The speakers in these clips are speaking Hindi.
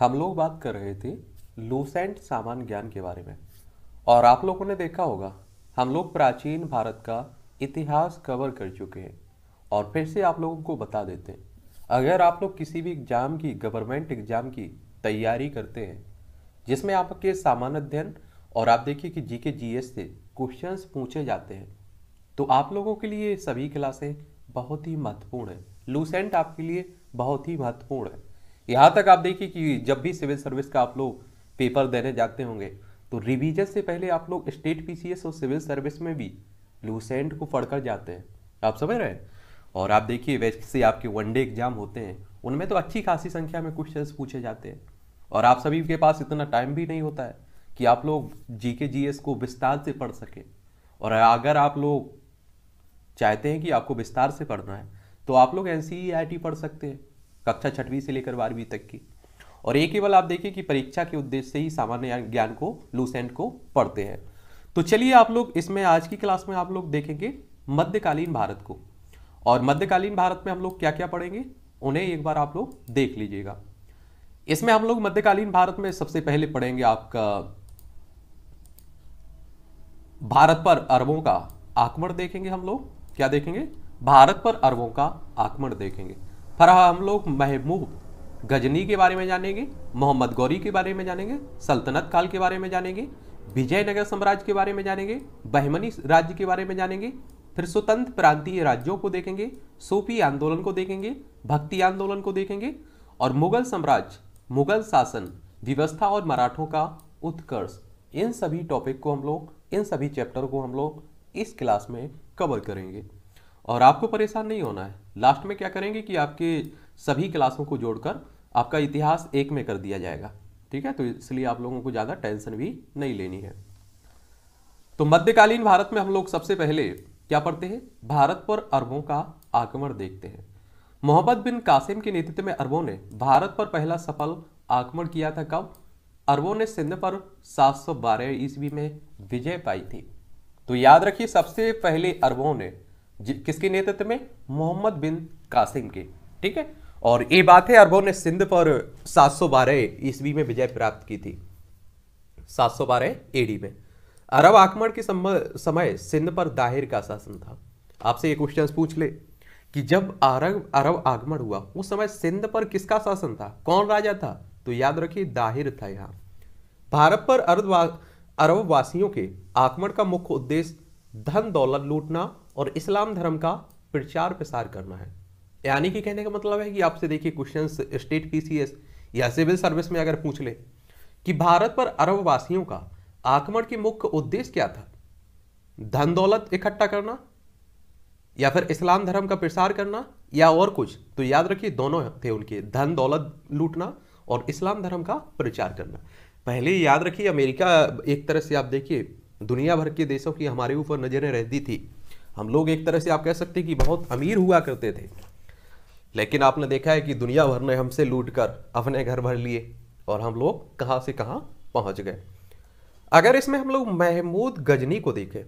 हम लोग बात कर रहे थे लूसेंट सामान्य ज्ञान के बारे में और आप लोगों ने देखा होगा हम लोग प्राचीन भारत का इतिहास कवर कर चुके हैं और फिर से आप लोगों को बता देते हैं अगर आप लोग किसी भी एग्ज़ाम की गवर्नमेंट एग्ज़ाम की तैयारी करते हैं जिसमें आपके सामान्य अध्ययन और आप देखिए कि जी के जी एस से क्वेश्चंस पूछे जाते हैं तो आप लोगों के लिए सभी क्लासें बहुत ही महत्वपूर्ण है लूसेंट आपके लिए बहुत ही महत्वपूर्ण है यहाँ तक आप देखिए कि जब भी सिविल सर्विस का आप लोग पेपर देने जाते होंगे तो रिवीजन से पहले आप लोग स्टेट पीसीएस और सिविल सर्विस में भी लूसेंट को पढ़कर जाते हैं आप समझ रहे हैं और आप देखिए वैसे आपके वनडे एग्जाम होते हैं उनमें तो अच्छी खासी संख्या में क्वेश्चन पूछे जाते हैं और आप सभी के पास इतना टाइम भी नहीं होता है कि आप लोग जी के जी एस को विस्तार से पढ़ सकें और अगर आप लोग चाहते हैं कि आपको विस्तार से पढ़ना है तो आप लोग N C E I T पढ़ सकते हैं कक्षा छठवीं से लेकर बारहवीं तक की और ये केवल आप देखिए कि परीक्षा के उद्देश्य से ही सामान्य ज्ञान को लूसेंट को पढ़ते हैं तो चलिए आप लोग इसमें आज की क्लास में आप लोग देखेंगे मध्यकालीन भारत को और मध्यकालीन भारत में हम लोग क्या क्या पढ़ेंगे उन्हें एक बार आप लोग देख लीजिएगा इसमें हम लोग मध्यकालीन भारत में सबसे पहले पढ़ेंगे आपका भारत पर अरबों का आक्रमण देखेंगे हम लोग क्या देखेंगे भारत पर अरबों का आक्रमण देखेंगे फिर हम लोग महमूद गजनी के बारे में जानेंगे मोहम्मद गौरी के बारे में जानेंगे सल्तनत काल के बारे में जानेंगे विजयनगर साम्राज्य के बारे में जानेंगे बहमनी राज्य के बारे में जानेंगे फिर स्वतंत्र प्रांतीय राज्यों को देखेंगे सूफी आंदोलन को देखेंगे भक्ति आंदोलन को देखेंगे और मुगल साम्राज्य मुगल शासन व्यवस्था और मराठों का उत्कर्ष इन सभी टॉपिक को हम लोग इन सभी चैप्टर को हम लोग इस क्लास में कवर करेंगे और आपको परेशान नहीं होना है लास्ट में क्या करेंगे कि आपके सभी क्लासों को जोड़कर आपका इतिहास एक में कर दिया जाएगा ठीक है तो इसलिए आप लोगों को ज़्यादा टेंशन भी नहीं लेनी है तो मध्यकालीन भारत में हम लोग सबसे पहले क्या पढ़ते हैं भारत पर अरबों का आक्रमण देखते हैं मोहम्मद बिन कासिम के नेतृत्व में अरबों ने भारत पर पहला सफल आक्रमण किया था कब अरबों ने सिंध पर 712 ईस्वी में विजय पाई थी तो याद रखिए सबसे पहले अरबों ने किसके नेतृत्व में मोहम्मद बिन कासिम के ठीक है और ये बात है अरबों ने सिंध पर 712 ईस्वी में विजय प्राप्त की थी 712 एडी में अरब आक्रमण के समय सिंध पर दाहिर का शासन था आपसे ये क्वेश्चन पूछ ले कि जब अरब अरब आगमन हुआ उस समय सिंध पर किसका शासन था कौन राजा था तो याद रखिए दाहिर था यहां भारत पर अरब अरबवासियों के आक्रमण का मुख्य उद्देश्य धन दौलत लूटना और इस्लाम धर्म का प्रचार प्रसार करना है यानी कि कहने का मतलब है कि आपसे देखिए क्वेश्चन स्टेट पी या सिविल सर्विस में अगर पूछ ले कि भारत पर अरब वासियों का आक्रमण के मुख्य उद्देश्य क्या था धन दौलत इकट्ठा करना या फिर इस्लाम धर्म का प्रसार करना या और कुछ तो याद रखिए दोनों थे उनके धन दौलत लूटना और इस्लाम धर्म का प्रचार करना पहले याद रखिए अमेरिका एक तरह से आप देखिए दुनिया भर के देशों की हमारे ऊपर नज़रें रहती थी हम लोग एक तरह से आप कह सकते हैं कि बहुत अमीर हुआ करते थे लेकिन आपने देखा है कि दुनिया भर ने हमसे लूट कर अपने घर भर लिए और हम लोग कहाँ से कहाँ पहुँच गए अगर इसमें हम लोग महमूद गजनी को देखें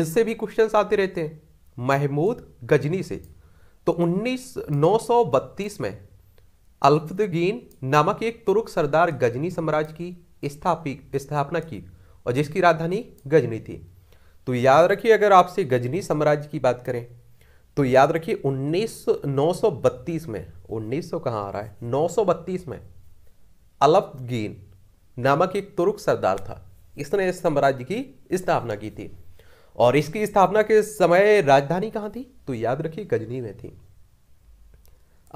इनसे भी क्वेश्चन आते रहते हैं महमूद गजनी से तो उन्नीस नौ सौ बत्तीस में अल्फदगीन नामक एक तुर्क सरदार गजनी साम्राज्य की स्थापित स्थापना की और जिसकी राजधानी गजनी थी तो याद रखिए अगर आपसे गजनी साम्राज्य की बात करें तो याद रखिए उन्नीस नौ बत्तीस में उन्नीस सौ आ रहा है नौ बत्तीस में अलपगीन नामक एक तुर्क सरदार था इसने इस साम्राज्य की स्थापना की थी और इसकी स्थापना के समय राजधानी कहां थी तो याद रखिए गजनी में थी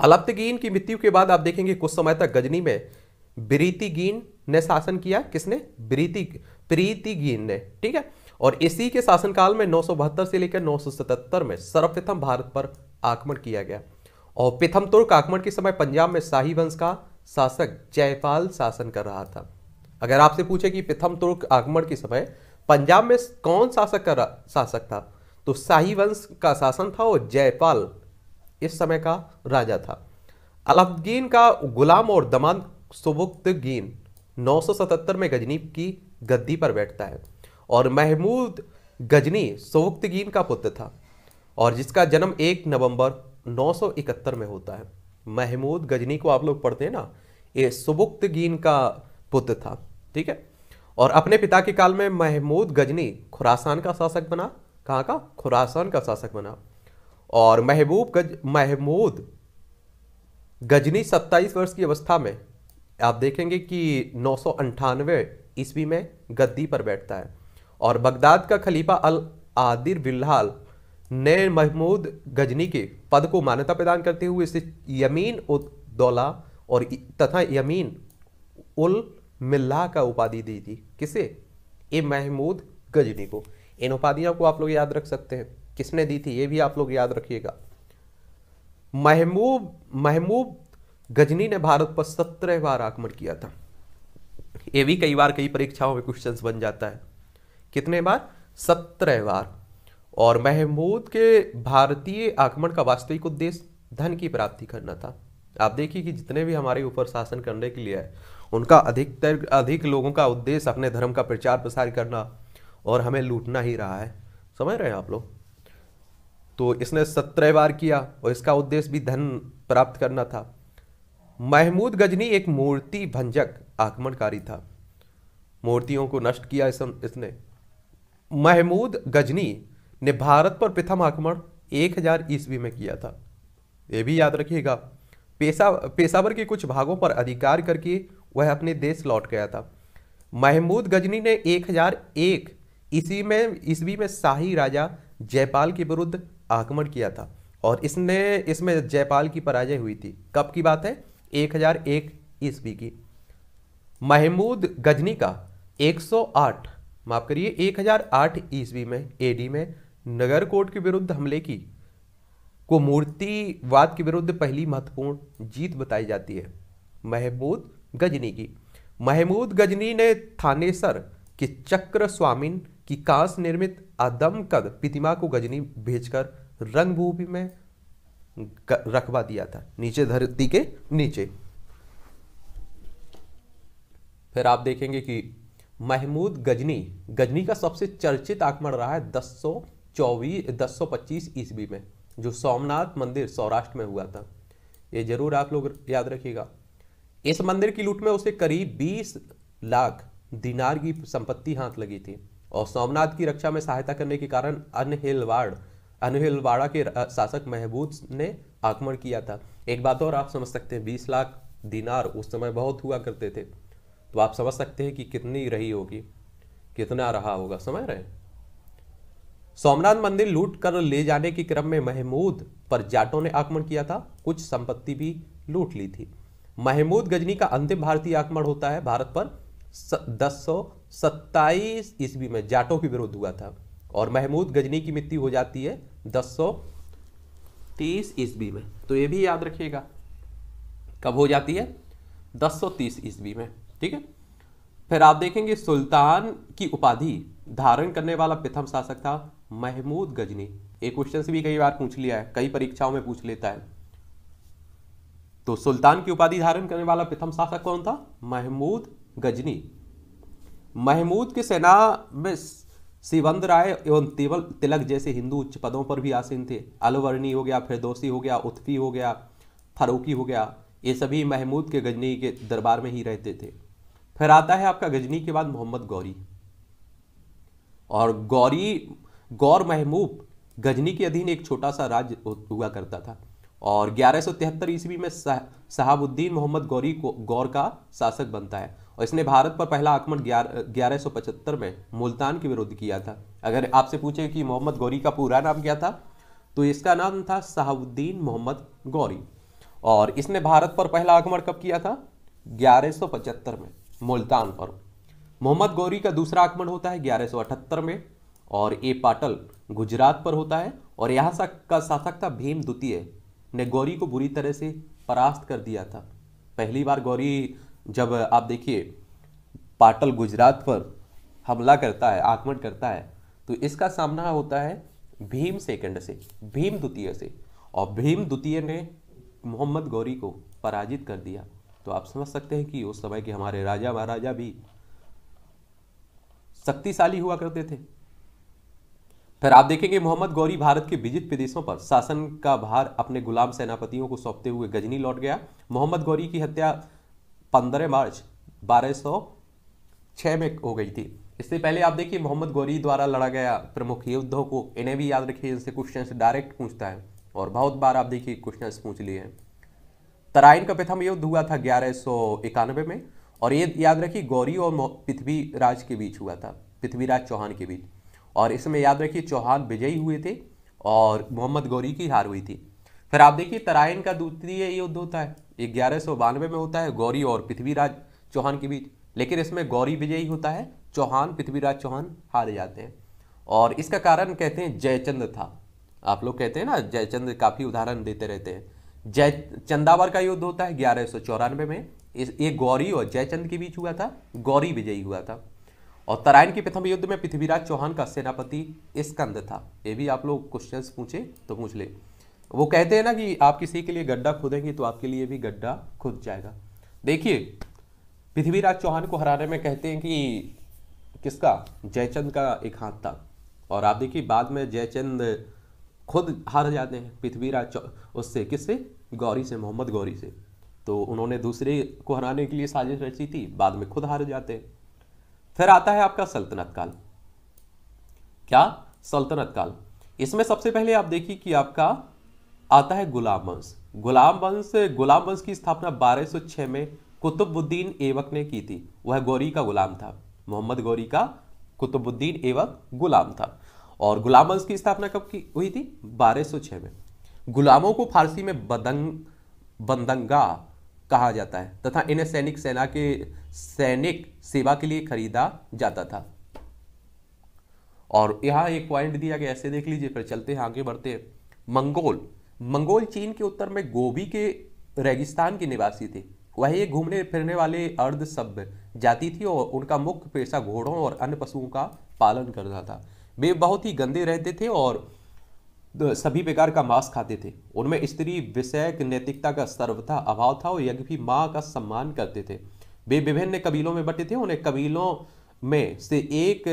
अलप्तगीन की मृत्यु के बाद आप देखेंगे कुछ समय तक गजनी में बिरीतिगीन ने शासन किया किसने ब्रीति प्रीतिगीन ने ठीक है और इसी के शासनकाल में नौ से लेकर नौ में सर्वप्रथम भारत पर आक्रमण किया गया और प्रथम तुर्क आक्रमण के समय पंजाब में शाही वंश का शासक जयपाल शासन कर रहा था अगर आपसे पूछे कि प्रथम तुर्क आक्रमण के समय पंजाब में कौन शासक कर शासक था तो शाही वंश का शासन था और जयपाल इस समय का राजा था अलफगीन का गुलाम और दमान गीन 977 में गजनीब की गद्दी पर बैठता है और महमूद गजनी सोवक्तगीन का पुत्र था और जिसका जन्म एक नवंबर 971 में होता है महमूद गजनी को आप लोग पढ़ते हैं ना ये सुबुक्तगीन का पुत्र था ठीक है और अपने पिता के काल में महमूद गजनी खुरासान का शासक बना कहाँ का खुरासान का शासक बना और महबूब गज महमूद गजनी 27 वर्ष की अवस्था में आप देखेंगे कि नौ ईस्वी में गद्दी पर बैठता है और बगदाद का खलीफा अल आदिर बिल्हाल ने महमूद गजनी के पद को मान्यता प्रदान करते हुए इसे यमीन उदौला और तथा यमीन उल मिल्ला का उपाधि दी थी किसे ए महमूद गजनी को इन उपाधियों को आप लोग याद रख सकते हैं किसने दी थी ये भी आप लोग याद रखिएगा महमूब महमूब गजनी ने भारत पर सत्रह बार आक्रमण किया था ये भी कई बार कई परीक्षाओं में क्वेश्चंस बन जाता है कितने बार सत्रह बार और महमूद के भारतीय आक्रमण का वास्तविक उद्देश्य धन की प्राप्ति करना था आप देखिए कि जितने भी हमारे ऊपर शासन करने के लिए है उनका अधिकतर अधिक लोगों का उद्देश्य अपने धर्म का प्रचार प्रसार करना और हमें लूटना ही रहा है समझ रहे हैं आप लोग तो इसने सत्रह बार किया और इसका उद्देश्य भी धन प्राप्त करना था महमूद गजनी एक मूर्ति भंजक आक्रमणकारी था मूर्तियों को नष्ट किया इसने महमूद गजनी ने भारत पर प्रथम आक्रमण 1000 हजार ईस्वी में किया था ये भी याद रखिएगा पेशा पेशावर के कुछ भागों पर अधिकार करके वह अपने देश लौट गया था महमूद गजनी ने 1001 हजार एक ईस्वी में ईस्वी में शाही राजा जयपाल के विरुद्ध आक्रमण किया था और इसने इसमें जयपाल की पराजय हुई थी कब की बात है 1001 हजार ईस्वी की महमूद गजनी का 108 माफ करिए 1008 ईस्वी में एडी में नगर कोर्ट के विरुद्ध हमले की को मूर्तिवाद के विरुद्ध पहली महत्वपूर्ण जीत बताई जाती है महमूद गजनी की महमूद गजनी ने थानेसर के चक्र स्वामीन की कांस निर्मित आदमकद प्रतिमा को गजनी भेजकर रंगभूमि में रखवा दिया था नीचे धरती के नीचे फिर आप देखेंगे कि महमूद गजनी गजनी का सबसे चर्चित आक्रमण रहा है दस सौ चौबीस दस सौ पच्चीस ईस्वी में जो सोमनाथ मंदिर सौराष्ट्र में हुआ था ये जरूर आप लोग याद रखिएगा इस मंदिर की लूट में उसे करीब बीस लाख दिनार की संपत्ति हाथ लगी थी और सोमनाथ की रक्षा में सहायता करने के कारण अनहिलवाड़ अनहिलवाड़ा के शासक महबूद ने आक्रमण किया था एक बात और आप समझ सकते हैं बीस लाख दिनार उस समय बहुत हुआ करते थे तो आप समझ सकते हैं कि कितनी रही होगी कितना रहा होगा समझ रहे सोमनाथ मंदिर लूट कर ले जाने के क्रम में महमूद पर जाटों ने आक्रमण किया था कुछ संपत्ति भी लूट ली थी महमूद गजनी का अंतिम भारतीय आक्रमण होता है भारत पर दस सौ सत्ताईस ईस्वी में जाटों के विरुद्ध हुआ था और महमूद गजनी की मृत्यु हो जाती है दस सौ तीस ईस्वी में तो ये भी याद रखिएगा कब हो जाती है दस सौ तीस ईस्वी में ठीक है फिर आप देखेंगे सुल्तान की उपाधि धारण करने वाला प्रथम शासक था महमूद गजनी एक क्वेश्चन से भी कई बार पूछ लिया है कई परीक्षाओं में पूछ लेता है तो सुल्तान की उपाधि धारण करने वाला प्रथम शासक कौन था महमूद गजनी महमूद के सेना में शिवंद राय एवं तिवल तिलक जैसे हिंदू उच्च पदों पर भी आसीन थे अलवर्णी हो गया फिरदोसी हो गया उत्फी हो गया फरूकी हो गया ये सभी महमूद के गजनी के दरबार में ही रहते थे फिर आता है आपका गजनी के बाद मोहम्मद गौरी और गौरी गौर महमूब गजनी के अधीन एक छोटा सा राज्य हुआ करता था और ग्यारह सौ तिहत्तर ईस्वी में साहबुद्दीन मोहम्मद गौरी को गौर का शासक बनता है और इसने भारत पर पहला आक्रमण ग्यारह सौ पचहत्तर में मुल्तान के विरुद्ध किया था अगर आपसे पूछे कि मोहम्मद गौरी का पूरा नाम क्या था तो इसका नाम था शहाबुद्दीन मोहम्मद गौरी और इसने भारत पर पहला आक्रमण कब किया था पचहत्तर में मुल्तान पर मोहम्मद गौरी का दूसरा आक्रमण होता है 1178 में और ए पाटल गुजरात पर होता है और यहाँ सा का शासक था भीम द्वितीय ने गौरी को बुरी तरह से परास्त कर दिया था पहली बार गौरी जब आप देखिए पाटल गुजरात पर हमला करता है आक्रमण करता है तो इसका सामना होता है भीम सेकंड से भीम द्वितीय से और भीम द्वितीय ने मोहम्मद गौरी को पराजित कर दिया तो आप समझ सकते हैं कि उस समय के हमारे राजा महाराजा भी शक्तिशाली हुआ करते थे फिर आप देखेंगे मोहम्मद गौरी भारत के विजित प्रदेशों पर शासन का भार अपने गुलाम सेनापतियों को सौंपते हुए गजनी लौट गया मोहम्मद गौरी की हत्या 15 मार्च 1206 में हो गई थी इससे पहले आप देखिए मोहम्मद गौरी द्वारा लड़ा गया प्रमुख युद्धों को इन्हें भी याद रखिए इनसे क्वेश्चन डायरेक्ट पूछता है और बहुत बार आप देखिए क्वेश्चन पूछ लिए हैं तराइन का प्रथम युद्ध हुआ था ग्यारह में और ये याद रखिए गौरी और पृथ्वीराज के बीच हुआ था पृथ्वीराज चौहान के बीच और इसमें याद रखिए चौहान विजयी हुए थे और मोहम्मद गौरी की हार हुई थी फिर आप देखिए तराइन का द्वितीय युद्ध होता है ग्यारह में होता है गौरी और पृथ्वीराज चौहान के बीच लेकिन इसमें गौरी विजयी होता है चौहान पृथ्वीराज चौहान हार जाते हैं और इसका कारण कहते हैं जयचंद था आप लोग कहते हैं ना जयचंद काफ़ी उदाहरण देते रहते हैं जय चंदावर का युद्ध होता है ग्यारह सौ चौरानवे में ये गौरी और जयचंद के बीच हुआ था गौरी विजयी हुआ था और तराइन के प्रथम युद्ध में पृथ्वीराज चौहान का सेनापति स्कंद था ये भी आप लोग क्वेश्चन पूछे तो पूछ ले वो कहते हैं ना कि आप किसी के लिए गड्ढा खोदेंगे तो आपके लिए भी गड्ढा खुद जाएगा देखिए पृथ्वीराज चौहान को हराने में कहते हैं कि किसका जयचंद का एक हाथ था और आप देखिए बाद में जयचंद खुद हार जाते हैं पृथ्वीराज उससे किससे गौरी से मोहम्मद गौरी से तो उन्होंने दूसरे को हराने के लिए साजिश रची थी बाद में खुद हार जाते फिर आता है आपका सल्तनत काल क्या सल्तनत काल इसमें सबसे पहले आप देखिए कि आपका आता है गुलाम वंश गुलाम वंश गुलाम वंश की स्थापना 1206 में कुतुबुद्दीन एवक ने की थी वह गौरी का गुलाम था मोहम्मद गौरी का कुतुबुद्दीन एवक गुलाम था और गुलाम वंश की स्थापना कब की हुई थी 1206 में गुलामों को फारसी में बदंग बंदंगा कहा जाता है तथा इन्हें सैनिक सेना के सैनिक सेवा के लिए खरीदा जाता था और यहाँ एक पॉइंट दिया गया ऐसे देख लीजिए फिर चलते हैं आगे बढ़ते हैं मंगोल मंगोल चीन के उत्तर में गोभी के रेगिस्तान के निवासी थे वही एक घूमने फिरने वाले अर्ध सभ्य जाति थी और उनका मुख्य पेशा घोड़ों और अन्य पशुओं का पालन करता था वे बहुत ही गंदे रहते थे और सभी प्रकार का मांस खाते थे उनमें स्त्री विषयक नैतिकता का सर्वथा अभाव था और यज्ञ भी माँ का सम्मान करते थे वे विभिन्न कबीलों में बटे थे उन्हें कबीलों में से एक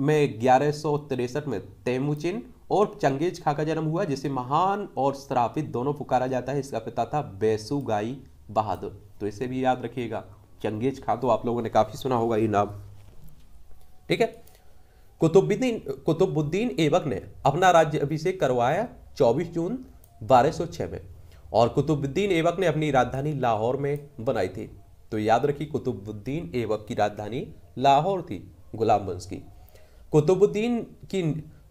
में ग्यारह सौ तिरसठ में तेमुचिन और चंगेज खा का जन्म हुआ जिसे महान और श्रापित दोनों पुकारा जाता है इसका पिता था बैसुगाई बहादुर तो इसे भी याद रखिएगा चंगेज खा तो आप लोगों ने काफ़ी सुना होगा ये नाम ठीक है कुतुबुद्दीन कुतुबुद्दीन ऐबक ने अपना राज्य अभिषेक करवाया 24 जून 1206 में और कुतुबुद्दीन ऐबक ने अपनी राजधानी लाहौर में बनाई थी तो याद रखिए कुतुबुद्दीन ऐबक की राजधानी लाहौर थी गुलाम वंश की कुतुबुद्दीन की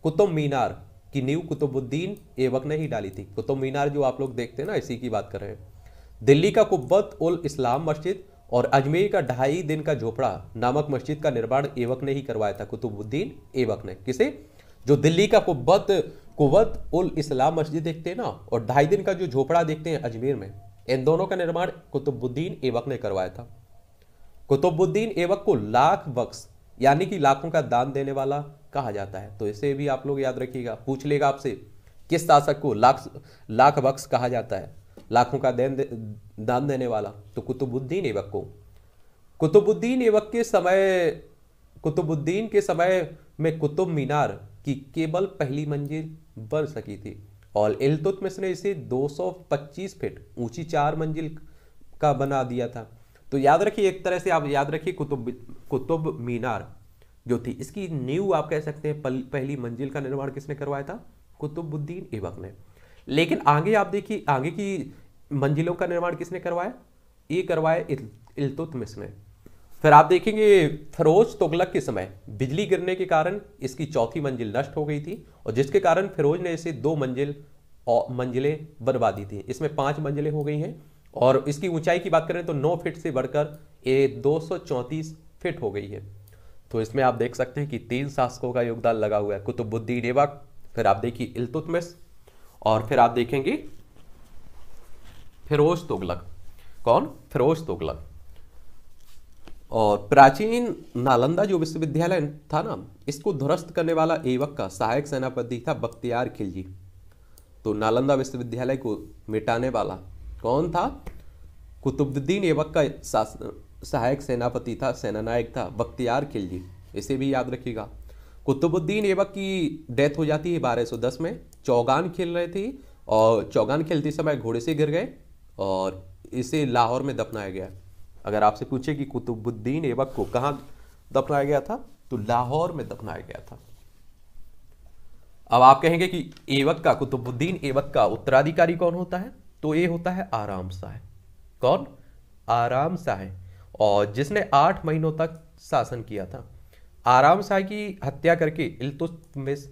कुतुब मीनार की नींव कुतुबुद्दीन ऐबक ने ही डाली थी कुतुब मीनार जो आप लोग देखते हैं ना इसी की बात कर रहे हैं दिल्ली का कुब्बत उल इस्लाम मस्जिद और अजमेर का ढाई दिन का झोपड़ा नामक मस्जिद का निर्माण एवक ने ही करवाया था कुतुबुद्दीन एवक ने किसे जो दिल्ली का कुबत कुवत उल इस्लाम मस्जिद देखते हैं ना और ढाई दिन का जो झोपड़ा देखते हैं अजमेर में इन दोनों का निर्माण कुतुबुद्दीन एवक ने करवाया था कुतुबुद्दीन एवक को लाख बक्स यानी कि लाखों का दान देने वाला कहा जाता है तो इसे भी आप लोग याद रखिएगा पूछ लेगा आपसे किस शासक को लाख लाख बक्स कहा जाता है लाखों का देन दे, दान देने वाला तो कुतुबुद्दीन एवक को कुतुबुद्दीन एवक के समय कुतुबुद्दीन के समय में कुतुब मीनार की केवल पहली मंजिल बन सकी थी और इल्तुतमिश ने इसे 225 फीट ऊंची चार मंजिल का बना दिया था तो याद रखिए एक तरह से आप याद रखिए कुतुब कुतुब मीनार जो थी इसकी नींव आप कह सकते हैं पहली मंजिल का निर्माण किसने करवाया था कुतुबुद्दीन एवक ने लेकिन आगे आप देखिए आगे की मंजिलों का निर्माण किसने करवाया ये करवाया इल्तुतमिस ने फिर आप देखेंगे फिरोज तुगलक के समय बिजली गिरने के कारण इसकी चौथी मंजिल नष्ट हो गई थी और जिसके कारण फिरोज ने इसे दो मंजिल और मंजिलें बनवा दी थी इसमें पांच मंजिलें हो गई हैं और इसकी ऊंचाई की बात करें तो 9 फीट से बढ़कर ये दो फीट हो गई है तो इसमें आप देख सकते हैं कि तीन शासकों का योगदान लगा हुआ है कुतुबुद्दीन ऐबक फिर आप देखिए इल्तुतमिस और फिर आप देखेंगे फिरोज तुगलक कौन फिरोज तुगलक और प्राचीन नालंदा जो विश्वविद्यालय था ना इसको ध्वस्त करने वाला एवक का सहायक सेनापति था बख्तियार खिलजी तो नालंदा विश्वविद्यालय को मिटाने वाला कौन था कुतुबुद्दीन एवक का सहायक सेनापति था सेनानायक था बख्तियार खिलजी इसे भी याद रखिएगा कुतुबुद्दीन एवक की डेथ हो जाती है 1210 में चौगान खेल रहे थे और चौगान खेलते समय घोड़े से गिर गए और इसे लाहौर में दफनाया गया अगर आपसे पूछे कि कुतुबुद्दीन ऐबक को कहाँ दफनाया गया था तो लाहौर में दफनाया गया था अब आप कहेंगे कि एवक का कुतुबुद्दीन एवक का उत्तराधिकारी कौन होता है तो ये होता है आराम शाह कौन आराम शाह और जिसने आठ महीनों तक शासन किया था आराम शाह की हत्या करके इल्तुतमिश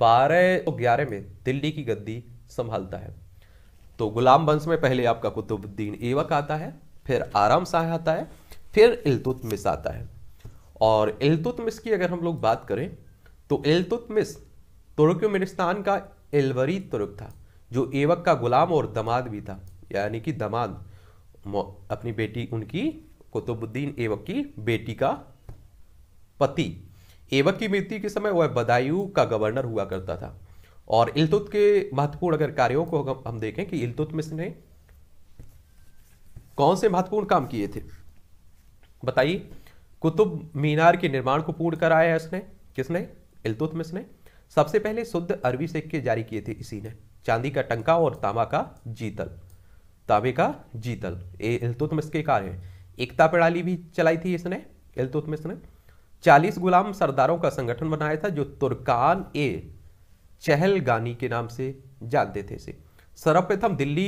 बारह तो ग्यारह में दिल्ली की गद्दी संभालता है तो गुलाम वंश में पहले आपका कुतुबुद्दीन एवक आता है फिर आराम शाह आता है फिर इल्तुतमिस आता है और इल्तुतमिस की अगर हम लोग बात करें तो इल्तुतमिस तुर्कमेनिस्तान का एलवरी तुर्क था जो एवक का गुलाम और दमाद भी था यानी कि दमाद अपनी बेटी उनकी कुतुबुद्दीन एवक की बेटी का पति एवक की मृत्यु के समय वह बदायूं का गवर्नर हुआ करता था और इलतुत के महत्वपूर्ण अगर कार्यों को हम देखें कि इलतुत ने कौन से महत्वपूर्ण काम किए थे बताइए कुतुब मीनार के निर्माण को पूर्ण कराया है इसने किसने इलतुत में ने सबसे पहले शुद्ध अरबी सिक्के जारी किए थे इसी ने चांदी का टंका और तांबा का जीतल तांबे का जीतल ये इलतुतमिस के कार्य एकता प्रणाली भी चलाई थी इसने इलतुतमिस ने 40 गुलाम सरदारों का संगठन बनाया था जो तुर्कान ए चहल गानी के नाम से जानते थे इसे सर्वप्रथम दिल्ली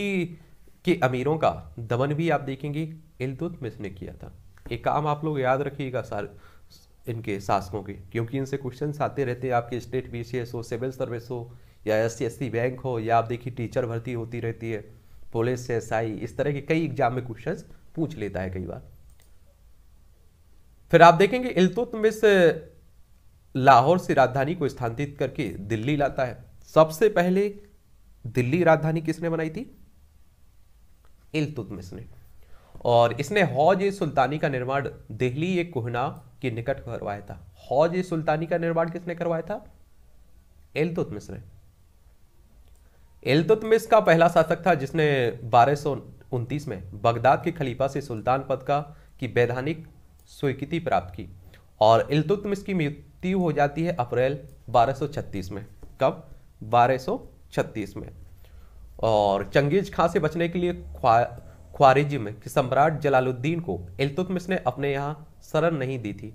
के अमीरों का दमन भी आप देखेंगे इल्तुतमिश ने किया था एक काम आप लोग याद रखिएगा सर इनके शासकों के क्योंकि इनसे क्वेश्चन आते रहते हैं आपके स्टेट बी हो सिविल सर्विस हो या एस सी बैंक हो या आप देखिए टीचर भर्ती होती रहती है पुलिस एस इस तरह के कई एग्जाम में क्वेश्चन पूछ लेता है कई बार फिर आप देखेंगे इलतुतमिस लाहौर से राजधानी को स्थानांतरित करके दिल्ली लाता है सबसे पहले दिल्ली राजधानी किसने बनाई थी इलतुतमिस ने और इसने हौज सुल्तानी का निर्माण दिल्ली एक कोहना के निकट करवाया था हौज सुल्तानी का निर्माण किसने करवाया था एलतुतमिस ने एलतुतमिस का पहला शासक था जिसने बारह में बगदाद के खलीफा से सुल्तान पद का की वैधानिक स्वीकृति प्राप्त की और इलतुतमिश की मृत्यु हो जाती है अप्रैल 1236 में कब 1236 में और चंगेज खां से बचने के लिए ख्वा ख्वारिजिम के सम्राट जलालुद्दीन को इलतुतमिश ने अपने यहाँ शरण नहीं दी थी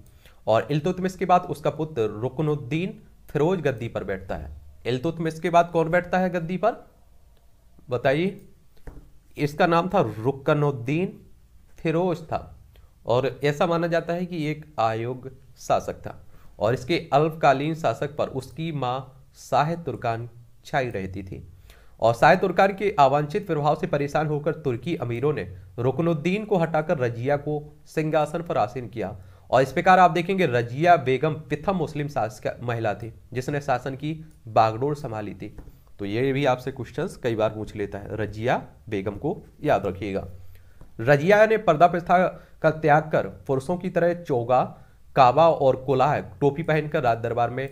और इलतुतमिश के बाद उसका पुत्र रुकनुद्दीन फिरोज गद्दी पर बैठता है इलतुतमिश के बाद कौन बैठता है गद्दी पर बताइए इसका नाम था रुकनुद्दीन फिरोज था और ऐसा माना जाता है कि एक आयोग शासक था और इसके अल्पकालीन शासक पर उसकी माँ शाह तुर्कान छाई रहती थी और शाह तुर्कान के अवांछित प्रभाव से परेशान होकर तुर्की अमीरों ने रुकनुद्दीन को हटाकर रजिया को सिंहासन पर आसीन किया और इस प्रकार आप देखेंगे रजिया बेगम प्रथम मुस्लिम शासक महिला थी जिसने शासन की बागडोर संभाली थी तो ये भी आपसे क्वेश्चन कई बार पूछ लेता है रजिया बेगम को याद रखिएगा रजिया ने पर्दा प्रथा का त्याग कर पुरुषों की तरह चोगा काबा और कोलाह टोपी पहनकर राज दरबार में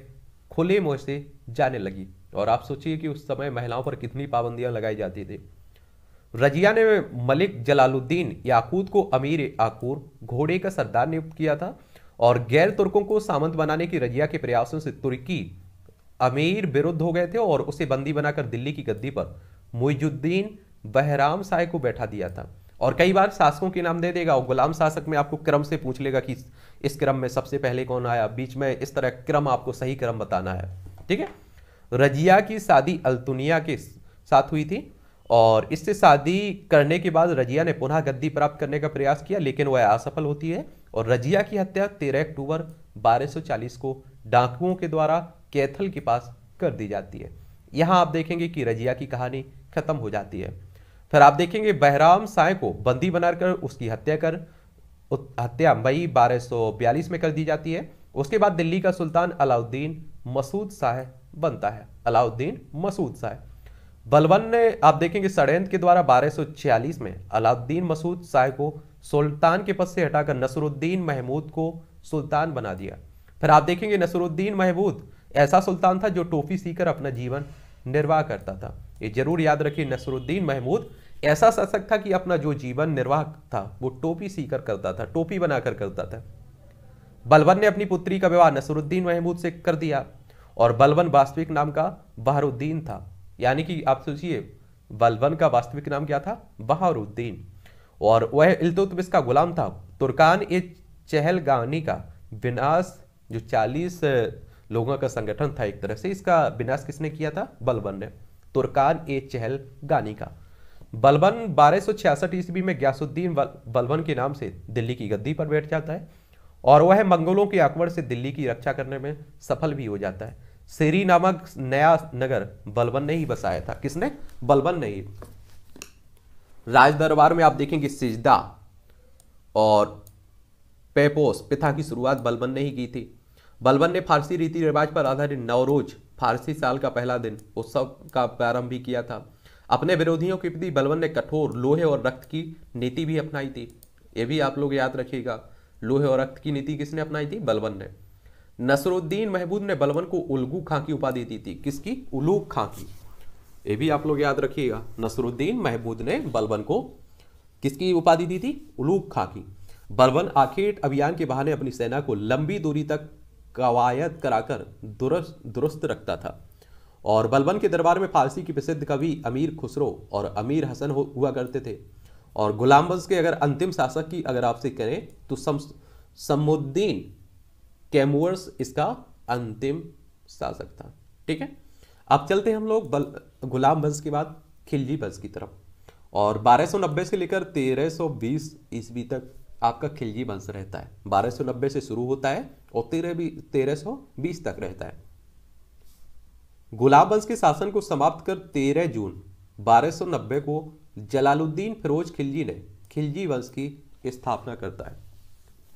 खुले मुंह से जाने लगी और आप सोचिए कि उस समय महिलाओं पर कितनी पाबंदियां लगाई जाती थी रजिया ने मलिक जलालुद्दीन याकूत को अमीर आकूर घोड़े का सरदार नियुक्त किया था और गैर तुर्कों को सामंत बनाने की रजिया के प्रयासों से तुर्की अमीर विरुद्ध हो गए थे और उसे बंदी बनाकर दिल्ली की गद्दी पर मुइजुद्दीन बहराम साय को बैठा दिया था और कई बार शासकों के नाम दे देगा और गुलाम शासक में आपको क्रम से पूछ लेगा कि इस क्रम में सबसे पहले कौन आया बीच में इस तरह क्रम आपको सही क्रम बताना है ठीक है रजिया की शादी अल्तुनिया के साथ हुई थी और इससे शादी करने के बाद रजिया ने पुनः गद्दी प्राप्त करने का प्रयास किया लेकिन वह असफल होती है और रजिया की हत्या 13 अक्टूबर 1240 को डाकुओं के द्वारा कैथल के पास कर दी जाती है यहाँ आप देखेंगे कि रजिया की कहानी खत्म हो जाती है फिर आप देखेंगे बहराम साय को बंदी बनाकर उसकी हत्या कर हत्या मई 1242 में कर दी जाती है उसके बाद दिल्ली का सुल्तान अलाउद्दीन मसूद शाह बनता है अलाउद्दीन मसूद शाह बलवन ने आप देखेंगे षडयंत्र के द्वारा 1246 में अलाउद्दीन मसूद शाह को सुल्तान के पद से हटाकर नसरुद्दीन महमूद को सुल्तान बना दिया फिर आप देखेंगे नसरुद्दीन महमूद ऐसा सुल्तान था जो टोफी सीकर अपना जीवन निर्वाह करता था ये जरूर याद रखिए नसरुद्दीन महमूद ऐसा शासक था कि अपना जो जीवन निर्वाह था वो टोपी सीकर करता था टोपी बनाकर करता था बलवन ने अपनी पुत्री का विवाह नसरुद्दीन महमूद से कर दिया और बलवन वास्तविक नाम का बहरुद्दीन था यानी कि आप सोचिए बलवन का वास्तविक नाम क्या था बहरुद्दीन और वह इल्तुतमिस का गुलाम था तुर्कान ए चहलगानी का विनाश जो 40 लोगों का संगठन था एक तरह से इसका विनाश किसने किया था बलबन ने तुर्कान ए चहल गानी का बलबन बारह सौ छियासठ ईस्वी में ग्यासुद्दीन बलबन के नाम से दिल्ली की गद्दी पर बैठ जाता है और वह मंगोलों के आकड़ से दिल्ली की रक्षा करने में सफल भी हो जाता है सेरी नामक नया नगर बलबन ने ही बसाया था किसने बलबन ने ही राजदरबार में आप देखेंगे सिजदा और पेपोस पिथा की शुरुआत बलबन ने ही की थी बलबन ने फारसी रीति रिवाज पर आधारित नवरोज फारसी साल का पहला दिन उत्सव का प्रारंभ भी किया था अपने विरोधियों के प्रति बलवन ने कठोर लोहे और रक्त की नीति भी अपनाई थी ये भी आप लोग याद रखिएगा लोहे और रक्त की नीति किसने अपनाई थी बलवन ने नसरुद्दीन महबूद ने बलवन को उलगू खां की उपाधि दी थी किसकी उलू खां की ये भी आप लोग याद रखिएगा नसरुद्दीन महबूद ने बलवन को किसकी उपाधि दी थी उलूक खां की बलवन आखेट अभियान के बहाने अपनी सेना को लंबी दूरी तक कवायद कराकर दुरुस्त दुरुस्त रखता था और बलबन के दरबार में फारसी की प्रसिद्ध कवि अमीर खुसरो और अमीर हसन हुआ करते थे और गुलाम बंस के अगर अंतिम शासक की अगर आपसे करें तो समुद्दीन कैमुअर्स इसका अंतिम शासक था ठीक है अब चलते हैं हम लोग बल गुलाम बंस के बाद खिलजी बंस की तरफ और 1290 से लेकर 1320 ईस्वी तक आपका खिलजी वंश रहता है बारह से शुरू होता है और तेरह भी तेरह तक रहता है गुलाब वंश के शासन को समाप्त कर 13 जून 1290 को जलालुद्दीन फिरोज खिलजी ने खिलजी वंश की स्थापना करता है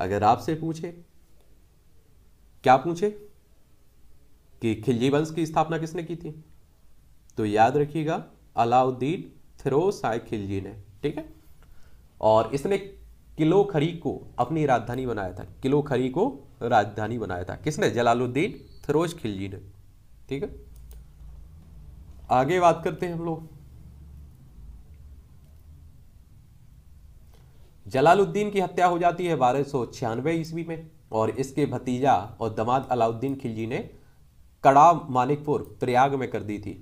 अगर आपसे पूछे क्या पूछे कि खिलजी वंश की स्थापना किसने की थी तो याद रखिएगा अलाउद्दीन फिरोज साय खिलजी ने ठीक है और इसने किलो खरी को अपनी राजधानी बनाया था किलो खरी को राजधानी बनाया था किसने जलालुद्दीन फिरोज खिलजी ने ठीक है आगे बात करते हैं हम लोग जलालुद्दीन की हत्या हो जाती है बारह सौ छियानवे ईस्वी में और इसके भतीजा और दमाद अलाउद्दीन खिलजी ने कड़ा मानिकपुर प्रयाग में कर दी थी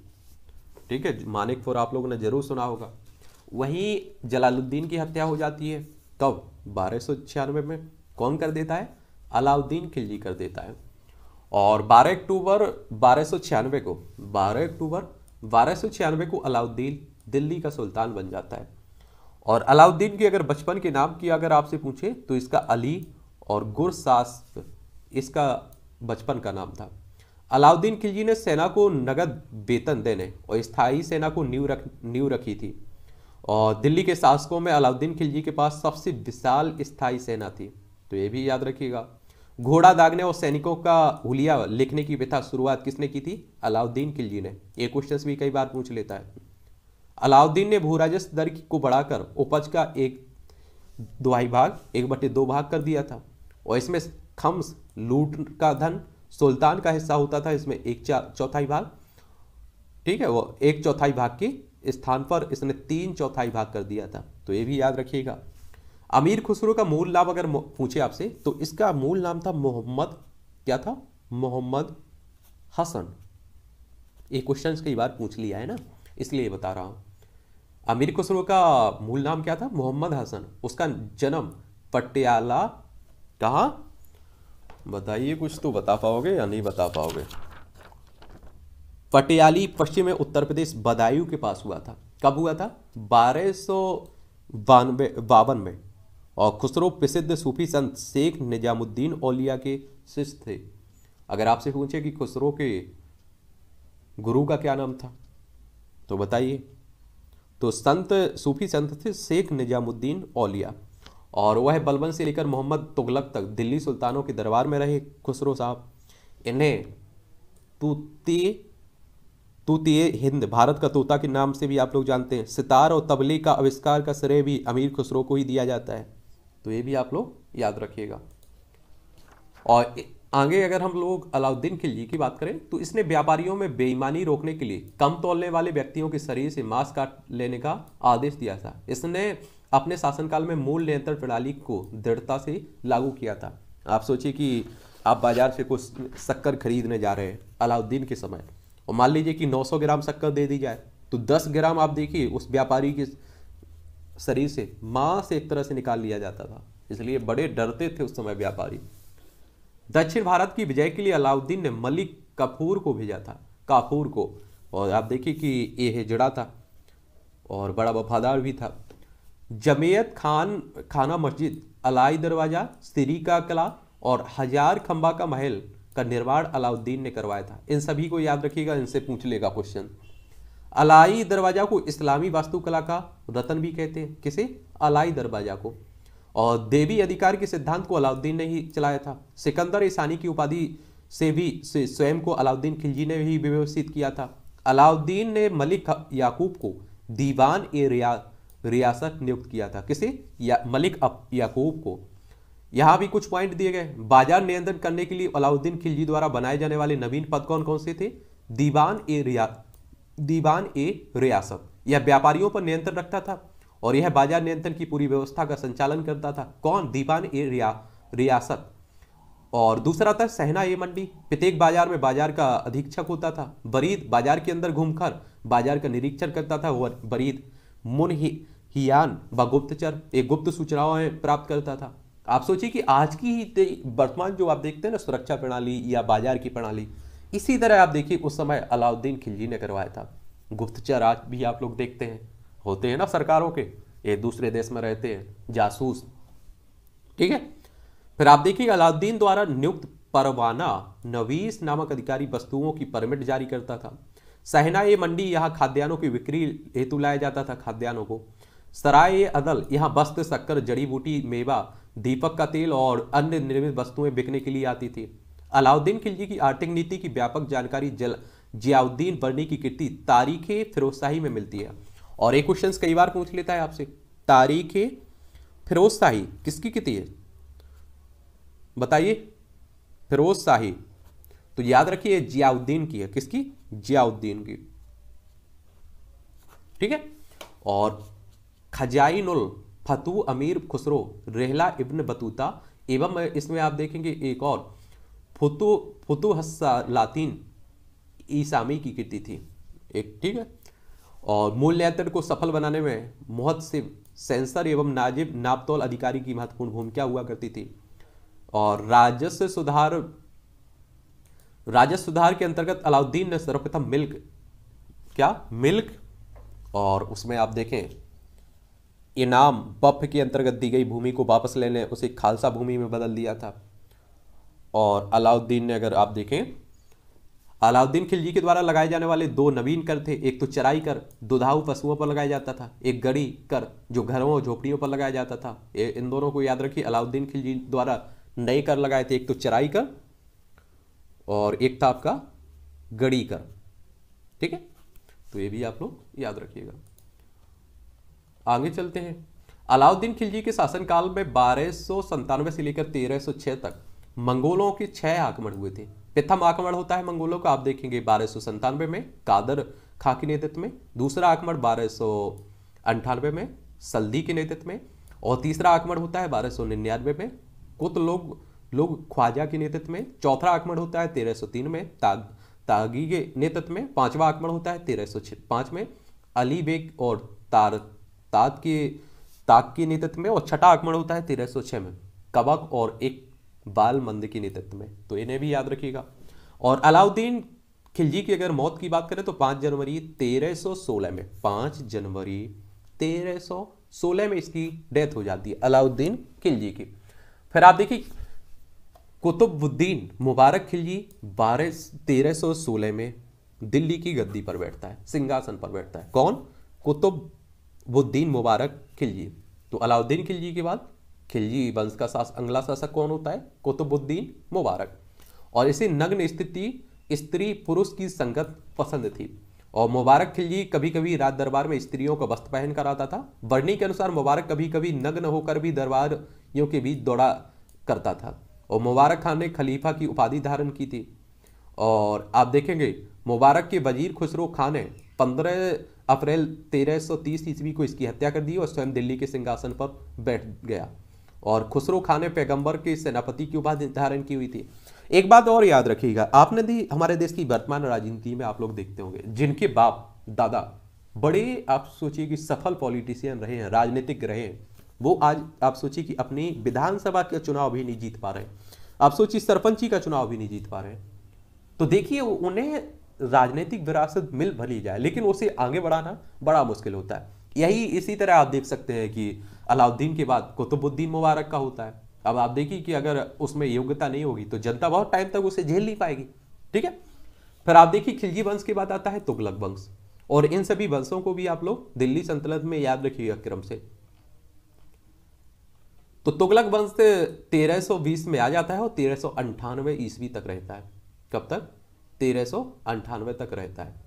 ठीक है मानिकपुर आप लोगों ने जरूर सुना होगा वहीं जलालुद्दीन की हत्या हो जाती है कब बारह में कौन कर देता है अलाउद्दीन खिलजी कर देता है और 12 अक्टूबर बारह को 12 अक्टूबर बारह को अलाउद्दीन दिल्ली का सुल्तान बन जाता है और अलाउद्दीन के अगर बचपन के नाम की अगर आपसे पूछे तो इसका अली और गुरसास इसका बचपन का नाम था अलाउद्दीन खिलजी ने सेना को नगद वेतन देने और स्थायी सेना को न्यू रख न्यू रखी थी और दिल्ली के शासकों में अलाउद्दीन खिलजी के पास सबसे विशाल स्थायी सेना थी तो ये भी याद रखिएगा घोड़ा दागने और सैनिकों का हुलिया लिखने की व्यथा शुरुआत किसने की थी अलाउद्दीन खिलजी ने ये क्वेश्चन भी कई बार पूछ लेता है अलाउद्दीन ने भू राजस्व दर को बढ़ाकर उपज का एक दवाई भाग एक बटे दो भाग कर दिया था और इसमें खम्स लूट का धन सुल्तान का हिस्सा होता था इसमें एक चौथाई भाग ठीक है वो एक चौथाई भाग की स्थान पर इसने तीन चौथाई भाग कर दिया था तो ये भी याद रखिएगा अमीर खुसरो का मूल नाम अगर पूछे आपसे तो इसका मूल नाम था मोहम्मद क्या था मोहम्मद हसन ये क्वेश्चन कई बार पूछ लिया है ना इसलिए बता रहा हूं अमीर खुसरो का मूल नाम क्या था मोहम्मद हसन उसका जन्म पटियाला कहा बताइए कुछ तो बता पाओगे या नहीं बता पाओगे पटियाली पश्चिम में उत्तर प्रदेश बदायूं के पास हुआ था कब हुआ था बारह सौ बावन में और खुसरो प्रसिद्ध सूफी संत शेख निजामुद्दीन ओलिया के शिष्य थे अगर आपसे पूछे कि खुसरो के गुरु का क्या नाम था तो बताइए तो संत सूफी संत थे शेख निजामुद्दीन ओलिया और वह बलबन से लेकर मोहम्मद तुगलक तक दिल्ली सुल्तानों के दरबार में रहे खुसरो साहब इन्हें तूती तूतिए हिंद भारत का तोता के नाम से भी आप लोग जानते हैं सितार और तबले का आविष्कार का श्रेय भी अमीर खुसरो को ही दिया जाता है तो ये भी आप लोग याद रखिएगा और आगे अगर हम लोग अलाउद्दीन खिलजी की बात करें तो इसने व्यापारियों में बेईमानी रोकने के लिए कम तोलने वाले व्यक्तियों के शरीर से मांस काट लेने का आदेश दिया था इसने अपने शासनकाल में मूल नियंत्रण प्रणाली को दृढ़ता से लागू किया था आप सोचिए कि आप बाजार से कुछ शक्कर खरीदने जा रहे हैं अलाउद्दीन के समय और मान लीजिए कि 900 ग्राम शक्कर दे दी जाए तो 10 ग्राम आप देखिए उस व्यापारी के शरीर से मां से एक तरह से निकाल लिया जाता था इसलिए बड़े डरते थे उस समय व्यापारी दक्षिण भारत की विजय के लिए अलाउद्दीन ने मलिक कपूर को भेजा था काफूर को और आप देखिए कि ये हिजड़ा था और बड़ा वफादार भी था जमेयत खान खाना मस्जिद अलाई दरवाज़ा सिरी का कला और हजार खंबा का महल का निर्माण अलाउद्दीन ने करवाया था इन सभी को याद रखिएगा इनसे पूछ लेगा क्वेश्चन अलाई दरवाजा को इस्लामी वास्तुकला का रतन भी कहते हैं किसे अलाई दरवाजा को और देवी अधिकार के सिद्धांत को अलाउद्दीन ने ही चलाया था सिकंदर ईसानी की उपाधि से भी स्वयं को अलाउद्दीन खिलजी ने भी व्यवस्थित किया था अलाउद्दीन ने मलिक याकूब को दीवान ए रिया रियासत नियुक्त किया था किसे या मलिक याकूब को यहाँ भी कुछ पॉइंट दिए गए बाजार नियंत्रण करने के लिए अलाउद्दीन खिलजी द्वारा बनाए जाने वाले नवीन पद कौन कौन से थे दीवान ए रिया दीवान ए रियासत यह व्यापारियों पर नियंत्रण रखता था और यह बाजार नियंत्रण की पूरी व्यवस्था का संचालन करता था कौन दीवान ए रिया रियासत और दूसरा था सहना ए मंडी प्रत्येक बाजार में बाजार का अधीक्षक होता था बरीद बाजार के अंदर घूमकर बाजार का निरीक्षण करता था बरीद मुनहियान व गुप्तचर एक गुप्त सूचनाओं प्राप्त करता था आप सोचिए कि आज की वर्तमान जो आप देखते हैं ना सुरक्षा प्रणाली या बाजार की प्रणाली इसी तरह आप देखिए उस समय अलाउद्दीन खिलजी ने करवाया था गुप्तचर आज भी आप लोग देखते हैं होते हैं ना सरकारों के एक दूसरे देश में रहते हैं जासूस ठीक है फिर आप देखिए अलाउद्दीन द्वारा नियुक्त परवाना नवीस नामक अधिकारी वस्तुओं की परमिट जारी करता था सहना ये मंडी यहाँ खाद्यान्नों की बिक्री हेतु लाया जाता था खाद्यान्नों को सराय अदल यहाँ वस्त्र शक्कर जड़ी बूटी मेवा दीपक का तेल और अन्य निर्मित वस्तुएं बिकने के लिए आती थी अलाउद्दीन खिलजी की आर्थिक नीति की व्यापक जानकारी जल जियाउद्दीन वर्णी की कृति तारीख फिरोजशाही में मिलती है और एक क्वेश्चन कई बार पूछ लेता है आपसे तारीख फिरोजशाही किसकी कृति है बताइए फिरोजशाही तो याद रखिए जियाउद्दीन की है किसकी जियाउद्दीन की ठीक है और खजाइनुल फतू अमीर खुसरो रेहला इब्न बतूता एवं इसमें आप देखेंगे एक और फुतु फुतु लातीन ईसामी की कृति थी एक ठीक है और मूल्यांतर को सफल बनाने में मोहत सेंसर एवं नाजिब नापतोल अधिकारी की महत्वपूर्ण भूमिका हुआ करती थी और राजस्व सुधार राजस्व सुधार के अंतर्गत अलाउद्दीन ने सर्वप्रथम मिल्क क्या मिल्क और उसमें आप देखें इनाम बफ के अंतर्गत दी गई भूमि को वापस लेने उसे खालसा भूमि में बदल दिया था और अलाउद्दीन ने अगर आप देखें अलाउद्दीन खिलजी के द्वारा लगाए जाने वाले दो नवीन कर थे एक तो चराई कर दुधाऊ पशुओं पर लगाया जाता था एक गड़ी कर जो घरों और झोपड़ियों पर लगाया जाता था इन दोनों को याद रखिए अलाउद्दीन खिलजी द्वारा नए कर लगाए थे एक तो चराई कर और एक था आपका गड़ी कर ठीक है तो ये भी आप लोग याद रखिएगा आगे चलते हैं अलाउद्दीन खिलजी के शासनकाल में बारह से लेकर तेरह तक मंगोलों के छह आक्रमण हुए थे प्रथम आक्रमण होता है मंगोलों का आप देखेंगे बारह में कादर खा के नेतृत्व में दूसरा आक्रमण बारह में सल्दी के नेतृत्व में और तीसरा आक्रमण होता है बारह में कुत लोग लोग ख्वाजा के नेतृत्व में चौथा आक्रमण होता है 1303 में ताग तागी के नेतृत्व में पांचवा आक्रमण होता है 1305 में अली बेग और तार ताक के ताक के नेतृत्व में और छठा आक्रमण होता है तेरह में कबक और एक बाल मंद के नेतृत्व में तो इन्हें भी याद रखिएगा और अलाउद्दीन खिलजी की अगर मौत की बात करें तो 5 जनवरी 1316 में 5 जनवरी 1316 में इसकी डेथ हो जाती है अलाउद्दीन खिलजी की फिर आप देखिए कुतुबुद्दीन मुबारक खिलजी बारह तेरह में दिल्ली की गद्दी पर बैठता है सिंहासन पर बैठता है कौन कुतुब बुद्दीन मुबारक खिलजी तो अलाउद्दीन खिलजी के बाद खिलजी वंश का शासक अंगला शासक कौन होता है कुतुबुद्दीन मुबारक और इसे नग्न स्थिति स्त्री पुरुष की संगत पसंद थी और मुबारक खिलजी कभी कभी रात दरबार में स्त्रियों का वस्त्र पहन कर आता था वर्णी के अनुसार मुबारक कभी कभी नग्न होकर भी दरबारियों के बीच दौड़ा करता था और मुबारक खान ने खलीफा की उपाधि धारण की थी और आप देखेंगे मुबारक के वजीर खुसरो खान ने पंद्रह अप्रैल 1330 ईस्वी को इसकी हत्या कर दी और स्वयं दिल्ली के सिंहासन पर बैठ गया और खुसरो खान ने पैगंबर के सेनापति की उपाधि धारण की हुई थी एक बात और याद रखिएगा आपने भी हमारे देश की वर्तमान राजनीति में आप लोग देखते होंगे जिनके बाप दादा बड़े आप सोचिए कि सफल पॉलिटिशियन रहे हैं राजनीतिक रहे हैं वो आज आप सोचिए कि अपनी विधानसभा का चुनाव भी नहीं जीत पा रहे आप सोचिए सरपंची का चुनाव भी नहीं जीत पा रहे तो देखिए उन्हें राजनीतिक विरासत मिल भली जाए लेकिन उसे आगे बढ़ाना बड़ा मुश्किल होता है यही इसी तरह आप देख सकते हैं कि अलाउद्दीन के बाद कुतुबुद्दीन मुबारक का होता है अब आप देखिए कि अगर उसमें योग्यता नहीं होगी तो जनता बहुत टाइम तक उसे झेल नहीं पाएगी ठीक है फिर आप देखिए खिलजी वंश के बाद आता है तुगलक वंश और इन सभी वंशों को भी आप लोग दिल्ली सल्तनत में याद रखिएगा क्रम से तो तुगलक वंश तेरह सौ में आ जाता है और तेरह सौ ईस्वी तक रहता है कब तक तेरह तक रहता है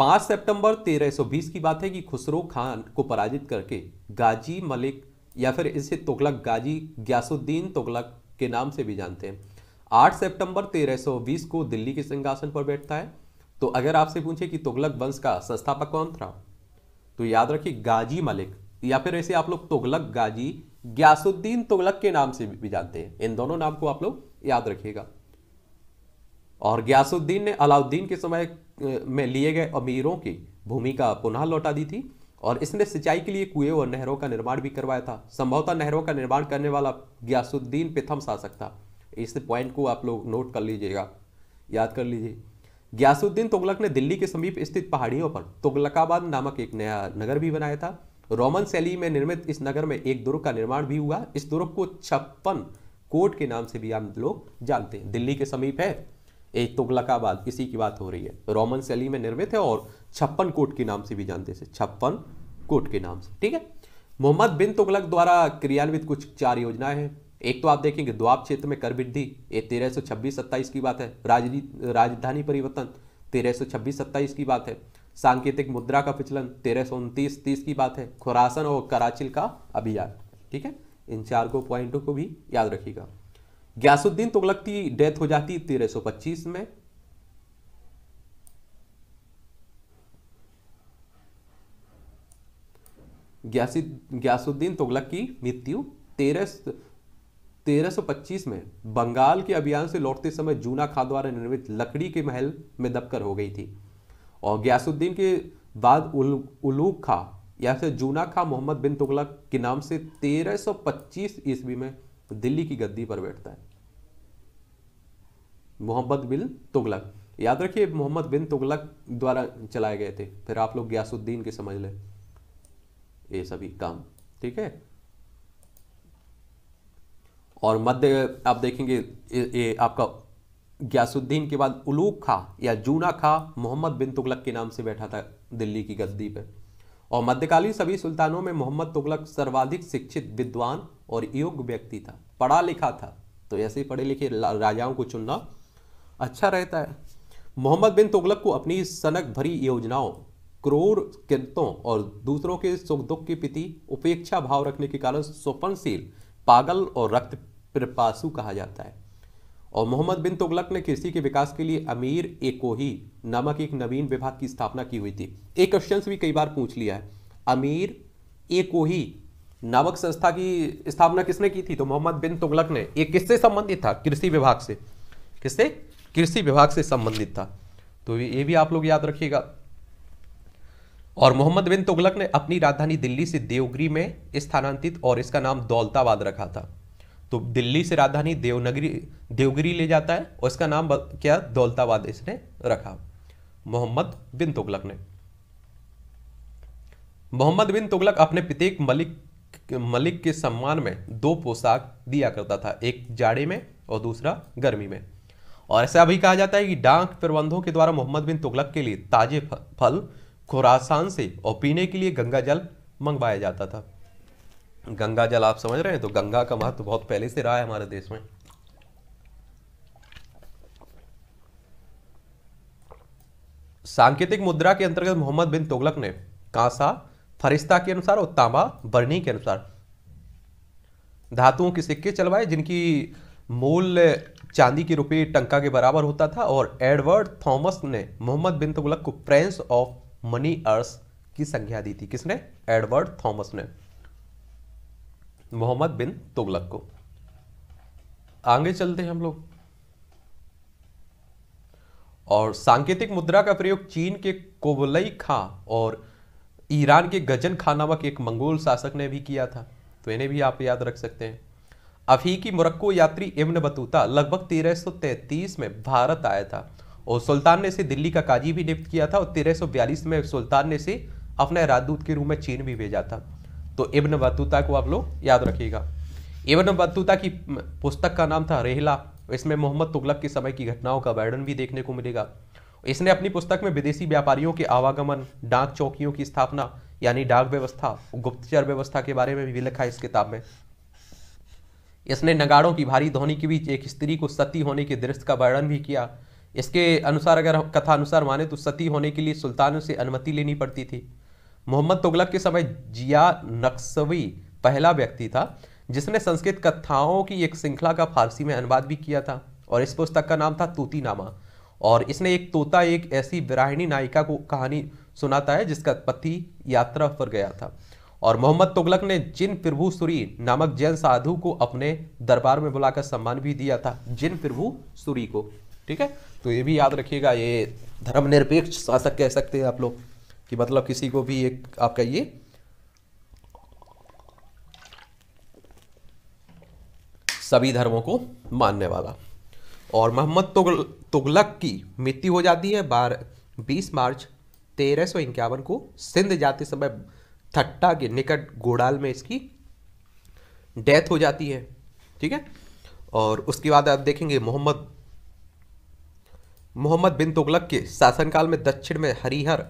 5 सितंबर 1320 की बात है कि खुसरो खान को पराजित करके गाजी मलिक या फिर इसे तुगलक गाजी ग्यासुद्दीन तुगलक के नाम से भी जानते हैं 8 सितंबर 1320 को दिल्ली के सिंहासन पर बैठता है तो अगर आपसे पूछे कि तुगलक वंश का संस्थापक कौन था तो याद रखिए गाजी मलिक या फिर ऐसे आप लोग तुगलक गाजी ग्यासुद्दीन तुगलक के नाम से भी जानते हैं इन दोनों नाम को आप लोग याद रखिएगा और ग्यासुद्दीन ने अलाउद्दीन के समय में लिए गए अमीरों की भूमिका पुनः लौटा दी थी और इसने सिंचाई के लिए कुएं और नहरों का निर्माण भी करवाया था संभवतः नहरों का निर्माण करने वाला ग्यासुद्दीन प्रथम शासक था इस पॉइंट को आप लोग नोट कर लीजिएगा याद कर लीजिए ग्यासुद्दीन तुगलक ने दिल्ली के समीप स्थित पहाड़ियों पर तुगलकाबाद नामक एक नया नगर भी बनाया था रोमन शैली में निर्मित इस नगर में एक दुर्ग का निर्माण भी हुआ इस दुर्ग को छप्पन कोट के नाम से भी आप लोग जानते हैं दिल्ली के समीप है एक तुगलकाबाद इसी की बात हो रही है रोमन शैली में निर्मित है और छप्पन कोट के नाम से भी जानते हैं छप्पन कोट के नाम से ठीक है मोहम्मद बिन तुगलक द्वारा क्रियान्वित कुछ चार योजनाएं हैं एक तो आप देखेंगे द्वाब क्षेत्र में कर वृद्धि ये तेरह सौ छब्बीस सत्ताईस की बात है राजधानी परिवर्तन तेरह सौ छब्बीस सत्ताईस की बात है सांकेतिक मुद्रा का फिचलन तेरह सौ उनतीस तीस की बात है खुरासन और कराचिल का अभियान ठीक है इन चार को पॉइंटों को भी याद रखिएगा ग्यासुद्दीन तुगलक की डेथ हो जाती तेरह सौ पच्चीस में ग्यासुद्दीन तुगलक की मृत्यु तेरह तेरह सौ पच्चीस में बंगाल के अभियान से लौटते समय जूना खां द्वारा निर्मित लकड़ी के महल में दबकर हो गई थी और गयासुद्दीन के बाद उल, उलूक खा या फिर जूना खा मोहम्मद बिन तुगलक के नाम से 1325 ईस्वी में दिल्ली की गद्दी पर बैठता है मोहम्मद बिन तुगलक याद रखिए मोहम्मद बिन तुगलक द्वारा चलाए गए थे फिर आप लोग गयासुद्दीन के समझ लें ये सभी काम ठीक है और मध्य आप देखेंगे ये आपका ग्यासुद्दीन के बाद उलूक खा या जूना खा मोहम्मद बिन तुगलक के नाम से बैठा था दिल्ली की गद्दी पर और मध्यकालीन सभी सुल्तानों में मोहम्मद तुगलक सर्वाधिक शिक्षित विद्वान और योग्य व्यक्ति था पढ़ा लिखा था तो ऐसे ही पढ़े लिखे राजाओं को चुनना अच्छा रहता है मोहम्मद बिन तुगलक को अपनी सनक भरी योजनाओं क्रोर किरतों और दूसरों के सुख दुख की प्रति उपेक्षा भाव रखने के कारण स्वपनशील पागल और रक्त पिपासु कहा जाता है और मोहम्मद बिन तुगलक ने कृषि के विकास के लिए अमीर एकोही नामक एक नवीन विभाग की स्थापना की हुई थी एक क्वेश्चन भी कई बार पूछ लिया है अमीर एकोही नामक संस्था की स्थापना किसने की थी तो मोहम्मद बिन तुगलक ने ये किससे संबंधित था कृषि विभाग से किससे कृषि विभाग से संबंधित था तो ये भी आप लोग याद रखिएगा और मोहम्मद बिन तुगलक ने अपनी राजधानी दिल्ली से देवगिरी में स्थानांतरित और इसका नाम दौलताबाद रखा था तो दिल्ली से राजधानी देवनगरी देवगिरी ले जाता है और इसका नाम क्या दौलताबाद इसने रखा मोहम्मद बिन तुगलक ने मोहम्मद बिन तुगलक अपने प्रत्येक मलिक मलिक के सम्मान में दो पोशाक दिया करता था एक जाड़े में और दूसरा गर्मी में और ऐसा भी कहा जाता है कि डाक प्रबंधों के द्वारा मोहम्मद बिन तुगलक के लिए ताजे फल खुरासान से और पीने के लिए गंगा जल मंगवाया जाता था गंगा जल आप समझ रहे हैं तो गंगा का महत्व बहुत पहले से रहा है हमारे देश में सांकेतिक मुद्रा के अंतर्गत मोहम्मद बिन तुगलक ने कांसा फरिश्ता के अनुसार और तांबा बर्नी के अनुसार धातुओं के सिक्के चलवाए जिनकी मूल्य चांदी की रुपये टंका के बराबर होता था और एडवर्ड थॉमस ने मोहम्मद बिन तुगलक को प्रिंस ऑफ मनी अर्स की संज्ञा दी थी किसने एडवर्ड थॉमस ने मोहम्मद बिन तुगलक को आगे चलते हैं हम लोग और सांकेतिक मुद्रा का प्रयोग चीन के कोवलई खां और ईरान के गजन खा नामक एक मंगोल शासक ने भी किया था तो इन्हें भी आप याद रख सकते हैं अफीकी मुरक्को यात्री इब्न बतूता लगभग 1333 में भारत आया था और सुल्तान ने इसे दिल्ली का काजी भी नियुक्त किया था और 1342 में सुल्तान ने इसे अपने राजदूत के रूप में चीन भी भेजा था तो इब्न बतूता को आप लोग याद रखिएगा इब्न बतूता की पुस्तक का नाम था रेहला इसमें मोहम्मद तुगलक के समय की घटनाओं का वर्णन भी देखने को मिलेगा इसने अपनी पुस्तक में विदेशी व्यापारियों के आवागमन डाक चौकियों की स्थापना यानी डाक व्यवस्था गुप्तचर व्यवस्था के बारे में भी लिखा है इस किताब में इसने नगाड़ों की भारी ध्वनि के बीच एक स्त्री को सती होने के दृश्य का वर्णन भी किया इसके अनुसार अगर कथा अनुसार माने तो सती होने के लिए सुल्तानों से अनुमति लेनी पड़ती थी मोहम्मद तुगलक के समय जिया नक्सवी पहला व्यक्ति था जिसने संस्कृत कथाओं की एक श्रृंखला का फारसी में अनुवाद भी किया था और इस पुस्तक का नाम था नामा और इसने एक तोता एक ऐसी विराहिणी नायिका को कहानी सुनाता है जिसका पति यात्रा पर गया था और मोहम्मद तुगलक ने जिन प्रभु सूरी नामक जैन साधु को अपने दरबार में बुलाकर सम्मान भी दिया था जिन प्रभु सूरी को ठीक है तो ये भी याद रखिएगा ये धर्मनिरपेक्ष शासक कह सकते हैं आप लोग कि मतलब किसी को भी एक आप कहिए सभी धर्मों को मानने वाला और मोहम्मद तुगल तुगलक की मृत्यु हो जाती है बार बीस मार्च तेरह सौ इक्यावन को सिंध जाते समय थट्टा के निकट गोडाल में इसकी डेथ हो जाती है ठीक है और उसके बाद आप देखेंगे मोहम्मद मोहम्मद बिन तुगलक के शासनकाल में दक्षिण में हरिहर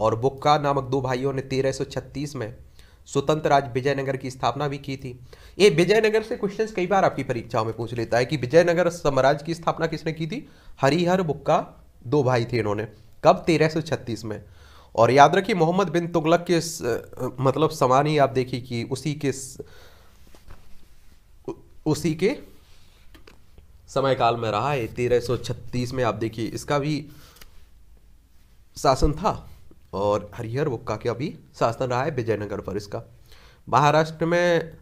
और बुक्का नामक दो भाइयों ने 1336 में स्वतंत्र राज विजयनगर की स्थापना भी की थी ये विजयनगर से क्वेश्चन कई बार आपकी परीक्षाओं में पूछ लेता है कि विजयनगर साम्राज्य की स्थापना किसने की थी हरिहर बुक्का दो भाई थे इन्होंने कब 1336 में और याद रखिए मोहम्मद बिन तुगलक के मतलब समान ही आप देखिए कि उसी के उसी के समय काल में रहा है तेरह में आप देखिए इसका भी शासन था और हरिहर बुक्का के अभी शासन रहा है विजयनगर पर इसका महाराष्ट्र में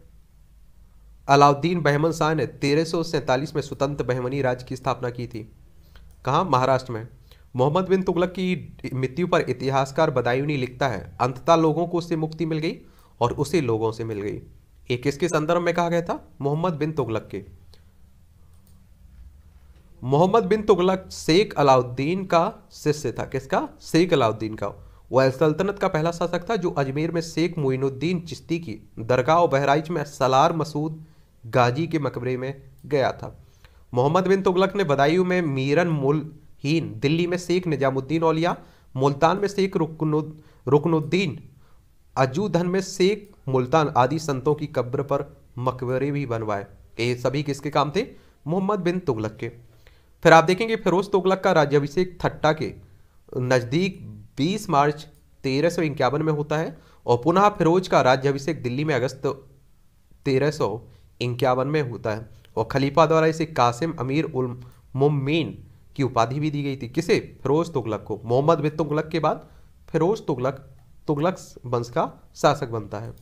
अलाउद्दीन बहमन शाह ने तेरह में स्वतंत्र बहमनी राज्य की स्थापना की थी कहाँ महाराष्ट्र में मोहम्मद बिन तुगलक की मृत्यु पर इतिहासकार बदायूनी लिखता है अंततः लोगों को उससे मुक्ति मिल गई और उसे लोगों से मिल गई ये किसके संदर्भ में कहा गया था मोहम्मद बिन तुगलक के मोहम्मद बिन तुगलक शेख अलाउद्दीन का शिष्य था किसका शेख अलाउद्दीन का वह सल्तनत का पहला शासक था जो अजमेर में शेख मोइनुद्दीन चिश्ती की दरगाह और बहराइच में सलार मसूद गाजी के मकबरे में गया था मोहम्मद बिन तुगलक ने बदायूं में मीरन मुलहीन दिल्ली में शेख निजामुद्दीन औलिया मुल्तान में शेख रुकनुद्दीन अजूधन में शेख मुल्तान आदि संतों की कब्र पर मकबरे भी बनवाए ये सभी किसके काम थे मोहम्मद बिन तुगलक के फिर आप देखेंगे फिरोज तुगलक का राज्यभिषेक थट्टा के नज़दीक बीस मार्च तेरह में होता है और पुनः फिरोज का राज्याभिषेक दिल्ली में अगस्त तेरह में होता है और खलीफा द्वारा इसे कासिम अमीर उल मुमीन की उपाधि भी दी गई थी किसे फिरोज तुगलक को मोहम्मद बिन तुगलक के बाद फिरोज तुगलक तुगलक वंश का शासक बनता है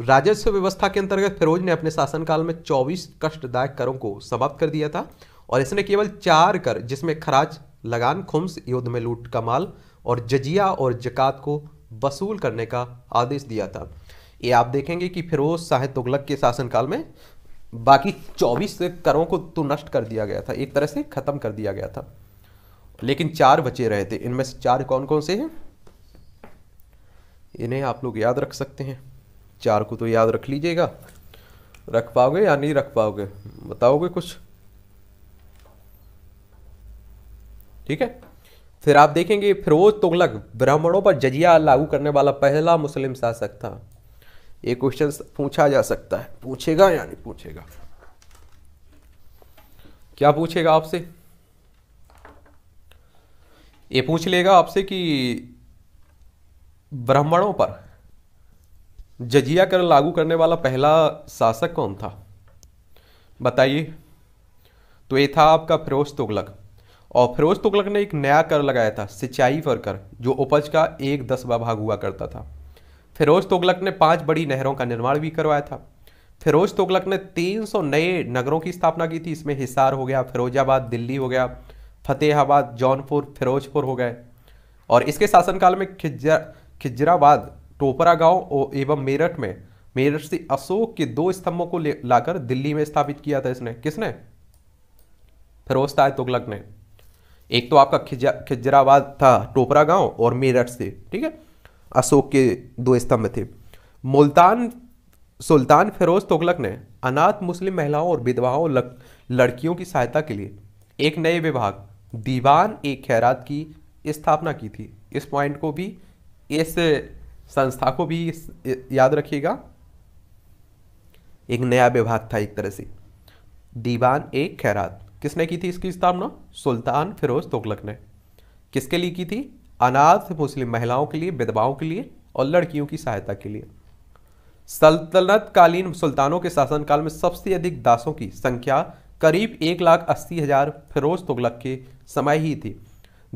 राजस्व व्यवस्था के अंतर्गत फिरोज ने अपने शासनकाल में 24 कष्टदायक करों को समाप्त कर दिया था और इसने केवल चार कर जिसमें खराज लगान खुम्स युद्ध में लूट का माल और जजिया और जकात को वसूल करने का आदेश दिया था ये आप देखेंगे कि फिरोज शाह तुगलक के शासनकाल में बाकी चौबीस करों को तो नष्ट कर दिया गया था एक तरह से ख़त्म कर दिया गया था लेकिन चार बचे रहे थे इनमें से चार कौन कौन से हैं इन्हें आप लोग याद रख सकते हैं चार को तो याद रख लीजिएगा रख पाओगे या नहीं रख पाओगे बताओगे कुछ ठीक है फिर आप देखेंगे फिरोज तुगलक ब्राह्मणों पर जजिया लागू करने वाला पहला मुस्लिम शासक था ये क्वेश्चन पूछा जा सकता है पूछेगा या नहीं पूछेगा क्या पूछेगा आपसे ये पूछ लेगा आपसे कि ब्राह्मणों पर जजिया कर लागू करने वाला पहला शासक कौन था बताइए तो ये था आपका फिरोज तुगलक और फिरोज तुगलक ने एक नया कर लगाया था सिंचाई पर कर जो उपज का एक दसवा भाग हुआ करता था फिरोज तुगलक ने पांच बड़ी नहरों का निर्माण भी करवाया था फिरोज तुगलक ने 300 नए नगरों की स्थापना की थी इसमें हिसार हो गया फिरोजाबाद दिल्ली हो गया फतेहाबाद जौनपुर फिरोजपुर हो गए और इसके शासनकाल में खिजरा खिजराबाद टोपरा गांव एवं मेरठ में मेरठ से अशोक के दो स्तंभों को लाकर दिल्ली में स्थापित किया था इसने किसने फिरोजताज तुगलक ने एक तो आपका खिजा खिजराबाद था टोपरा गांव और मेरठ से ठीक है अशोक के दो स्तंभ थे मुल्तान सुल्तान फिरोज तुगलक ने अनाथ मुस्लिम महिलाओं और विधवाओं लक, लड़कियों की सहायता के लिए एक नए विभाग दीवान ए खैरात की स्थापना की थी इस पॉइंट को भी इस संस्था को भी याद रखिएगा एक नया विभाग था एक तरह से दीवान ए खैरात किसने की थी इसकी स्थापना सुल्तान फिरोज तुगलक ने किसके लिए की थी अनाथ मुस्लिम महिलाओं के लिए विधवाओं के लिए और लड़कियों की सहायता के लिए सल्तनत कालीन सुल्तानों के शासनकाल में सबसे अधिक दासों की संख्या करीब एक लाख अस्सी हजार फिरोज तुगलक के समय ही थी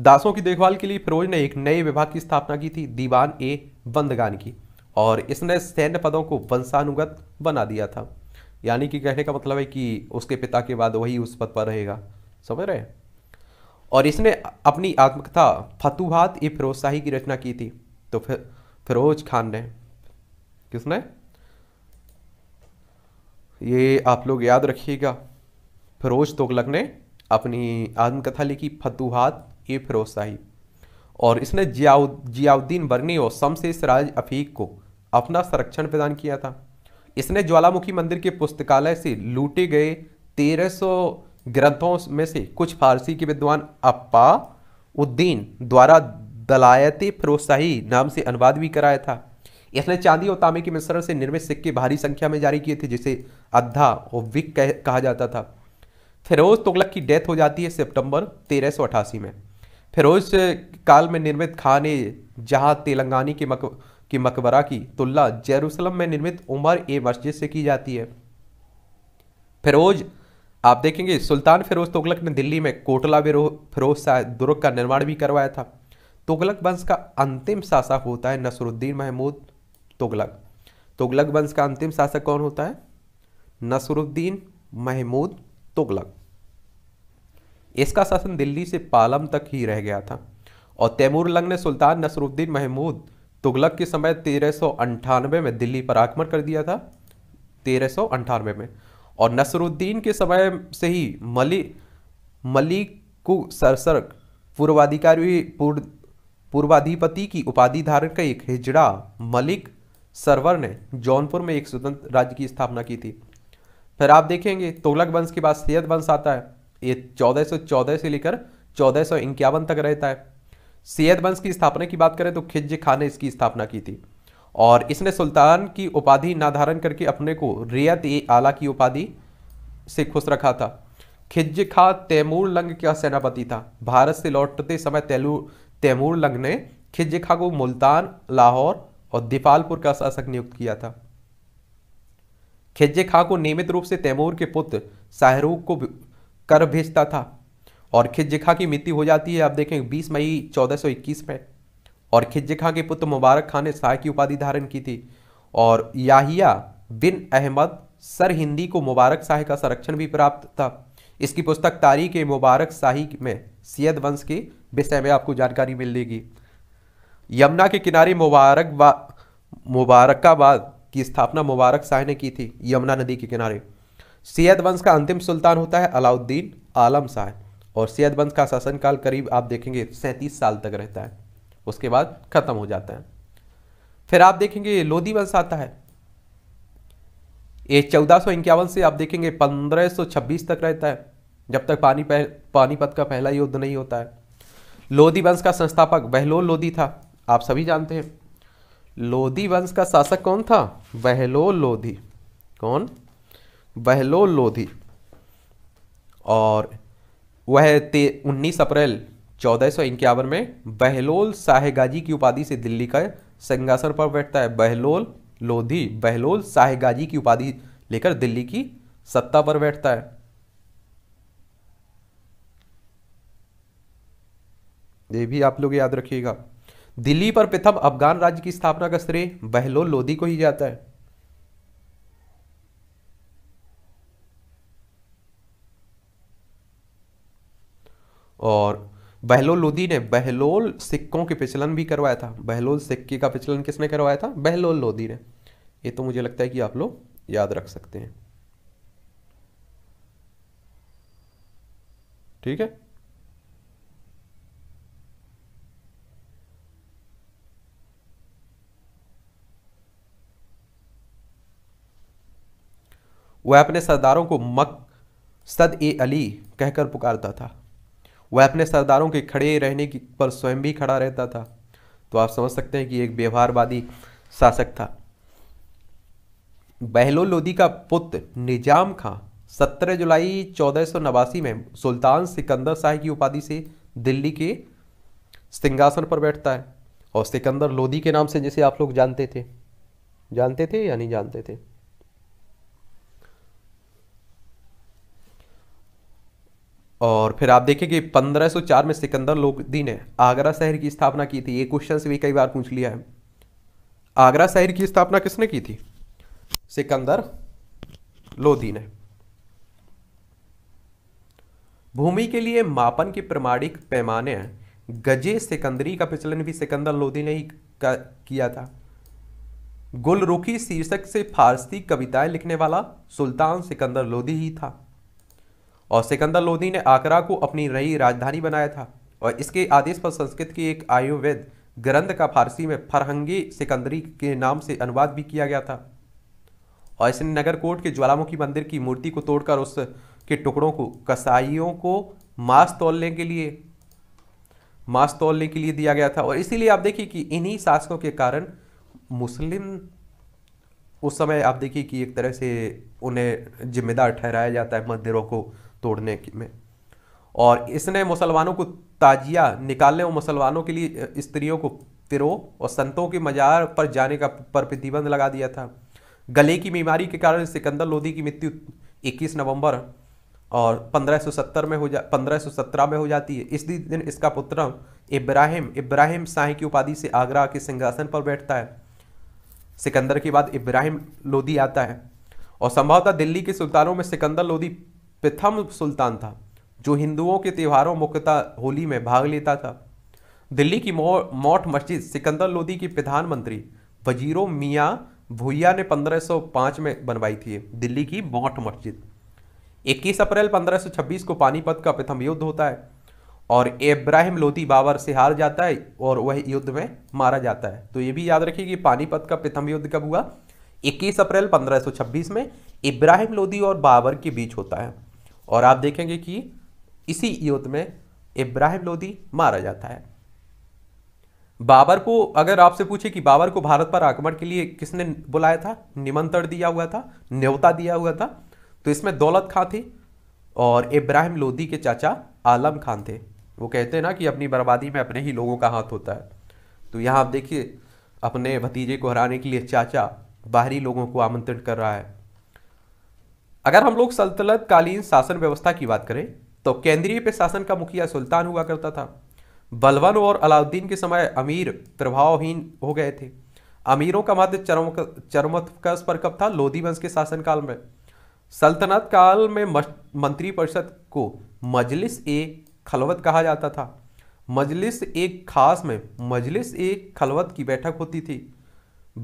दासों की देखभाल के लिए फिरोज ने एक नए विभाग की स्थापना की थी दीवान ए बंदगान की और इसने सैन्य पदों को वंशानुगत बना दिया था यानी कि कहने का मतलब है कि उसके पिता के बाद वही उस पद पर रहेगा समझ रहे हैं और इसने अपनी आत्मकथा फतुहात ए फिरोज शाही की रचना की थी तो फिर फिरोज खान ने किसने ये आप लोग याद रखिएगा फिरोज तोगलक ने अपनी आत्मकथा लिखी फतुहात ए फिरोज शाही और इसने जियाउद्दीन बर्नी और शमशेष राज अफीक को अपना संरक्षण प्रदान किया था इसने ज्वालामुखी मंदिर के पुस्तकालय से लूटे गए 1300 ग्रंथों में से कुछ फारसी के विद्वान अप्पा उद्दीन द्वारा दलायत फरोसाही नाम से अनुवाद भी कराया था इसने चांदी और तामे के मिश्रण से निर्मित सिक्के भारी संख्या में जारी किए थे जिसे अद्धा और विक कहा जाता था फिरोज तुगलक की डेथ हो जाती है सितंबर 1388 में फिरोज काल में निर्मित खाने जहां तेलंगानी के मक कि मकबरा की तुलना जेरूसलम में निर्मित उमर ए मस्जिद से की जाती है फिरोज आप देखेंगे सुल्तान फिरोज तुगलक ने दिल्ली में कोटला फिरोज शाह दुर्ग का निर्माण भी करवाया था तुगलक वंश का अंतिम शासक होता है नसरुद्दीन महमूद तुगलक तुगलक वंश का अंतिम शासक कौन होता है नसरुद्दीन महमूद तुगलक इसका शासन दिल्ली से पालम तक ही रह गया था और तैमूर लंग ने सुल्तान नसरुद्दीन महमूद तुगलक के समय तेरह में दिल्ली पर आक्रमण कर दिया था तेरह में और नसरुद्दीन के समय से ही मली मलिक को सरसर पूर्वाधिकारी पूर्वाधिपति की उपाधि धारण का एक हिजड़ा मलिक सरवर ने जौनपुर में एक स्वतंत्र राज्य की स्थापना की थी फिर आप देखेंगे तुगलक वंश के बाद सैयद वंश आता है ये 1414 से लेकर चौदह तक रहता है सैयद वंश की स्थापना की बात करें तो खिज्ज खान ने इसकी स्थापना की थी और इसने सुल्तान की उपाधि ना धारण करके अपने को रियत ए आला की उपाधि से खुश रखा था खिज खां तैमूर लंग का सेनापति था भारत से लौटते समय तेलू तैमूर लंग ने खिज खां को मुल्तान लाहौर और दीपालपुर का शासक नियुक्त किया था खिज्जे खां को नियमित रूप से तैमूर के पुत्र शाहरुख को कर भेजता था और खिजखा की मृत्यु हो जाती है आप देखें बीस मई 1421 में और खिजखा के पुत्र मुबारक खान ने शाह की उपाधि धारण की थी और याहिया बिन अहमद सर हिंदी को मुबारक शाह का संरक्षण भी प्राप्त था इसकी पुस्तक तारीख मुबारक शाही में सैयद वंश के विषय में आपको जानकारी मिलेगी यमुना के किनारे मुबारक मुबारकाबाद की स्थापना मुबारक शाह ने की थी यमुना नदी के किनारे सैयद वंश का अंतिम सुल्तान होता है अलाउद्दीन आलम शाह और सैयद वंश का शासनकाल करीब आप देखेंगे सैंतीस साल तक रहता है उसके बाद खत्म हो जाता है फिर आप देखेंगे लोधी वंश आता है ये चौदह से आप देखेंगे 1526 तक रहता है जब तक पानी पह, पानीपत का पहला युद्ध नहीं होता है लोधी वंश का संस्थापक बहलोल लोधी था आप सभी जानते हैं लोधी वंश का शासक कौन था बहलोल लोधी कौन बहलोल लोधी और वह उन्नीस अप्रैल चौदह में बहलोल साहेगाजी की उपाधि से दिल्ली का सिंहासन पर बैठता है बहलोल लोधी बहलोल साहेगाजी की उपाधि लेकर दिल्ली की सत्ता पर बैठता है ये भी आप लोग याद रखिएगा दिल्ली पर प्रथम अफगान राज्य की स्थापना का श्रेय बहलोल लोधी को ही जाता है और बहलोल लोधी ने बहलोल सिक्कों के पिछलन भी करवाया था बहलोल सिक्के का पिछलन किसने करवाया था बहलोल लोधी ने ये तो मुझे लगता है कि आप लोग याद रख सकते हैं ठीक है वह अपने सरदारों को मक सद ए अली कहकर पुकारता था वह अपने सरदारों के खड़े रहने की पर स्वयं भी खड़ा रहता था तो आप समझ सकते हैं कि एक व्यवहारवादी शासक था बहलो लोधी का पुत्र निजाम खां 17 जुलाई चौदह में सुल्तान सिकंदर शाह की उपाधि से दिल्ली के सिंहासन पर बैठता है और सिकंदर लोधी के नाम से जिसे आप लोग जानते थे जानते थे या नहीं जानते थे और फिर आप देखेंगे 1504 में सिकंदर लोधी ने आगरा शहर की स्थापना की थी ये क्वेश्चन से भी कई बार पूछ लिया है आगरा शहर की स्थापना किसने की थी सिकंदर लोधी ने भूमि के लिए मापन के प्रमाणिक पैमाने गजे सिकंदरी का प्रचलन भी सिकंदर लोधी ने ही किया था गुलरुखी शीर्षक से फारसी कविताएं लिखने वाला सुल्तान सिकंदर लोधी ही था और सिकंदर लोधी ने आगरा को अपनी नई राजधानी बनाया था और इसके आदेश पर संस्कृत की एक आयुर्वेद ग्रंथ का फारसी में फरहंगी सिकंदरी के नाम से अनुवाद भी किया गया था और इसने कोट के ज्वालामुखी मंदिर की मूर्ति को तोड़कर उस के टुकड़ों को कसाईयों को मांस तोलने के लिए मांस तोलने के लिए दिया गया था और इसीलिए आप देखिए कि इन्हीं शासकों के कारण मुस्लिम उस समय आप देखिए कि एक तरह से उन्हें जिम्मेदार ठहराया जाता है मंदिरों को तोड़ने में और इसने मुसलमानों को ताजिया निकालने और मुसलमानों के लिए स्त्रियों को पिरो और संतों के मजार पर जाने का पर प्रतिबंध लगा दिया था गले की बीमारी के कारण सिकंदर लोधी की मृत्यु 21 नवंबर और 1570 में हो जा 1517 में हो जाती है इसी दिन इसका पुत्र इब्राहिम इब्राहिम शाही की उपाधि से आगरा के सिंहासन पर बैठता है सिकंदर के बाद इब्राहिम लोधी आता है और संभवतः दिल्ली के सुल्तानों में सिकंदर लोधी प्रथम सुल्तान था जो हिंदुओं के त्योहारों मुख्यतः होली में भाग लेता था दिल्ली की मौठ मस्जिद सिकंदर लोधी की प्रधानमंत्री वजीरो मियाँ भुइया ने 1505 में बनवाई थी दिल्ली की मौठ मस्जिद 21 अप्रैल 1526 को पानीपत का प्रथम युद्ध होता है और इब्राहिम लोधी बाबर से हार जाता है और वह युद्ध में मारा जाता है तो ये भी याद रखिए कि पानीपत का प्रथम युद्ध कब हुआ 21 अप्रैल 1526 में इब्राहिम लोधी और बाबर के बीच होता है और आप देखेंगे कि इसी युद्ध में इब्राहिम लोदी मारा जाता है बाबर को अगर आपसे पूछे कि बाबर को भारत पर आक्रमण के लिए किसने बुलाया था निमंत्रण दिया हुआ था न्योता दिया हुआ था तो इसमें दौलत खां थे और इब्राहिम लोदी के चाचा आलम खान थे वो कहते हैं ना कि अपनी बर्बादी में अपने ही लोगों का हाथ होता है तो यहाँ आप देखिए अपने भतीजे को हराने के लिए चाचा बाहरी लोगों को आमंत्रित कर रहा है अगर हम लोग सल्तनतकालीन शासन व्यवस्था की बात करें तो केंद्रीय पे शासन का मुखिया सुल्तान हुआ करता था बलवन और अलाउद्दीन के समय अमीर प्रभावहीन हो गए थे अमीरों का मध्य चरम चरमोत्कर्ष पर कब था लोधी वंश के शासनकाल में सल्तनत काल में मंत्रिपरिषद को मजलिस ए खलवत कहा जाता था मजलिस एक खास में मजलिस ए खलवत की बैठक होती थी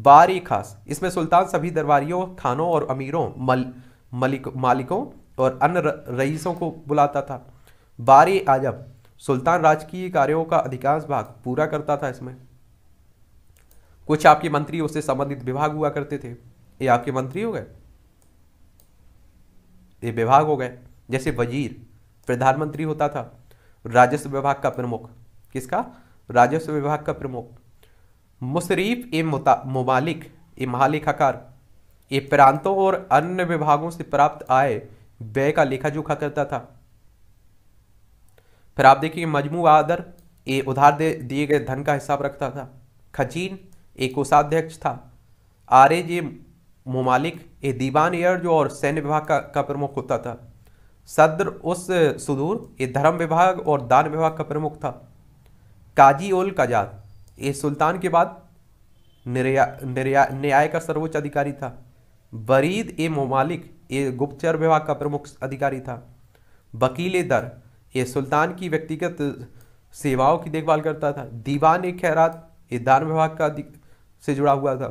बारी खास इसमें सुल्तान सभी दरबारियों खानों और अमीरों मल मलिक मालिकों और अन्य रईसों को बुलाता था बार आजम सुल्तान राजकीय कार्यों का अधिकांश भाग पूरा करता था इसमें कुछ आपके मंत्री उससे संबंधित विभाग हुआ करते थे ये आपके मंत्री हो गए ये विभाग हो गए जैसे वजीर प्रधानमंत्री होता था राजस्व विभाग का प्रमुख किसका राजस्व विभाग का प्रमुख मुशरीफ ए मुमालिक ए महालेखाकार ये प्रांतों और अन्य विभागों से प्राप्त आय व्यय का लेखा जोखा करता था फिर आप देखिए मजमू आदर ये उधार दिए गए धन का हिसाब रखता था खजीन एक कोषाध्यक्ष था ए जे मुमालिक ये दीवान एयर जो और सैन्य विभाग का, का प्रमुख होता था सद्र उस सुदूर ये धर्म विभाग और दान विभाग का प्रमुख था काजी उल कजाद ये सुल्तान के बाद निर्या, निर्या, न्याय का सर्वोच्च अधिकारी था बरीद ए मोमालिक ये गुप्तचर विभाग का प्रमुख अधिकारी था वकील दर ये सुल्तान की व्यक्तिगत सेवाओं की देखभाल करता था दीवान ए खैरात ये दान विभाग का से जुड़ा हुआ था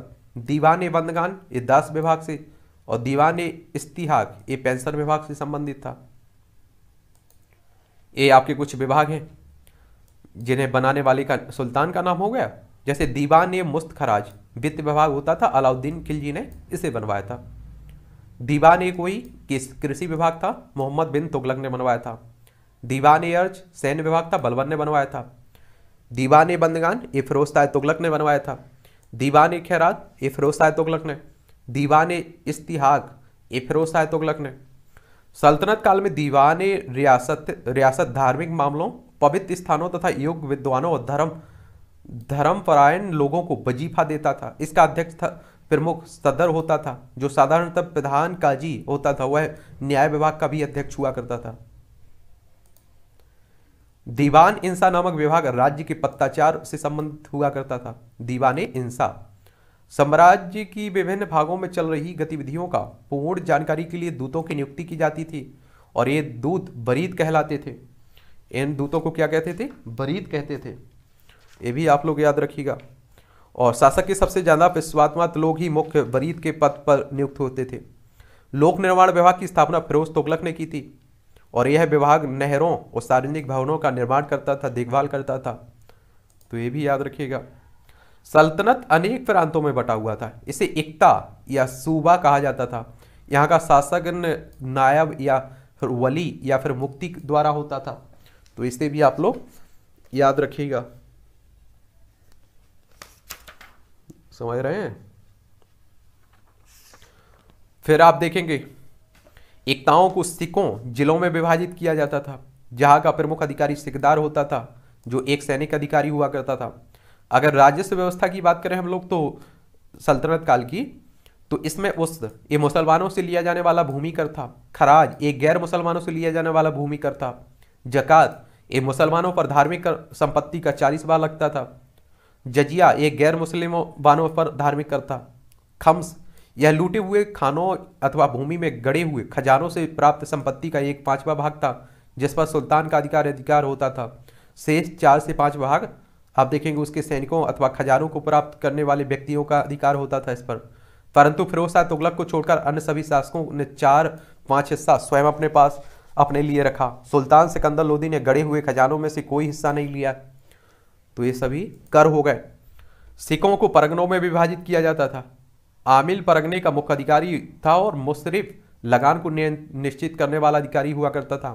दीवान ए बंदगान ये दास विभाग से और दीवान ए इस्तिहाक ये पेंशन विभाग से संबंधित था ये आपके कुछ विभाग हैं जिन्हें बनाने वाले का सुल्तान का नाम हो गया जैसे दीवान ए मुस्त खराज वित्त विभाग होता था अलाउद्दीन खिलजी ने इसे बनवाया था दीवान ए कोई किस कृषि विभाग था मोहम्मद बिन तुगलक ने बनवाया था दीवान ए अर्ज सैन्य विभाग था बलवन ने बनवाया था दीवान ए बंदगान ए फिरोजता तुगलक ने बनवाया था दीवान ए खैरात ए फिरोजता तुगलक ने दीवान ए इस्तिहाक ए फिरोजता तुगलक ने सल्तनत काल में दीवान रियासत रियासत धार्मिक मामलों पवित्र स्थानों तथा योग विद्वानों और धर्म धर्मपरायण लोगों को वजीफा देता था इसका अध्यक्ष था प्रमुख सदर होता था जो साधारणतः प्रधान काजी होता था वह न्याय विभाग का भी अध्यक्ष हुआ करता था दीवान इंसा नामक विभाग राज्य के पत्ताचार से संबंधित हुआ करता था दीवान इंसा साम्राज्य की विभिन्न भागों में चल रही गतिविधियों का पूर्ण जानकारी के लिए दूतों की नियुक्ति की जाती थी और ये दूत बरीद कहलाते थे इन दूतों को क्या कहते थे बरीद कहते थे ये भी आप लोग याद रखिएगा और शासक के सबसे ज़्यादा विश्वात्मा लोग ही मुख्य वरीद के पद पर नियुक्त होते थे लोक निर्माण विभाग की स्थापना फिरोज तुगलक ने की थी और यह विभाग नहरों और सार्वजनिक भवनों का निर्माण करता था देखभाल करता था तो ये भी याद रखिएगा सल्तनत अनेक प्रांतों में बटा हुआ था इसे एकता या सूबा कहा जाता था यहाँ का शासक नायब या फिर वली या फिर मुक्ति द्वारा होता था तो इसे भी आप लोग याद रखिएगा समझ रहे हैं फिर आप देखेंगे एकताओं को सिखों जिलों में विभाजित किया जाता था जहां का प्रमुख अधिकारी सिकदार होता था जो एक सैनिक अधिकारी हुआ करता था अगर राजस्व व्यवस्था की बात करें हम लोग तो सल्तनत काल की तो इसमें उस ये मुसलमानों से लिया जाने वाला भूमि कर था खराज एक गैर मुसलमानों से लिया जाने वाला भूमि कर था जकात ये मुसलमानों पर धार्मिक संपत्ति का चालीस बार लगता था जजिया एक गैर मुस्लिम बानों पर धार्मिक करता खम्स यह लूटे हुए खानों अथवा भूमि में गड़े हुए खजानों से प्राप्त संपत्ति का एक पांचवा भाग था जिस पर सुल्तान का अधिकार अधिकार होता था शेष चार से पांच भाग आप देखेंगे उसके सैनिकों अथवा खजानों को प्राप्त करने वाले व्यक्तियों का अधिकार होता था इस पर परंतु फिरोज शाह तुगलक को छोड़कर अन्य सभी शासकों ने चार पाँच हिस्सा स्वयं अपने पास अपने लिए रखा सुल्तान सिकंदर लोधी ने गड़े हुए खजानों में से कोई हिस्सा नहीं लिया तो ये सभी कर हो गए सिखों को परगनों में विभाजित किया जाता था आमिल परगने का मुख्य अधिकारी था और मुशरिफ लगान को निश्चित करने वाला अधिकारी हुआ करता था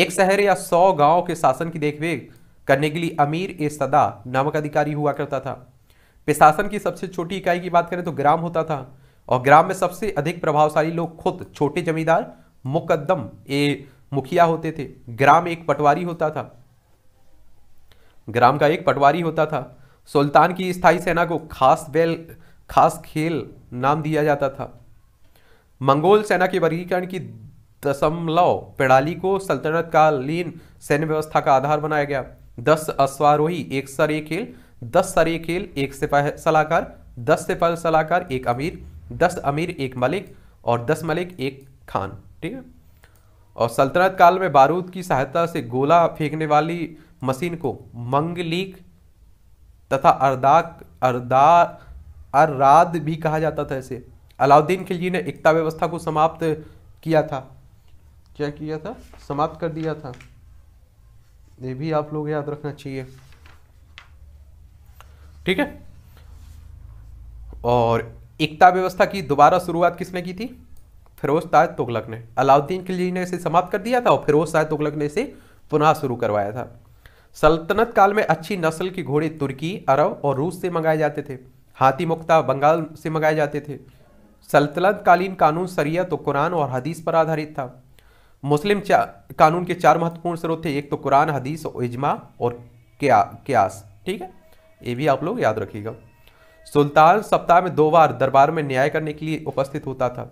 एक शहर या सौ गांव के शासन की देखरेख करने के लिए अमीर ए सदा नामक अधिकारी हुआ करता था प्रशासन की सबसे छोटी इकाई की बात करें तो ग्राम होता था और ग्राम में सबसे अधिक प्रभावशाली लोग खुद छोटे जमींदार मुकदम ए मुखिया होते थे ग्राम एक पटवारी होता था ग्राम का एक पटवारी होता था सुल्तान की स्थायी सेना को खास बैल खास खेल नाम दिया जाता था मंगोल सेना के वर्गीकरण की दशमलव प्रणाली को सल्तनत कालीन सैन्य व्यवस्था का आधार बनाया गया दस अश्वारोही एक सर एक खेल दस सर एक खेल एक सिपाह सलाहकार दस सिपाह सलाहकार एक अमीर दस अमीर एक मलिक और दस मलिक एक खान ठीक है और सल्तनत काल में बारूद की सहायता से गोला फेंकने वाली मशीन को मंगलिक तथा अर्दाक अरदा अर्राद भी कहा जाता था इसे अलाउद्दीन खिलजी ने एकता व्यवस्था को समाप्त किया था क्या किया था समाप्त कर दिया था ये भी आप लोग याद रखना चाहिए ठीक है और एकता व्यवस्था की दोबारा शुरुआत किसने की थी फिरोज ताज तुगलक ने अलाउद्दीन खिलजी ने इसे समाप्त कर दिया था और फिरोज शाह तुगलक ने इसे पुनः शुरू करवाया था सल्तनत काल में अच्छी नस्ल के घोड़े तुर्की अरब और रूस से मंगाए जाते थे हाथी मुख्ता बंगाल से मंगाए जाते थे सल्तनतकालीन कानून सरिया तो कुरान और हदीस पर आधारित था मुस्लिम कानून के चार महत्वपूर्ण स्रोत थे एक तो कुरान हदीस इजमा और क्या क्यास ठीक है ये भी आप लोग याद रखिएगा सुल्तान सप्ताह में दो बार दरबार में न्याय करने के लिए उपस्थित होता था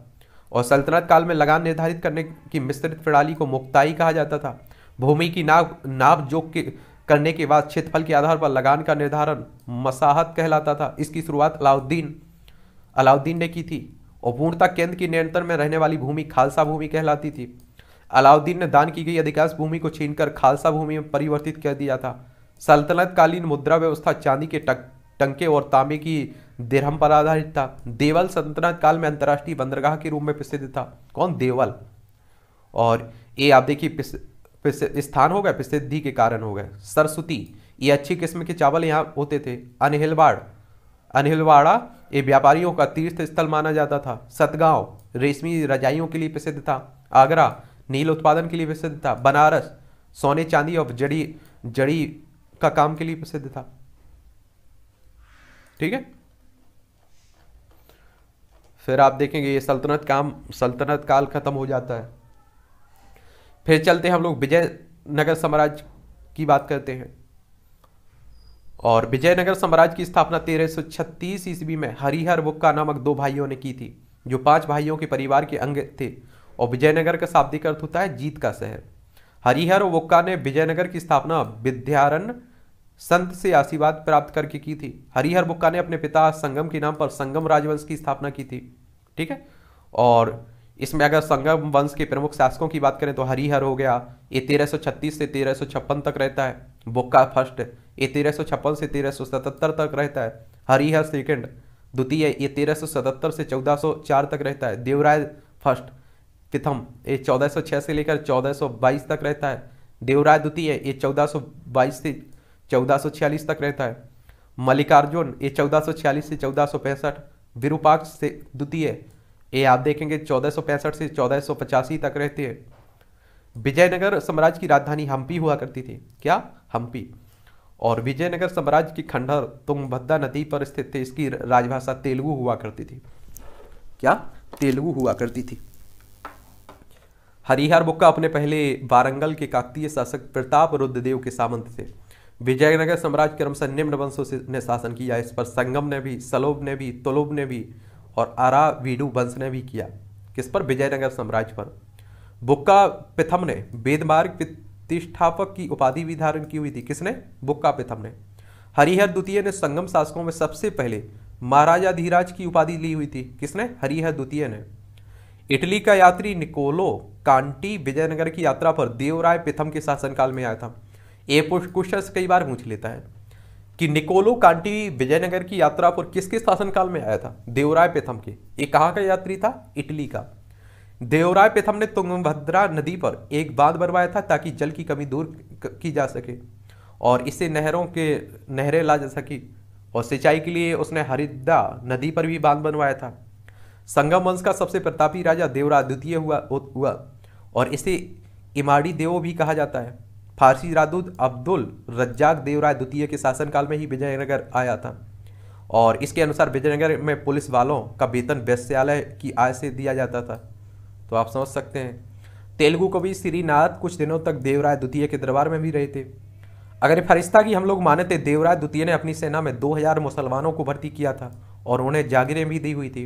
और सल्तनत काल में लगान निर्धारित करने की मिश्रित प्रणाली को मुक्ताई कहा जाता था भूमि की नाव नाप जोक के करने के बाद क्षेत्रफल के आधार पर लगान का निर्धारण मसाहत कहलाता था इसकी शुरुआत अलाउद्दीन अलाउद्दीन ने की थी और पूर्णता केंद्र के नियंत्रण में रहने वाली भूमि खालसा भूमि कहलाती थी अलाउद्दीन ने दान की गई अधिकांश भूमि को छीनकर खालसा भूमि में परिवर्तित कर दिया था सल्तनतकालीन मुद्रा व्यवस्था चांदी के टक टंके और तांबे की देरहम पर आधारित था देवल सल्तनत काल में अंतर्राष्ट्रीय बंदरगाह के रूप में प्रसिद्ध था कौन देवल और ये आप देखिए स्थान हो गए प्रसिद्धि के कारण हो गए सरस्वती ये अच्छी किस्म के चावल यहाँ होते थे अनहिलवाड़ अनहिलवाड़ा ये व्यापारियों का तीर्थ स्थल माना जाता था सतगांव रेशमी रजाइयों के लिए प्रसिद्ध था आगरा नील उत्पादन के लिए प्रसिद्ध था बनारस सोने चांदी और जड़ी जड़ी का काम के लिए प्रसिद्ध था ठीक है फिर आप देखेंगे ये सल्तनत काम सल्तनत काल खत्म हो जाता है फिर चलते हैं हम लोग विजयनगर साम्राज्य की बात करते हैं और विजयनगर साम्राज्य की स्थापना 1336 ईस्वी में हरिहर बुक्का नामक दो भाइयों ने की थी जो पांच भाइयों के परिवार के अंग थे और विजयनगर का शाब्दिक अर्थ होता है जीत का शहर हरिहर बुक्का ने विजयनगर की स्थापना विद्यारण संत से आशीर्वाद प्राप्त करके की थी हरिहर बुक्का ने अपने पिता संगम के नाम पर संगम राजवंश की स्थापना की थी ठीक है और इसमें अगर संगम वंश के प्रमुख शासकों की बात करें तो हरिहर हो गया ये 1336 से 1356 तक रहता है बुक्का फर्स्ट ये 1356 से 1377 तक रहता है हरिहर सेकंड द्वितीय ये 1377 से 1404 तक रहता है देवराय फर्स्ट प्रथम ये 1406 से लेकर 1422 तक रहता है देवराय द्वितीय ये 1422 से चौदह तक रहता है मल्लिकार्जुन ये चौदह से चौदह विरूपाक्ष से द्वितीय ये आप देखेंगे चौदह से चौदह तक रहते हैं विजयनगर साम्राज्य की राजधानी हम्पी हुआ करती थी क्या हम्पी और विजयनगर साम्राज्य की खंडहर तुंगभद्रा नदी पर स्थित थे इसकी राजभाषा तेलुगु हुआ करती थी क्या तेलुगु हुआ करती थी हरिहर बुक्का अपने पहले वारंगल के काकतीय शासक प्रताप रुद्रदेव के सामंत थे विजयनगर साम्राज्य क्रमशः निम्न वंशों ने शासन किया इस पर संगम ने भी सलोभ ने भी तुलोभ ने भी और आरा वीडू वंश ने भी किया किस पर विजयनगर साम्राज्य पर बुक्का पिथम ने वेदमार्ग प्रतिष्ठापक की उपाधि भी धारण की हुई थी किसने बुक्का पिथम ने हरिहर द्वितीय ने संगम शासकों में सबसे पहले महाराजा धीराज की उपाधि ली हुई थी किसने हरिहर द्वितीय ने इटली का यात्री निकोलो कांटी विजयनगर की यात्रा पर देवराय पिथम के शासनकाल में आया था ए पुष्कुशस कई बार पूछ लेता है कि निकोलो कांटी विजयनगर की यात्रा पर किस किस शासनकाल में आया था देवराय प्रथम के ये कहाँ का यात्री था इटली का देवराय प्रथम ने तुंगभद्रा नदी पर एक बांध बनवाया था ताकि जल की कमी दूर की जा सके और इससे नहरों के नहरें ला जा सकी और सिंचाई के लिए उसने हरिद्दा नदी पर भी बांध बनवाया था संगम वंश का सबसे प्रतापी राजा देवराय द्वितीय हुआ हुआ और इसे इमाड़ी देवो भी कहा जाता है फारसी राजदूत अब्दुल रज्जाक देवराय द्वितीय के शासनकाल में ही विजयनगर आया था और इसके अनुसार विजयनगर में पुलिस वालों का वेतन वैश्यालय की आय से दिया जाता था तो आप समझ सकते हैं तेलुगु कवि श्रीनाथ कुछ दिनों तक देवराय द्वितीय के दरबार में भी रहे थे अगर फरिश्ता की हम लोग माने थे देवराय द्वितीय ने अपनी सेना में 2000 मुसलमानों को भर्ती किया था और उन्हें जागीरें भी दी हुई थी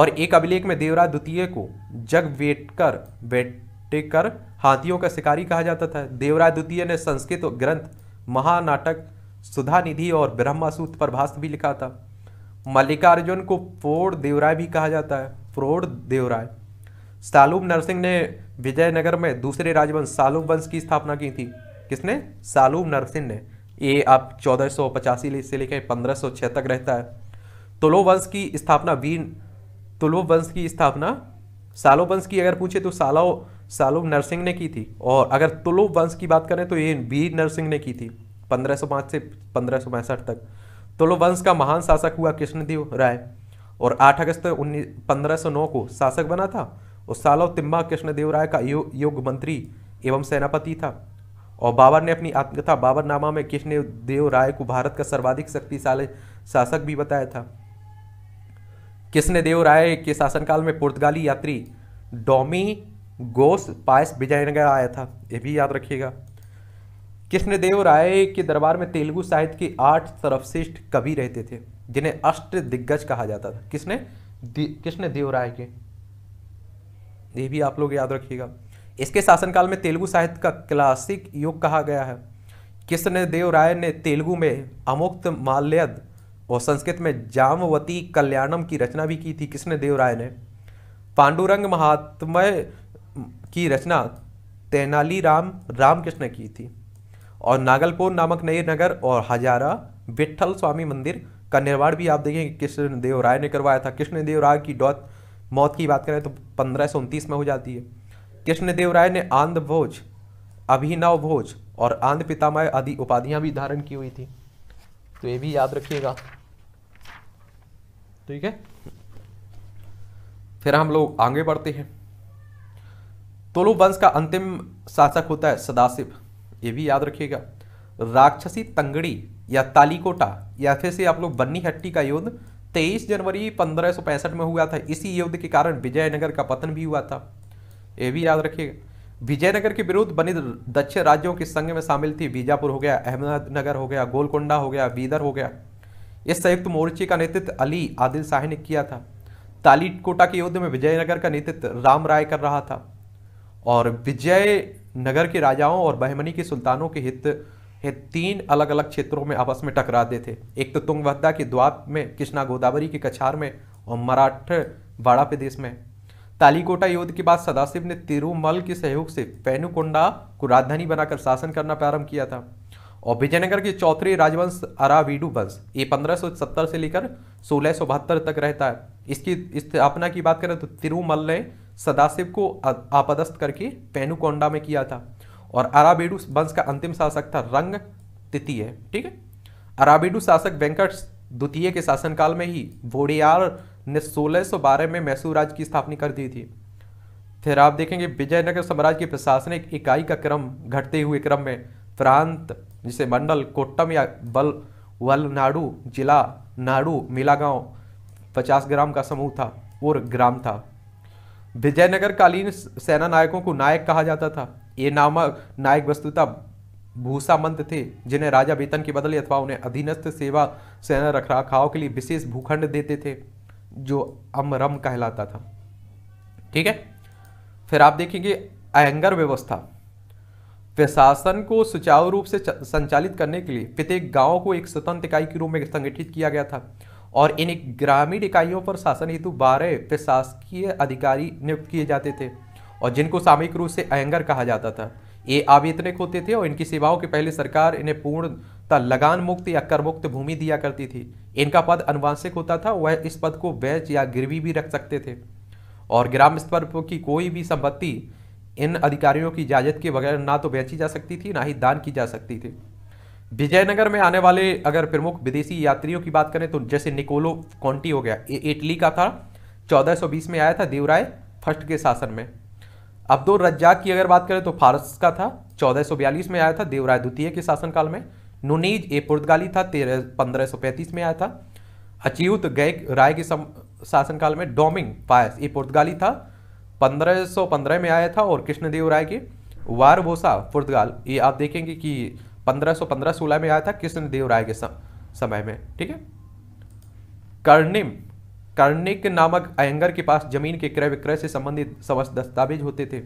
और एक अभिलेख में देवराय द्वितीय को जग वेटकर वेटेकर हाथियों का शिकारी कहा जाता था देवराय द्वितीय ने संस्कृत ग्रंथ महानाटक सुधा निधि और ब्रह्मसूत्र पर भाष्य भी लिखा था मल्लिकार्जुन को प्रोड़ देवराय भी कहा जाता है प्रोड़ देवराय सालूम नरसिंह ने विजयनगर में दूसरे राजवंश सालुम वंश की स्थापना की थी किसने सालूम नरसिंह ने ये आप चौदह सौ पचासी से लेकर पंद्रह सौ तक रहता है तुलो वंश की स्थापना वीर तुलो वंश की स्थापना सालो वंश की अगर पूछे तो सालो सालुब नरसिंह ने की थी और अगर तुलु वंश की बात करें तो ये वीर नरसिंह ने की थी पंद्रह से पंद्रह तक तुलु वंश का महान शासक हुआ कृष्णदेव राय और 8 अगस्त उन्नीस को शासक बना था और सालव तिम्बा कृष्णदेव राय का योग मंत्री एवं सेनापति था और बाबर ने अपनी आत्मकथा बाबरनामा में कृष्णदेव राय को भारत का सर्वाधिक शक्तिशाली शासक भी बताया था कृष्णदेव राय के शासनकाल में पुर्तगाली यात्री डोमी गोस पायस विजयनगर आया था ये भी याद रखिएगा कृष्णदेव राय के दरबार में तेलुगु साहित्य के आठ सर्वश्रेष्ठ कवि रहते थे जिन्हें अष्ट दिग्गज कहा जाता था किसने कृष्ण देव राय के ये भी आप लोग याद रखिएगा इसके शासनकाल में तेलुगु साहित्य का क्लासिक युग कहा गया है कृष्ण देव राय ने तेलुगु में अमुक्त माल्यद और संस्कृत में जामवती कल्याणम की रचना भी की थी कृष्ण देव राय ने पांडुरंग महात्मय की रचना तेनालीराम रामकृष्ण की थी और नागलपुर नामक नए नगर और हजारा विट्ठल स्वामी मंदिर का निर्माण भी आप देखेंगे कृष्ण देव राय ने करवाया था कृष्ण देव राय की डॉत मौत की बात करें तो पंद्रह में हो जाती है कृष्ण देव राय ने आंध भोज अभिनव भोज और आंध पितामय आदि उपाधियां भी धारण की हुई थी तो ये भी याद रखिएगा ठीक है फिर हम लोग आगे बढ़ते हैं तोलु वंश का अंतिम शासक होता है सदाशिव ये भी याद रखिएगा राक्षसी तंगड़ी या तालीकोटा या फिर से आप लोग बन्नी हट्टी का युद्ध 23 जनवरी पंद्रह में हुआ था इसी युद्ध के कारण विजयनगर का पतन भी हुआ था ये भी याद रखिएगा विजयनगर के विरुद्ध बने दक्षिण राज्यों के संघ में शामिल थी बीजापुर हो गया अहमदनगर हो गया गोलकोंडा हो गया बीदर हो गया इस संयुक्त मोर्चे का नेतृत्व अली आदिल शाह ने किया था तालीकोटा के युद्ध में विजयनगर का नेतृत्व राम राय कर रहा था और विजय नगर के राजाओं और बहमनी के सुल्तानों के हित ये तीन अलग अलग क्षेत्रों में आपस में टकराते थे एक तो तुंगभद्रा के द्वाप में कृष्णा गोदावरी के कछार में और बाड़ा प्रदेश में तालीकोटा युद्ध के बाद सदाशिव ने तिरुमल के सहयोग से पेनुकोंडा को राजधानी बनाकर शासन करना प्रारंभ किया था और विजयनगर के चौथे राजवंश अरावीडू वंश ये सत्तर से लेकर सोलह तक रहता है इसकी स्थापना इस की बात करें तो तिरुमल ने सदाशिव को आपदस्थ करके पेनुकोंडा में किया था और अराबेडू वंश का अंतिम शासक था रंग तृतीय ठीक है अराबेडू शासक वेंकट द्वितीय के शासनकाल में ही वोडियार ने 1612 में मैसूर राज्य की स्थापना कर दी थी फिर आप देखेंगे विजयनगर साम्राज्य की प्रशासनिक इकाई का क्रम घटते हुए क्रम में प्रांत जिसे मंडल कोट्टम या बल वलनाडु जिला नाडु मिलागांव पचास ग्राम का समूह था और ग्राम था विजयनगर कालीन सेना नायकों को नायक कहा जाता था ये नामक नायक वस्तुता भूसामंत थे जिन्हें राजा वेतन के बदले अथवा उन्हें अधीनस्थ सेवा सेना रख रखाव के लिए विशेष भूखंड देते थे जो अमरम कहलाता था ठीक है फिर आप देखेंगे अयंगर व्यवस्था प्रशासन को सुचारू रूप से संचालित करने के लिए प्रत्येक गांव को एक स्वतंत्र इकाई के रूप में संगठित किया गया था और इन ग्रामीण इकाइयों पर शासन हेतु बारह प्रशासकीय अधिकारी नियुक्त किए जाते थे और जिनको सामूहिक रूप से अहंगर कहा जाता था ये आवेदनिक होते थे और इनकी सेवाओं के पहले सरकार इन्हें पूर्णतः लगान मुक्त या कर मुक्त भूमि दिया करती थी इनका पद अनुवांशिक होता था वह इस पद को बैच या गिरवी भी रख सकते थे और ग्राम स्तर की कोई भी संपत्ति इन अधिकारियों की इजाजत के बगैर ना तो बेची जा सकती थी ना ही दान की जा सकती थी विजयनगर में आने वाले अगर प्रमुख विदेशी यात्रियों की बात करें तो जैसे निकोलो कॉन्टी हो गया इटली का था 1420 में आया था देवराय फर्स्ट के शासन में अब्दुल रज्जाक की अगर बात करें तो फारस का था 1442 में आया था देवराय द्वितीय के शासनकाल में नुनीज ए पुर्तगाली था तेरह पंद्रह में आया था अच्युत गैक राय के शासनकाल में डोमिंग पायस ये पुर्तगाली था पंद्रह में आया था और कृष्णदेव राय के वारबोसा पुर्तगाल ये आप देखेंगे कि पंद्रह सौ में आया था कृष्णदेव राय के समय में ठीक है कर्णिम कर्णिक नामक अयंगर के पास जमीन के क्रय विक्रय से संबंधित समस्त दस्तावेज होते थे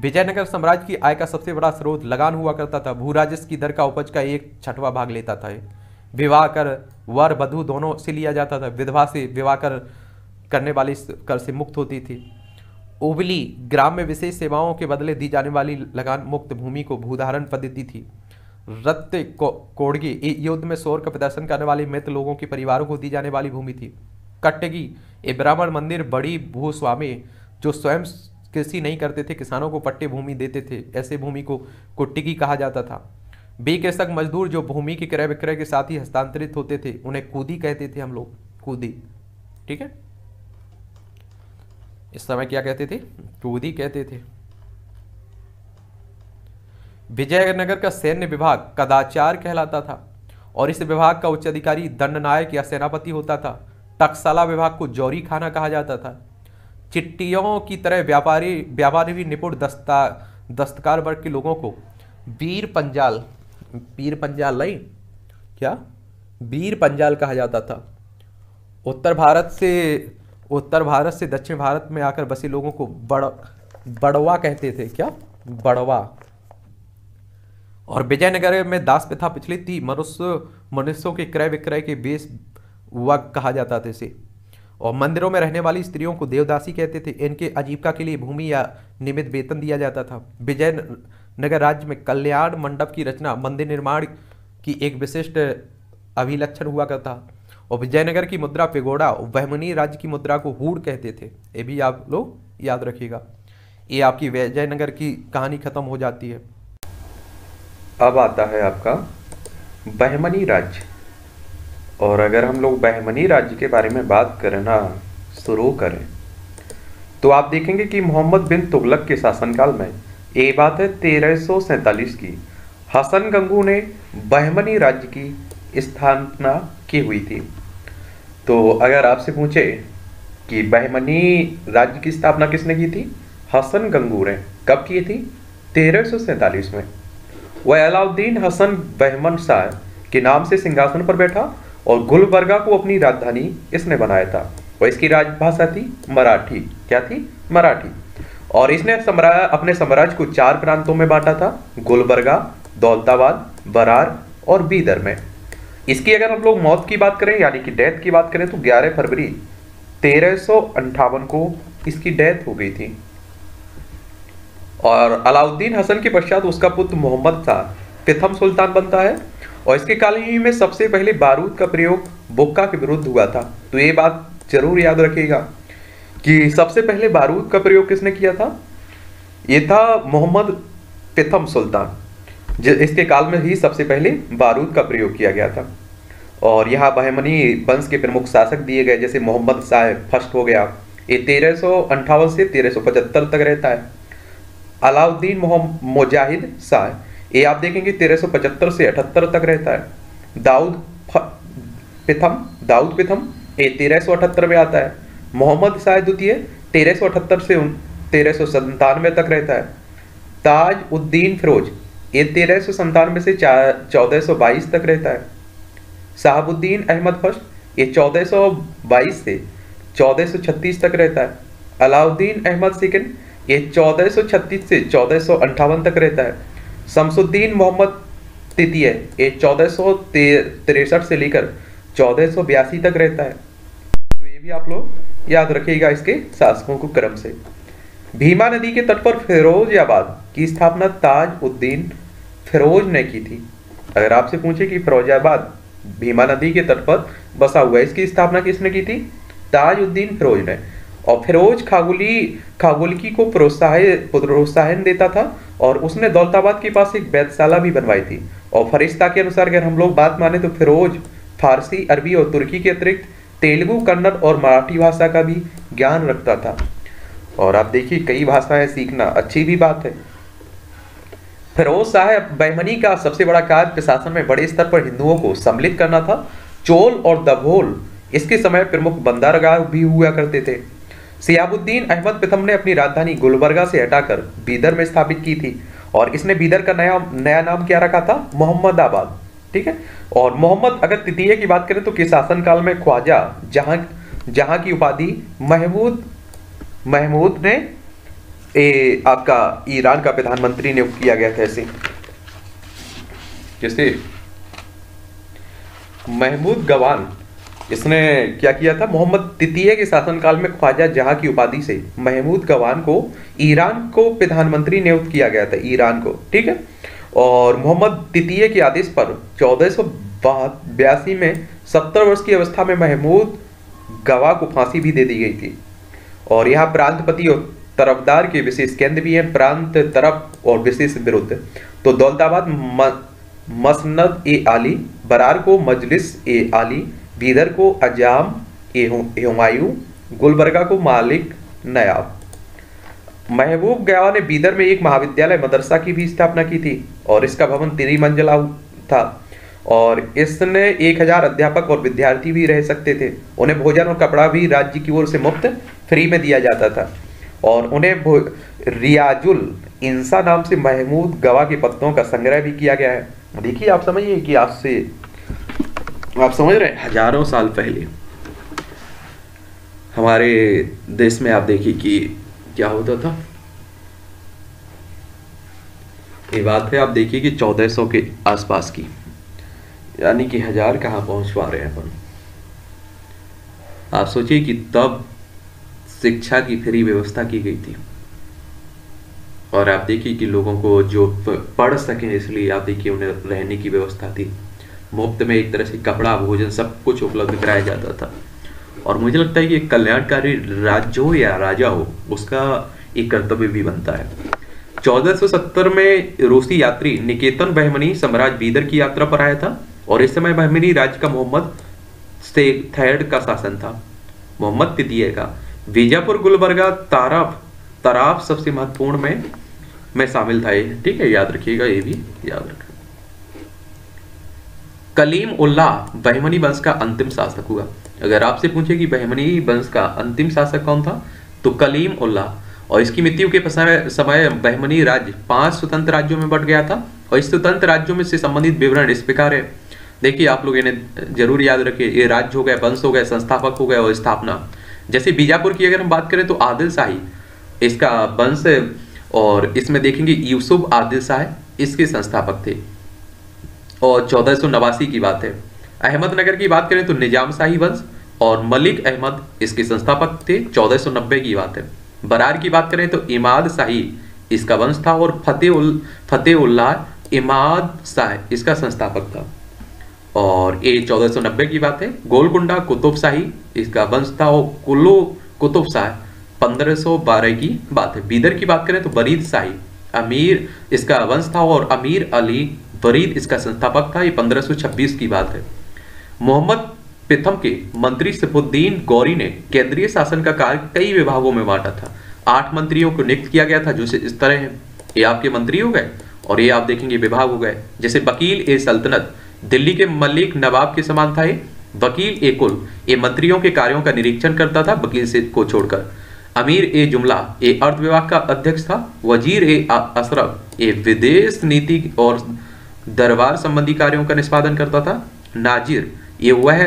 विजयनगर साम्राज्य की आय का सबसे बड़ा स्रोत लगान हुआ करता था भू राजस्व की दर का उपज का एक छठवा भाग लेता था विवाह कर वर वधु दोनों से लिया जाता था विधवा से विवाह कर करने वाली कर से मुक्त होती थी उबली ग्राम में विशेष सेवाओं के बदले दी जाने वाली लगान मुक्त भूमि को भूधारण पद्धति थी रत्ते को, कोडगी युद्ध में शोर का प्रदर्शन करने वाले मृत लोगों के परिवारों को दी जाने वाली भूमि थी कट्टगी ये ब्राह्मण मंदिर बड़ी भूस्वामी जो स्वयं कृषि नहीं करते थे किसानों को पट्टे भूमि देते थे ऐसे भूमि को कुट्टिकी कहा जाता था बेकेशक मजदूर जो भूमि के क्रय विक्रय के साथ ही हस्तांतरित होते थे उन्हें कूदी कहते थे हम लोग कूदी ठीक है इस समय क्या कहते थे कूदी कहते थे विजयनगर का सैन्य विभाग कदाचार कहलाता था और इस विभाग का उच्च अधिकारी दंडनायक या सेनापति होता था टक्साला विभाग को जौरी खाना कहा जाता था चिट्टियों की तरह व्यापारी व्यापारी भी निपुण दस्ता दस्तकार वर्ग के लोगों को बीर पंजाल वीर पंजाल नहीं क्या बीर पंजाल कहा जाता था उत्तर भारत से उत्तर भारत से दक्षिण भारत में आकर बसे लोगों को बड़ बड़वा कहते थे क्या बड़वा और विजयनगर में दास प्रथा पिछली थी मनुष्य मनुष्यों के क्रय विक्रय के बेस हुआ कहा जाता था इसे और मंदिरों में रहने वाली स्त्रियों को देवदासी कहते थे इनके आजीविका के लिए भूमि या निमित वेतन दिया जाता था विजय नगर राज्य में कल्याण मंडप की रचना मंदिर निर्माण की एक विशिष्ट अभिलक्षण हुआ करता और विजयनगर की मुद्रा पिगोड़ा वहमनी राज्य की मुद्रा को हुड़ कहते थे ये भी आप लोग याद रखिएगा ये आपकी विजयनगर की कहानी खत्म हो जाती है अब आता है आपका बहमनी राज्य और अगर हम लोग बहमनी राज्य के बारे में बात करना शुरू करें तो आप देखेंगे कि मोहम्मद बिन तुगलक के शासनकाल में ये बात है तेरह की हसन गंगू ने बहमनी राज्य की स्थापना की हुई थी तो अगर आपसे पूछे कि बहमनी राज्य की स्थापना किसने की थी हसन गंगू ने कब की थी तेरह में वह अलाउद्दीन हसन बहमन शाह के नाम से सिंहासन पर बैठा और गुलबर्गा को अपनी राजधानी इसने बनाया था और इसकी राजभाषा थी मराठी क्या थी मराठी और इसने सम्रा अपने साम्राज्य को चार प्रांतों में बांटा था गुलबर्गा दौलताबाद बरार और बीदर में इसकी अगर हम लोग मौत की बात करें यानी कि डेथ की बात करें तो 11 फरवरी तेरह को इसकी डेथ हो गई थी और अलाउद्दीन हसन के पश्चात उसका पुत्र मोहम्मद था प्रथम सुल्तान बनता है और इसके काल ही में सबसे पहले बारूद का प्रयोग बुक्का के विरुद्ध हुआ था तो ये बात जरूर याद रखिएगा कि सबसे पहले बारूद का प्रयोग किसने किया था ये था मोहम्मद प्रथम सुल्तान इसके काल में ही सबसे पहले बारूद का प्रयोग किया गया था और यहाँ बहमनी वंश के प्रमुख शासक दिए गए जैसे मोहम्मद शाह फर्स्ट हो गया ये तेरह से तेरह तक रहता है अलाउद्दीन मुजाहिद शाह ये आप देखेंगे तेरह सौ पचहत्तर से अठहत्तर तक रहता है दाऊद पिथम दाऊद पिथम ये अठहत्तर में आता है मोहम्मद शाह द्वितीय अठहत्तर से तेरह सौ तक रहता है ताज उद्दीन फिरोज ये तेरह सौ संतानवे से चौदह सौ बाईस तक रहता है साहबुद्दीन अहमद फर्स्ट ये चौदह सौ बाईस से चौदह सौ छत्तीस तक रहता है अलाउद्दीन अहमद सेकेंड ये 1436 से चौदह तक रहता है शमसुद्दीन मोहम्मद तृतीय ये चौदह से लेकर चौदह तक रहता है तो ये भी आप लोग याद रखिएगा इसके शासकों को क्रम से भीमा नदी के तट पर फिरोजाबाद की स्थापना ताज उद्दीन फिरोज ने की थी अगर आपसे पूछे कि फिरोजाबाद भीमा नदी के तट पर बसा हुआ है इसकी स्थापना किसने की थी ताज उद्दीन फिरोज ने और फिरोज खागुली खागुलकी को प्रोत्साहन प्रोत्साहन देता था और उसने दौलताबाद के पास एक वैधशाला भी बनवाई थी और फरिश्ता के अनुसार अगर हम लोग बात माने तो फिरोज फारसी अरबी और तुर्की के अतिरिक्त तेलुगु कन्नड़ और मराठी भाषा का भी ज्ञान रखता था और आप देखिए कई भाषाएं सीखना अच्छी भी बात है फिरोज साहेब बहमनी का सबसे बड़ा कार्य प्रशासन में बड़े स्तर पर हिंदुओं को सम्मिलित करना था चोल और दभोल इसके समय प्रमुख बंदारगाह भी हुआ करते थे सियाबुद्दीन अहमद प्रथम ने अपनी राजधानी गुलबर्गा से हटाकर बीदर में स्थापित की थी और इसने बीदर का नया नया नाम क्या रखा था मोहम्मदाबाद ठीक है और मोहम्मद अगर तृतीय की बात करें तो किस काल में ख्वाजा जहां जहां की उपाधि महमूद महमूद ने ए, आपका ईरान का प्रधानमंत्री नियुक्त किया गया था ऐसे जैसे महमूद गवान इसने क्या किया था मोहम्मद द्वितीय के शासनकाल में ख्वाजा जहां की उपाधि से महमूद गवान को ईरान को प्रधानमंत्री नियुक्त किया गया था ईरान को ठीक है और मोहम्मद द्वितीय के आदेश पर चौदह में सत्तर वर्ष की अवस्था में महमूद गवा को फांसी भी दे दी गई थी और यहाँ प्रांतपति और तरफदार के विशेष केंद्र भी हैं प्रांत तरफ और विशेष विरुद्ध तो दौलताबाद मसनद ए आली बरार को मजलिस ए आली बीदर को अजाम हुमायूं गुलबर्गा को मालिक नयाब महबूब गया ने बीदर में एक महाविद्यालय मदरसा की भी स्थापना की थी और इसका भवन तिरी मंजिला था और इसने एक हजार अध्यापक और विद्यार्थी भी रह सकते थे उन्हें भोजन और कपड़ा भी राज्य की ओर से मुफ्त फ्री में दिया जाता था और उन्हें रियाजुल इंसा नाम से महमूद गवा के पत्तों का संग्रह भी किया गया है देखिए आप समझिए कि आपसे आप समझ रहे हैं हजारों साल पहले हमारे देश में आप देखिए कि क्या होता था ये बात है आप देखिए कि 1400 के आसपास की यानी कि हजार कहाँ पहुंच पा रहे हैं अपन आप सोचिए कि तब शिक्षा की फ्री व्यवस्था की गई थी और आप देखिए कि लोगों को जो पढ़ सकें इसलिए आप देखिए उन्हें रहने की व्यवस्था थी मुफ्त में एक तरह से कपड़ा भोजन सब कुछ उपलब्ध कराया जाता था और मुझे लगता है कि कल्याणकारी राज्य हो या राजा हो उसका एक कर्तव्य भी बनता है 1470 में रूसी यात्री निकेतन बहमनी सम्राट बीदर की यात्रा पर आया था और इस समय बहमनी राज्य का मोहम्मद थर्ड का शासन था मोहम्मद तृतीय का बीजापुर गुलबर्गा ताराफ तराफ सबसे महत्वपूर्ण में मैं शामिल था ये ठीक है याद रखिएगा ये भी याद रखना कलीम उल्ला बहमनी वंश का अंतिम शासक हुआ अगर आपसे पूछे कि बहमनी वंश का अंतिम शासक कौन था तो कलीम उल्ला और इसकी मृत्यु के समय बहमनी राज्य पांच स्वतंत्र राज्यों में बट गया था और इस स्वतंत्र राज्यों में से संबंधित विवरण इस प्रकार है देखिए आप लोग इन्हें जरूर याद रखिए ये राज्य हो गए वंश हो गए संस्थापक हो गए और स्थापना जैसे बीजापुर की अगर हम बात करें तो आदिल शाही इसका वंश और इसमें देखेंगे यूसुफ आदिल शाह इसके संस्थापक थे और चौदह की बात है अहमदनगर की बात करें तो निजाम शाही वंश और मलिक अहमद इसके संस्थापक थे चौदह की बात है बरार की बात करें तो इमाद शाही इसका वंश था और फतेह उल फतेह उल्ला इमाद शाह इसका संस्थापक था और ये 1490 की बात है गोलकुंडा कुतुब शाही इसका वंश था और कुल्लो कुतुब शाह बारह की बात है बीदर की बात करें तो बरीद शाही अमीर इसका वंश था और अमीर अली फरीद इसका संस्थापक था ये 1526 की बात है मोहम्मद पिथम के मंत्री सिफुद्दीन गौरी ने केंद्रीय शासन का कार्य कई विभागों में बांटा था आठ मंत्रियों को नियुक्त किया गया था जो इस तरह है ये आपके मंत्री हो गए और ये आप देखेंगे विभाग हो गए जैसे वकील ए सल्तनत दिल्ली के मलिक नवाब के समान था ये वकील ए कुल ये मंत्रियों के कार्यों का निरीक्षण करता था वकील से को छोड़कर अमीर ए जुमला ए अर्थ विभाग का अध्यक्ष था वजीर ए अशरफ ए विदेश नीति और दरबार संबंधी कार्यों का निष्पादन करता था नाजिर ये वह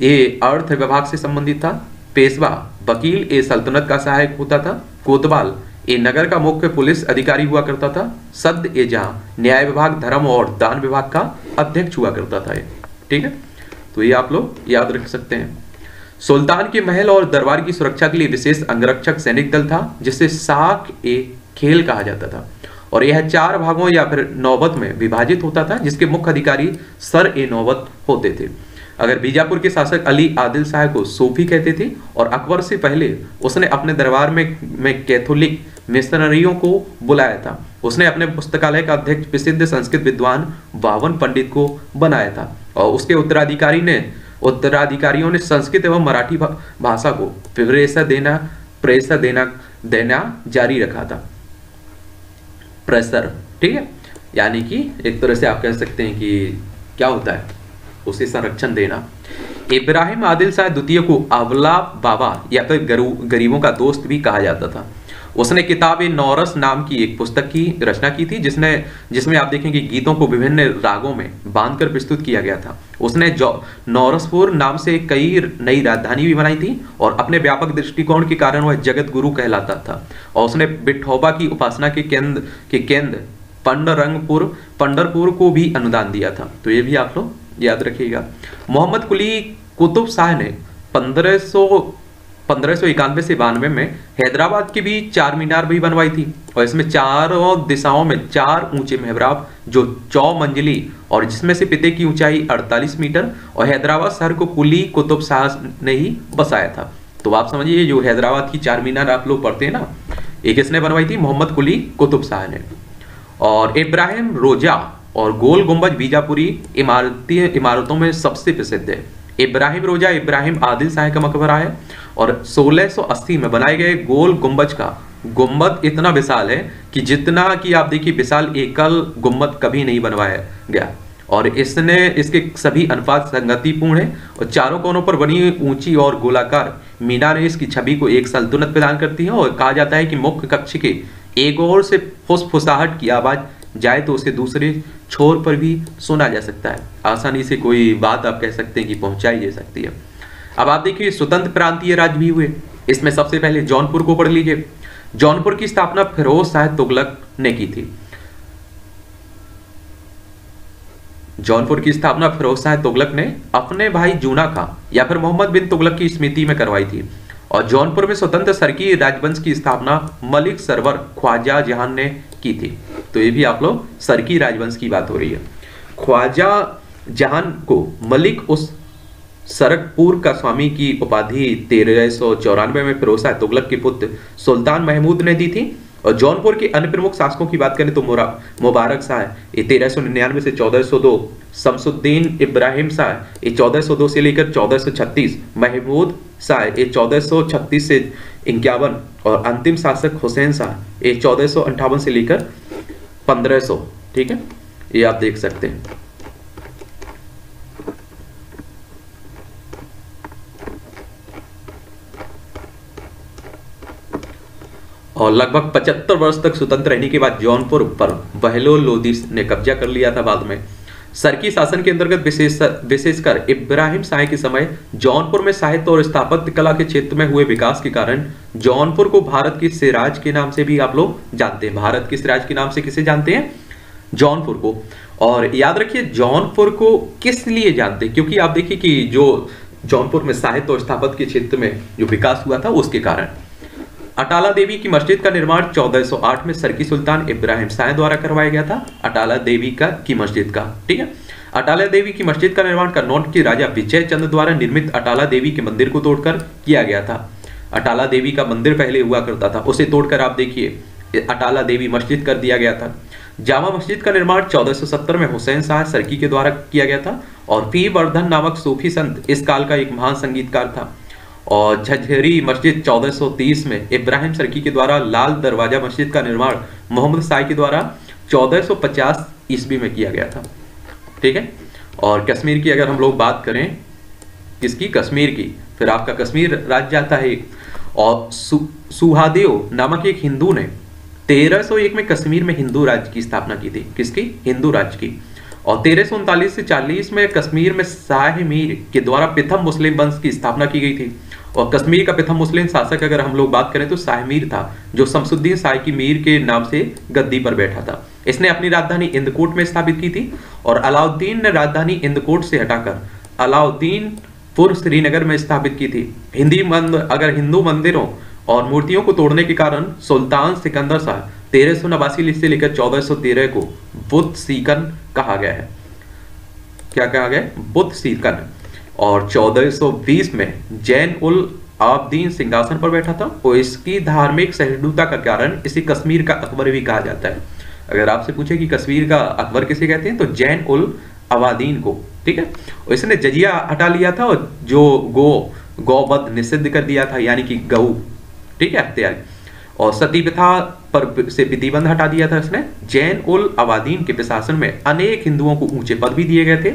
ये अर्थ विभाग से संबंधित था पेशवा वकील ए सल्तनत का सहायक होता था कोतवाल ए नगर का मुख्य पुलिस अधिकारी हुआ करता था सद ए जहां न्याय विभाग धर्म और दान विभाग का अध्यक्ष हुआ करता था ठीक है तो ये आप लोग याद रख सकते हैं सुल्तान के महल और दरबार की सुरक्षा के लिए विशेष अंगरक्षक सैनिक दल था जिसे साख ए खेल कहा जाता था और यह चार भागों या फिर नौबत में विभाजित होता था जिसके मुख्य अधिकारी सर ए नौबत होते थे अगर बीजापुर के शासक अली आदिल शाह को सूफी कहते थे और अकबर से पहले उसने अपने दरबार में में कैथोलिक मिशनरियों को बुलाया था उसने अपने पुस्तकालय का अध्यक्ष प्रसिद्ध संस्कृत विद्वान बावन पंडित को बनाया था और उसके उत्तराधिकारी ने उत्तराधिकारियों ने संस्कृत एवं मराठी भाषा को प्रेसा देना प्रेसा देना देना जारी रखा था प्रेशर ठीक है यानी कि एक तरह से आप कह सकते हैं कि क्या होता है उसे संरक्षण देना इब्राहिम आदिल शाह द्वितीय को अवला बाबा या फिर तो गरीबों का दोस्त भी कहा जाता था उसने किताब नौरस नाम की एक पुस्तक की रचना की थी जिसने जिसमें आप देखेंगे गीतों को विभिन्न रागों में बांधकर प्रस्तुत किया गया था उसने नौरसपुर नाम से कई नई राजधानी भी बनाई थी और अपने व्यापक दृष्टिकोण के कारण वह जगत गुरु कहलाता था और उसने बिठोबा की उपासना के केंद्र के केंद्र पंडरंगपुर पंडरपुर को भी अनुदान दिया था तो ये भी आप लोग याद रखिएगा मोहम्मद कुली कुतुब शाह ने पंद्रह पंद्रह से बानवे में हैदराबाद की भी चार मीनार भी बनवाई थी और इसमें चारों दिशाओं में चार ऊंचे मेहराब जो चौ मंजिली और जिसमें से पिते की ऊंचाई 48 मीटर और हैदराबाद शहर को कुली कुतुब शाह ने ही बसाया था तो आप समझिए जो हैदराबाद की चार मीनार आप लोग पढ़ते हैं ना एक इसने बनवाई थी मोहम्मद कुली कुतुब शाह ने और इब्राहिम रोजा और गोल गुम्बज बीजापुरी इमारती इमारतों में सबसे प्रसिद्ध है इब्राहिम रोजा इब्राहिम आदिल शाह का मकबरा है और 1680 में बनाए गए गोल गुंबज का गुंबद इतना विशाल है कि जितना कि आप देखिए विशाल एकल गुंबद कभी नहीं बनवाया गया और इसने इसके सभी अनुपात संगतिपूर्ण है और चारों कोनों पर बनी ऊंची और गोलाकार मीनार इसकी छवि को एक सल्तनत प्रदान करती है और कहा जाता है कि मुख्य कक्ष के एक ओर से फुसफुसाहट की आवाज जाए तो उसके दूसरे छोर पर भी सुना जा सकता है आसानी से कोई बात आप कह सकते हैं कि पहुंचाई जा सकती है अब आप देखिए स्वतंत्र प्रांतीय राज्य भी हुए इसमें सबसे पहले जौनपुर को पढ़ लीजिए जौनपुर की स्थापना फिरोज शाह तुगलक ने की थी जौनपुर की स्थापना फिरोज शाह तुगलक ने अपने भाई जूना खां या फिर मोहम्मद बिन तुगलक की स्मृति में करवाई थी और जौनपुर में स्वतंत्र सरकी राजवंश की स्थापना मलिक सरवर ख्वाजा जहान ने की थी तो ये भी आप लोग सरकी राजवंश की बात हो रही है ख्वाजा जहान को मलिक उस सरकपुर का स्वामी की उपाधि तेरह सौ चौरानवे में फिरोसा तुगलक के पुत्र सुल्तान महमूद ने दी थी और जौनपुर के अन्य प्रमुख शासकों की बात करें तो मुबारक शाह ये तेरह सौ निन्यानवे से चौदह सौ दो शमसुद्दीन इब्राहिम शाह ये चौदह सौ दो से लेकर चौदह सौ छत्तीस महमूद शाह ये चौदह सौ छत्तीस से इक्यावन और अंतिम शासक हुसैन शाह ये चौदह सौ अंठावन से लेकर पंद्रह सौ ठीक है ये आप देख सकते हैं और लगभग 75 वर्ष तक स्वतंत्र रहने के बाद जौनपुर पर बहलोल लोदी ने कब्जा कर लिया था बाद में सरकी शासन के अंतर्गत विशेष विशेषकर इब्राहिम शाह के समय जौनपुर में साहित्य और स्थापत्य कला के क्षेत्र में हुए विकास के कारण जौनपुर को भारत की सिराज के नाम से भी आप लोग जानते हैं भारत की सिराज के नाम से किसे जानते हैं जौनपुर को और याद रखिए जौनपुर को किस लिए जानते हैं क्योंकि आप देखिए कि जो जौनपुर में साहित्य और स्थापत्य के क्षेत्र में जो विकास हुआ था उसके कारण अटाला देवी की मस्जिद का निर्माण 1408 में सरकी सुल्तान इब्राहिम शाह द्वारा करवाया गया था अटाला देवी का की मस्जिद का ठीक है अटाला देवी की मस्जिद का निर्माण कन्नौट के राजा विजय चंद्र द्वारा निर्मित अटाला देवी के मंदिर को तोड़कर किया गया था अटाला देवी का मंदिर पहले हुआ करता था उसे तोड़कर आप देखिए अटाला देवी मस्जिद कर दिया गया था जामा मस्जिद का निर्माण 1470 में हुसैन शाह सरकी के द्वारा किया गया था और पी वर्धन नामक सूफी संत इस काल का एक महान संगीतकार था और झझरी मस्जिद 1430 में इब्राहिम सरकी के द्वारा लाल दरवाजा मस्जिद का निर्माण मोहम्मद साई के द्वारा 1450 ईस्वी में किया गया था ठीक है और कश्मीर की अगर हम लोग बात करें किसकी कश्मीर की फिर आपका कश्मीर राज्य आता है और सु, सुहादेव नामक एक हिंदू ने 1301 में कश्मीर में हिंदू राज्य की स्थापना की थी किसकी हिंदू राज्य की और तेरह सौ से चालीस में कश्मीर में शाह मीर के द्वारा प्रथम मुस्लिम वंश की स्थापना की गई थी और कश्मीर का प्रथम मुस्लिम शासक अगर हम लोग बात करें तो शाह मीर था जो शमसुद्दीन शाह की मीर के नाम से गद्दी पर बैठा था इसने अपनी राजधानी इंदकोट में स्थापित की थी और अलाउद्दीन ने राजधानी इंदकोट से हटाकर अलाउद्दीन पूर्व श्रीनगर में स्थापित की थी हिंदी मंद, अगर हिंदू मंदिरों और मूर्तियों को तोड़ने के कारण सुल्तान सिकंदर शाह तेरह से लेकर चौदह को बुद्ध सीकन कहा गया है क्या कहा गया बुद्ध सीकन और 1420 में जैन उल आबदीन सिंहासन पर बैठा था और इसकी धार्मिक सहिष्णुता का कारण इसी कश्मीर का अकबर भी कहा जाता है अगर आपसे पूछे कि कश्मीर का अकबर किसे कहते हैं तो जैन उल अवादीन को ठीक है और इसने जजिया हटा लिया था और जो गो गौवध निषिद्ध कर दिया था यानी कि गऊ ठीक है अख्तियार और सती प्रथा पर से प्रतिबंध हटा दिया था इसने जैन उल अवादीन के प्रशासन में अनेक हिंदुओं को ऊंचे पद भी दिए गए थे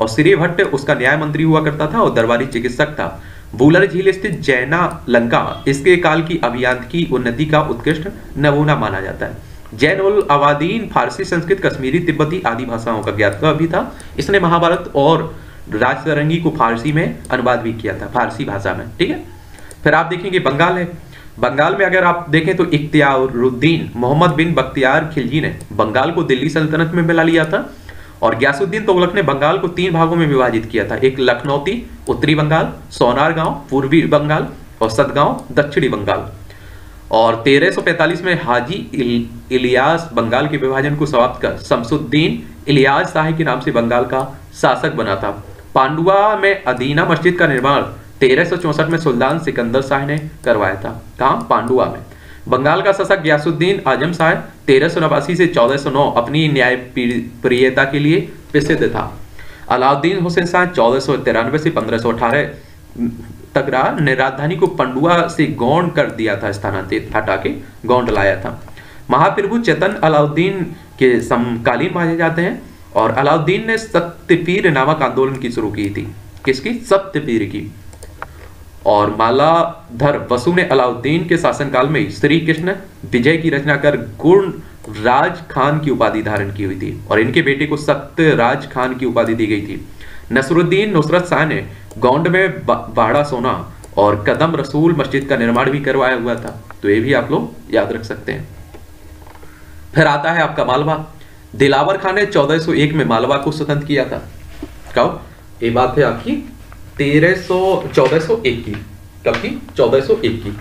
और श्री भट्ट उसका न्याय मंत्री हुआ करता था और दरबारी चिकित्सक था वूलर झील स्थित जैना लंका इसके काल की अभियांत्रिकी उन्नति का उत्कृष्ट नमूना माना जाता है जैन उल अवादीन फारसी संस्कृत कश्मीरी तिब्बती आदि भाषाओं का ज्ञात भी था इसने महाभारत और राजतरंगी को फारसी में अनुवाद भी किया था फारसी भाषा में ठीक है फिर आप देखेंगे बंगाल है बंगाल में अगर आप देखें तो इख्तियारुद्दीन मोहम्मद बिन बख्तियार खिलजी ने बंगाल को दिल्ली सल्तनत में मिला लिया था और ग्यासुद्दीन तुगलक ने बंगाल को तीन भागों में विभाजित किया था एक लखनौती उत्तरी बंगाल सोनार गांव पूर्वी बंगाल और सदगांव दक्षिणी बंगाल और 1345 में हाजी इल, इलियास बंगाल के विभाजन को समाप्त कर शमसुद्दीन इलियास शाह के नाम से बंगाल का शासक बना था पांडुआ में अदीना मस्जिद का निर्माण तेरह में सुल्तान सिकंदर शाह ने करवाया था कहा पांडुआ में बंगाल का शासक ग्यासुद्दीन आजम शाह तेरह से 1409 अपनी न्याय प्रियता के लिए प्रसिद्ध था अलाउद्दीन हुसैन शाह चौदह से पंद्रह तक रहा ने राजधानी को पंडुआ से गौंड कर दिया था स्थानांतरित हटा के गौंड लाया था महाप्रभु चेतन अलाउद्दीन के समकालीन माने जाते हैं और अलाउद्दीन ने सत्यपीर नामक आंदोलन की शुरू की थी किसकी सत्यपीर की और मालाधर वसु ने अलाउद्दीन के शासनकाल में श्री कृष्ण विजय की रचना कर गुण राज खान की उपाधि धारण की हुई थी और इनके बेटे को सत्य राज खान की उपाधि दी गई थी नसरुद्दीन नुसरत शाह ने गौंड में बाड़ा सोना और कदम रसूल मस्जिद का निर्माण भी करवाया हुआ था तो ये भी आप लोग याद रख सकते हैं फिर आता है आपका मालवा दिलावर खान ने 1401 में मालवा को स्वतंत्र किया था कहो ये बात है आपकी तेरह सौ चौदह सौ एक की कब की चौदह सौ एक की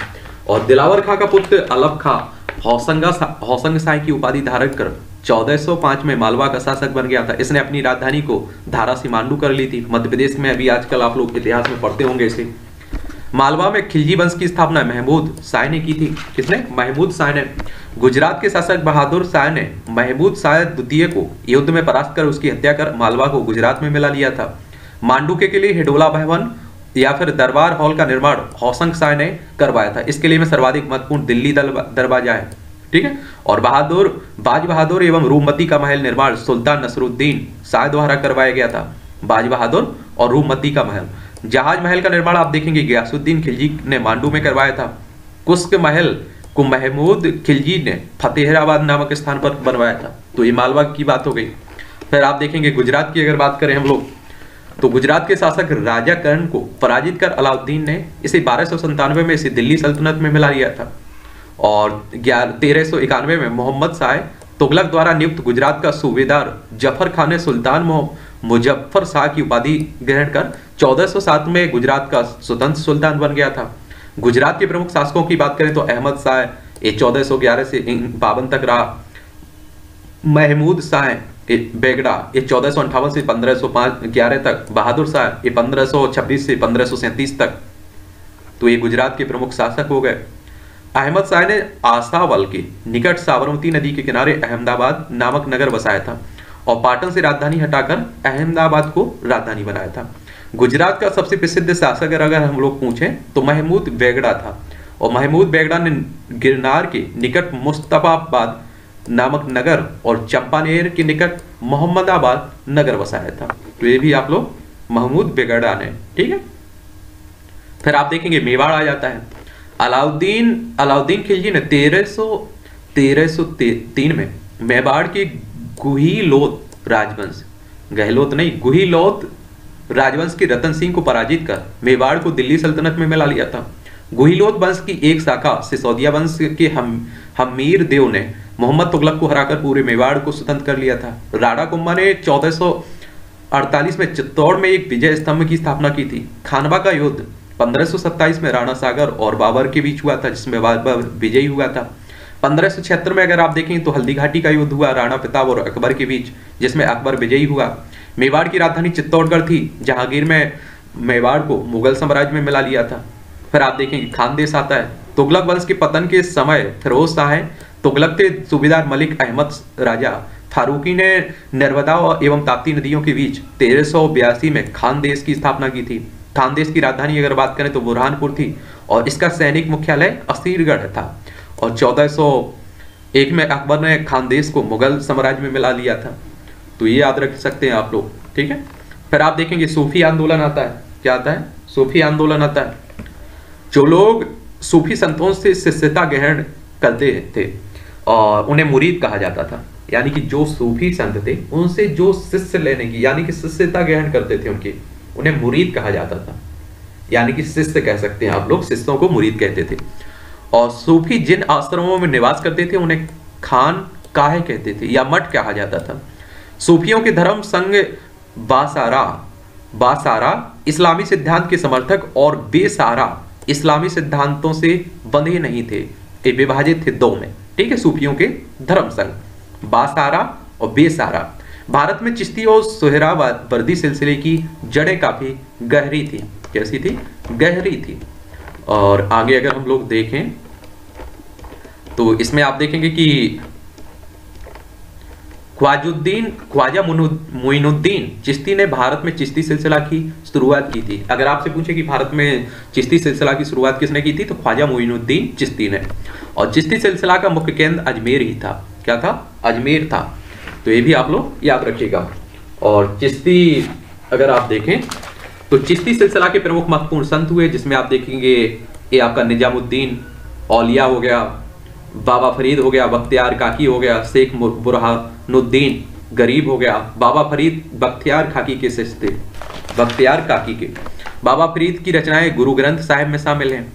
और दिलावर खां का पुत्र अलब खां होसंगा सा, हौसंग साय की उपाधि धारण कर 1405 में मालवा का शासक बन गया था इसने अपनी राजधानी को धारा सिमांडू कर ली थी मध्य प्रदेश में अभी आजकल आप लोग इतिहास में पढ़ते होंगे इसे मालवा में खिलजी वंश की स्थापना महमूद शाह ने की थी किसने महमूद शाह ने गुजरात के शासक बहादुर शाह ने महमूद शाह द्वितीय को युद्ध में परास्त कर उसकी हत्या कर मालवा को गुजरात में मिला लिया था मांडुके के लिए हिडोला भवन या फिर दरबार हॉल का निर्माण हौसंग शाह ने करवाया था इसके लिए मैं सर्वाधिक महत्वपूर्ण दिल्ली दरवाजा है ठीक है और बहादुर बाज बहादुर एवं रूमती का महल निर्माण सुल्तान नसरुद्दीन शाह द्वारा करवाया गया था बाज बहादुर और रूमती का महल जहाज महल का निर्माण आप देखेंगे गयासुद्दीन खिलजी ने मांडू में करवाया था कुश्क महल को महमूद खिलजी ने फतेहराबाद नामक स्थान पर बनवाया था तो ये मालवा की बात हो गई फिर आप देखेंगे गुजरात की अगर बात करें हम लोग तो गुजरात के शासक राजा कर्ण को पराजित कर अलाउद्दीन ने इसे बारह में इसे दिल्ली सल्तनत में मिला लिया था और तेरह में मोहम्मद शाह तुगलक द्वारा नियुक्त गुजरात का सूबेदार जफर खान ने सुल्तान मुजफ्फर शाह की उपाधि ग्रहण कर 1407 में गुजरात का स्वतंत्र सुल्तान बन गया था गुजरात के प्रमुख शासकों की बात करें तो अहमद शाह ये 1411 से बावन तक रहा महमूद शाह बेगड़ा ये चौदह सौ अंठावन से पंद्रह सौ पाँच ग्यारह तक बहादुर शाह ये पंद्रह सौ छब्बीस से पंद्रह सौ सैंतीस तक तो ये गुजरात के प्रमुख शासक हो गए अहमद शाह ने आसावल के निकट साबरमती नदी के किनारे अहमदाबाद नामक नगर बसाया था और पाटन से राजधानी हटाकर अहमदाबाद को राजधानी बनाया था गुजरात का सबसे प्रसिद्ध शासक अगर हम लोग पूछें तो महमूद बेगड़ा था और महमूद बेगड़ा ने गिरनार के निकट मुस्तफाबाद नामक नगर और चंपानेर के निकट मोहम्मदाबाद नगर बसाया था तो ये भी आप लोग महमूद बेगड़ा ने ठीक है फिर आप देखेंगे मेवाड़ आ जाता है अलाउद्दीन अलाउद्दीन खिलजी ने तेरह सौ तेरह सौ तीन में मेवाड़ के गुहीलोत राजवंश गहलोत नहीं गुहीलोत राजवंश की रतन सिंह को पराजित कर मेवाड़ को दिल्ली सल्तनत में मिला लिया था गुहिलोत वंश की एक शाखा सिसोदिया वंश के हम हमीर देव ने मोहम्मद तुगलक को हराकर पूरे मेवाड़ को स्वतंत्र कर लिया था राणा कुंभा ने अड़तालीस में चित्तौड़ में एक विजय स्तंभ की स्थापना की थी खानवा का युद्ध 1527 में राणा सागर और बाबर के बीच हुआ था जिसमें बाबर विजयी हुआ था पंद्रह में अगर आप देखें तो हल्दी घाटी का युद्ध हुआ राणा प्रताप और अकबर के बीच जिसमें अकबर विजयी हुआ मेवाड़ की राजधानी चित्तौड़गढ़ थी जहांगीर में मेवाड़ को मुगल साम्राज्य में मिला लिया था फिर आप देखें खानदेश आता है तुगलक वंश के पतन के समय फिरोज शाह तुगलक के सूबेदार मलिक अहमद राजा फारूकी ने नर्मदा एवं ताप्ती नदियों के बीच तेरह में खानदेश की स्थापना की थी खानदेश की राजधानी अगर बात करें तो बुरहानपुर थी और इसका सैनिक मुख्यालय असीरगढ़ था और 1401 में अकबर ने खानदेश को मुगल साम्राज्य में मिला लिया था तो ये याद रख सकते हैं आप लोग ठीक है फिर आप देखेंगे सूफी आंदोलन आता है क्या आता है सूफी आंदोलन आता है जो लोग सूफी संतों से शिष्यता ग्रहण करते थे और उन्हें मुरीद कहा जाता था यानी कि जो सूफी संत थे उनसे जो शिष्य लेने की यानी कि शिष्यता ग्रहण करते थे उनकी उन्हें मुरीद कहा जाता था यानी कि शिष्य कह सकते हैं आप लोग शिष्यों को मुरीद कहते थे और सूफी जिन आश्रमों में निवास करते थे उन्हें खान काहे कहते थे या मठ कहा जाता था सूफियों के धर्म संघ बासारा बासारा इस्लामी सिद्धांत के समर्थक और बेसारा इस्लामी सिद्धांतों से बंधे नहीं थे विभाजित थे दो में ठीक है सूफियों के धर्म संघ बासारा और बेसारा भारत में चिश्ती और सोहरावाद वर्दी सिलसिले की जड़ें काफ़ी गहरी थी कैसी थी गहरी थी और आगे अगर हम लोग देखें तो इसमें आप देखेंगे कि ख्वाजुद्दीन ख्वाजा मोइनुद्दीन चिश्ती ने भारत में चिश्ती सिलसिला की शुरुआत की थी अगर आपसे पूछे कि भारत में चिश्ती सिलसिला की शुरुआत किसने की थी तो ख्वाजा मोइनुद्दीन चिश्ती ने और चिश्ती सिलसिला का मुख्य केंद्र अजमेर ही था क्या था अजमेर था तो ये भी आप लोग याद रखिएगा और चिश्ती अगर आप देखें तो चिश्ती सिलसिला के प्रमुख महत्वपूर्ण संत हुए जिसमें आप देखेंगे ये आपका निजामुद्दीन औलिया हो गया बाबा फरीद हो गया बख्तियार काकी हो गया शेख बुरहा नुद्दीन गरीब हो गया बाबा फरीद बख्तियार खाकी के शिष्य थे बख्तियार काकी के बाबा फरीद की रचनाएं गुरु ग्रंथ साहिब में शामिल हैं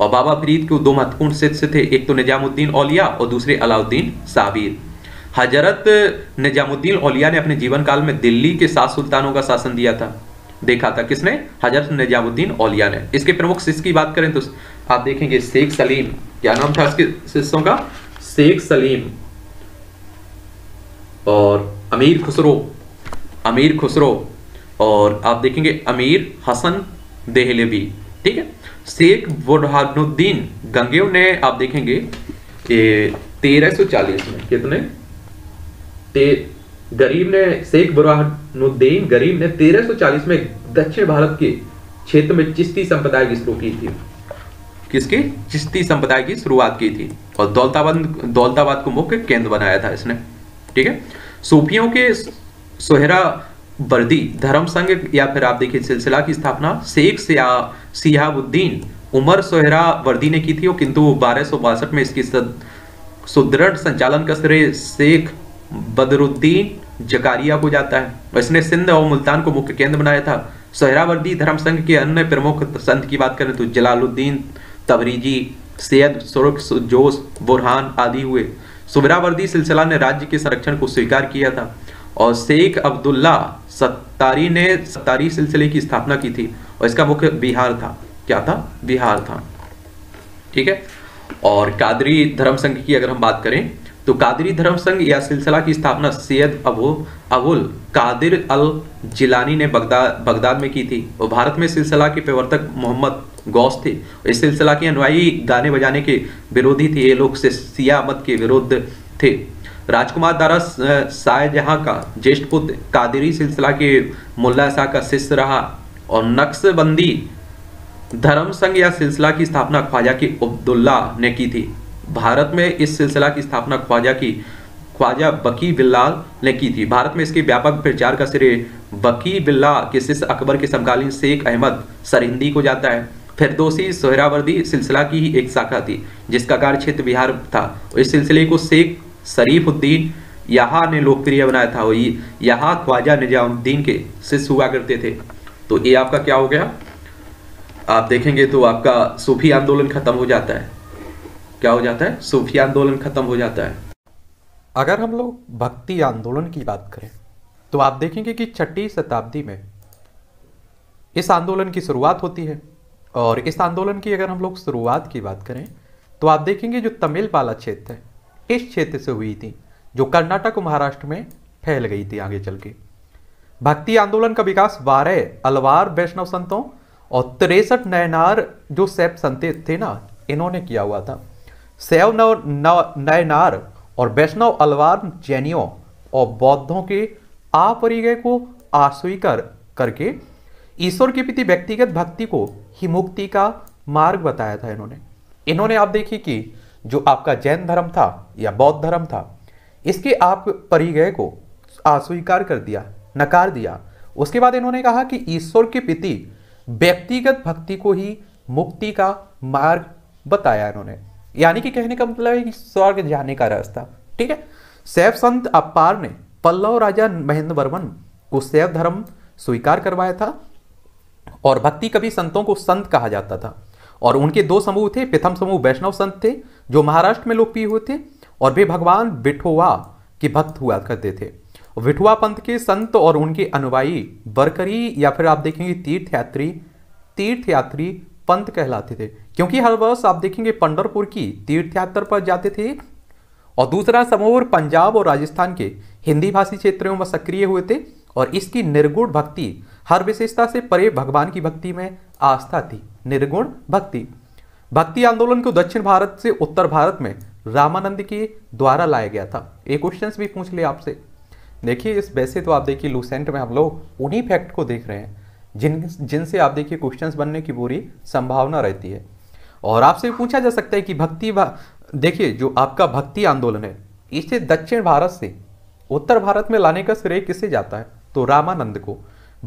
और बाबा फरीद के दो महत्वपूर्ण शिष्य थे एक तो निजामुद्दीन औलिया और दूसरे अलाउद्दीन साबिर हजरत निजामुद्दीन औलिया ने अपने जीवन काल में दिल्ली के सात सुल्तानों का शासन दिया था देखा था किसने हजरत निजामुद्दीन औलिया ने इसके प्रमुख शिष्य की बात करें तो आप देखेंगे शेख सलीम क्या नाम था इसके शिष्यों का शेख सलीम और अमीर खुसरो अमीर खुसरो और आप देखेंगे अमीर हसन देहलेवी ठीक है शेख बुरहानुद्दीन गंगेव ने आप देखेंगे तेरह सौ चालीस में कितने ते गरीब ने शेख बुरहानुद्दीन गरीब ने तेरह चालीस में दक्षिण भारत के क्षेत्र में चिश्ती संप्रदाय की शुरू की थी किसकी चिश्ती संप्रदाय की शुरुआत की थी और दौलताबाद दौलताबाद को मुख्य केंद्र बनाया था इसने ठीक है सूफियों के सोहरा बर्दी धर्म संघ या फिर आप देखिए सिलसिला की स्थापना शेख सियाबुद्दीन उमर सोहरा वर्दी ने की थी और किंतु बारह में इसकी सुदृढ़ संचालन का श्रेय शेख बदरुद्दीन जकारिया को जाता है इसने सिंध और मुल्तान को मुख्य केंद्र बनाया था सोहरावर्दी धर्म संघ के अन्य प्रमुख संत की बात करें तो जलालुद्दीन तबरीजी सैयद सुरख जोश बुरहान आदि हुए सुबरावर्दी सिलसिला ने राज्य के संरक्षण को स्वीकार किया था और शेख अब्दुल्ला सत्तारी ने सत्तारी सिलसिले की स्थापना की थी और इसका मुख्य बिहार था क्या था बिहार था ठीक है और कादरी धर्म संघ की अगर हम बात करें तो कादरी धर्म संघ या सिलसिला की स्थापना सैयद अबू अबुल कादिर अल जिलानी ने बगदाद बगदाद में की थी और भारत में सिलसिला के प्रवर्तक मोहम्मद गौस थे इस सिलसिला के अनुयायी गाने बजाने के विरोधी थे ये लोग से सिया मत के विरुद्ध थे राजकुमार दारा शाहजहाँ का ज्येष्ठ पुत्र कादिरी सिलसिला के मुल्ला शाह का शिष्य रहा और नक्शबंदी धर्म संघ या सिलसिला की स्थापना ख्वाजा की अब्दुल्ला ने की थी भारत में इस सिलसिला की स्थापना ख्वाजा की ख्वाजा बकी बिल्लाल ने की थी भारत में इसके व्यापक प्रचार का श्रेय बकी बिल्ला के शिष्य अकबर के समकालीन शेख अहमद सरिंदी को जाता है फिरदोसी सोहरावर्दी सिलसिला की ही एक शाखा थी जिसका कार्य क्षेत्र बिहार था इस सिलसिले को शेख शरीफुद्दीन यहाँ ने लोकप्रिय बनाया था और यहाँ ख्वाजा निजामुद्दीन के शिष्य हुआ करते थे तो ये आपका क्या हो गया आप देखेंगे तो आपका सूफी आंदोलन खत्म हो जाता है क्या हो जाता है सूफी आंदोलन खत्म हो जाता है अगर हम लोग भक्ति आंदोलन की बात करें तो आप देखेंगे कि छठी शताब्दी में इस आंदोलन की शुरुआत होती है और इस आंदोलन की अगर हम लोग शुरुआत की बात करें तो आप देखेंगे जो तमिल पाला क्षेत्र है इस क्षेत्र से हुई थी जो कर्नाटक महाराष्ट्र में फैल गई थी आगे चल के भक्ति आंदोलन का विकास बारह अलवार वैष्णव संतों और तिरसठ नयनार जो सैप संत थे ना इन्होंने किया हुआ था सैव नव नयनार और वैष्णव अलवार जैनियों और बौद्धों के आपरिगय को अस्वीकार करके ईश्वर के प्रति व्यक्तिगत भक्ति को ही मुक्ति का मार्ग बताया था इन्होंने इन्होंने आप देखिए कि जो आपका जैन धर्म था या बौद्ध धर्म था इसके आप परिगय को अस्वीकार कर दिया नकार दिया उसके बाद इन्होंने कहा कि ईश्वर के पिति व्यक्तिगत भक्ति को ही मुक्ति का मार्ग बताया इन्होंने यानी कि कहने का मतलब है कि स्वर्ग जाने का रास्ता ठीक है शैव संत अपार ने पल्लव राजा महेंद्र वर्मन को सैव धर्म स्वीकार करवाया था और भक्ति कवि संतों को संत कहा जाता था और उनके दो समूह थे प्रथम समूह वैष्णव संत थे जो महाराष्ट्र में लोकप्रिय हुए थे और वे भगवान बिठोवा के भक्त हुआ करते थे विठुआ पंथ के संत और उनके अनुवायी बरकरी या फिर आप देखेंगे तीर्थयात्री तीर्थयात्री पंथ कहलाते थे क्योंकि हर वर्ष आप देखेंगे पंडरपुर की तीर्थयात्रा पर जाते थे और दूसरा समूह पंजाब और राजस्थान के हिंदी भाषी क्षेत्रों में सक्रिय हुए थे और इसकी निर्गुण भक्ति हर विशेषता से परे भगवान की भक्ति में आस्था थी निर्गुण भक्ति भक्ति आंदोलन को दक्षिण भारत से उत्तर भारत में रामानंद के द्वारा लाया गया था ये क्वेश्चन भी पूछ लिया आपसे देखिए इस वैसे तो आप देखिए लूसेंट में हम लोग उन्हीं फैक्ट को देख रहे हैं जिन जिनसे आप देखिए क्वेश्चंस बनने की पूरी संभावना रहती है और आपसे पूछा जा सकता है कि भक्ति देखिए जो आपका भक्ति आंदोलन है इसे दक्षिण भारत से उत्तर भारत में लाने का श्रेय किसे जाता है तो रामानंद को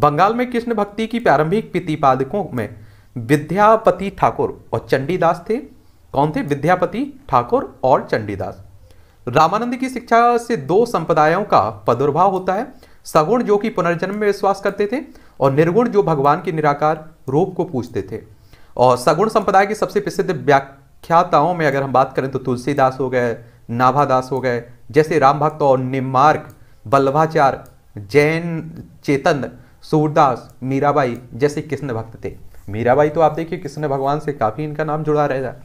बंगाल में कृष्ण भक्ति की प्रारंभिक प्रतिपादकों में विद्यापति ठाकुर और चंडीदास थे कौन थे विद्यापति ठाकुर और चंडीदास रामानंद की शिक्षा से दो संप्रदायों का प्रदुर्भाव होता है सगुण जो कि पुनर्जन्म में विश्वास करते थे और निर्गुण जो भगवान के निराकार रूप को पूछते थे और सगुण संप्रदाय के सबसे प्रसिद्ध व्याख्याताओं में अगर हम बात करें तो तुलसीदास हो गए नाभादास हो गए जैसे राम भक्त और निमार्क बल्लभाचार्य जैन चेतन सूरदास मीराबाई जैसे कृष्ण भक्त थे मीराबाई तो आप देखिए कृष्ण भगवान से काफ़ी इनका नाम जुड़ा रहेगा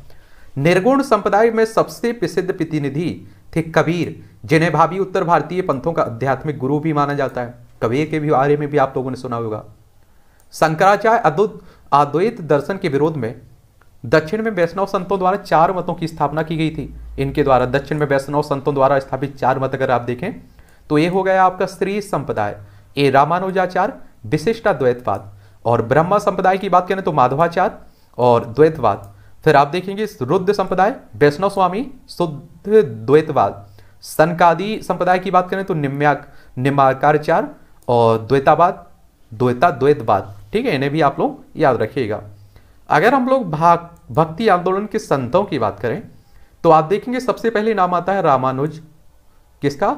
निर्गुण संप्रदाय में सबसे प्रसिद्ध प्रतिनिधि थे कबीर जिन्हें भावी उत्तर भारतीय पंथों का आध्यात्मिक गुरु भी माना जाता है कबीर के भी बारे में भी आप लोगों ने सुना होगा शंकराचार्य अद्भुत अद्वैत दर्शन के विरोध में दक्षिण में वैष्णव संतों द्वारा चार मतों की स्थापना की गई थी इनके द्वारा दक्षिण में वैष्णव संतों द्वारा स्थापित चार मत अगर आप देखें तो ये हो गया आपका स्त्री संप्रदाय ये रामानुजाचार विशिष्टा द्वैतवाद और ब्रह्मा संप्रदाय की बात करें तो माधवाचार और द्वैतवाद फिर आप देखेंगे रुद्र संप्रदाय वैष्णव स्वामी शुद्ध द्वैतवाद सनकादि संप्रदाय की बात करें तो निम्याक निम्बाकाराचार्य और द्वैतावाद द्वैता द्वैतवाद ठीक है इन्हें भी आप लोग याद रखिएगा अगर हम लोग भाग भक्ति आंदोलन के संतों की बात करें तो आप देखेंगे सबसे पहले नाम आता है रामानुज किसका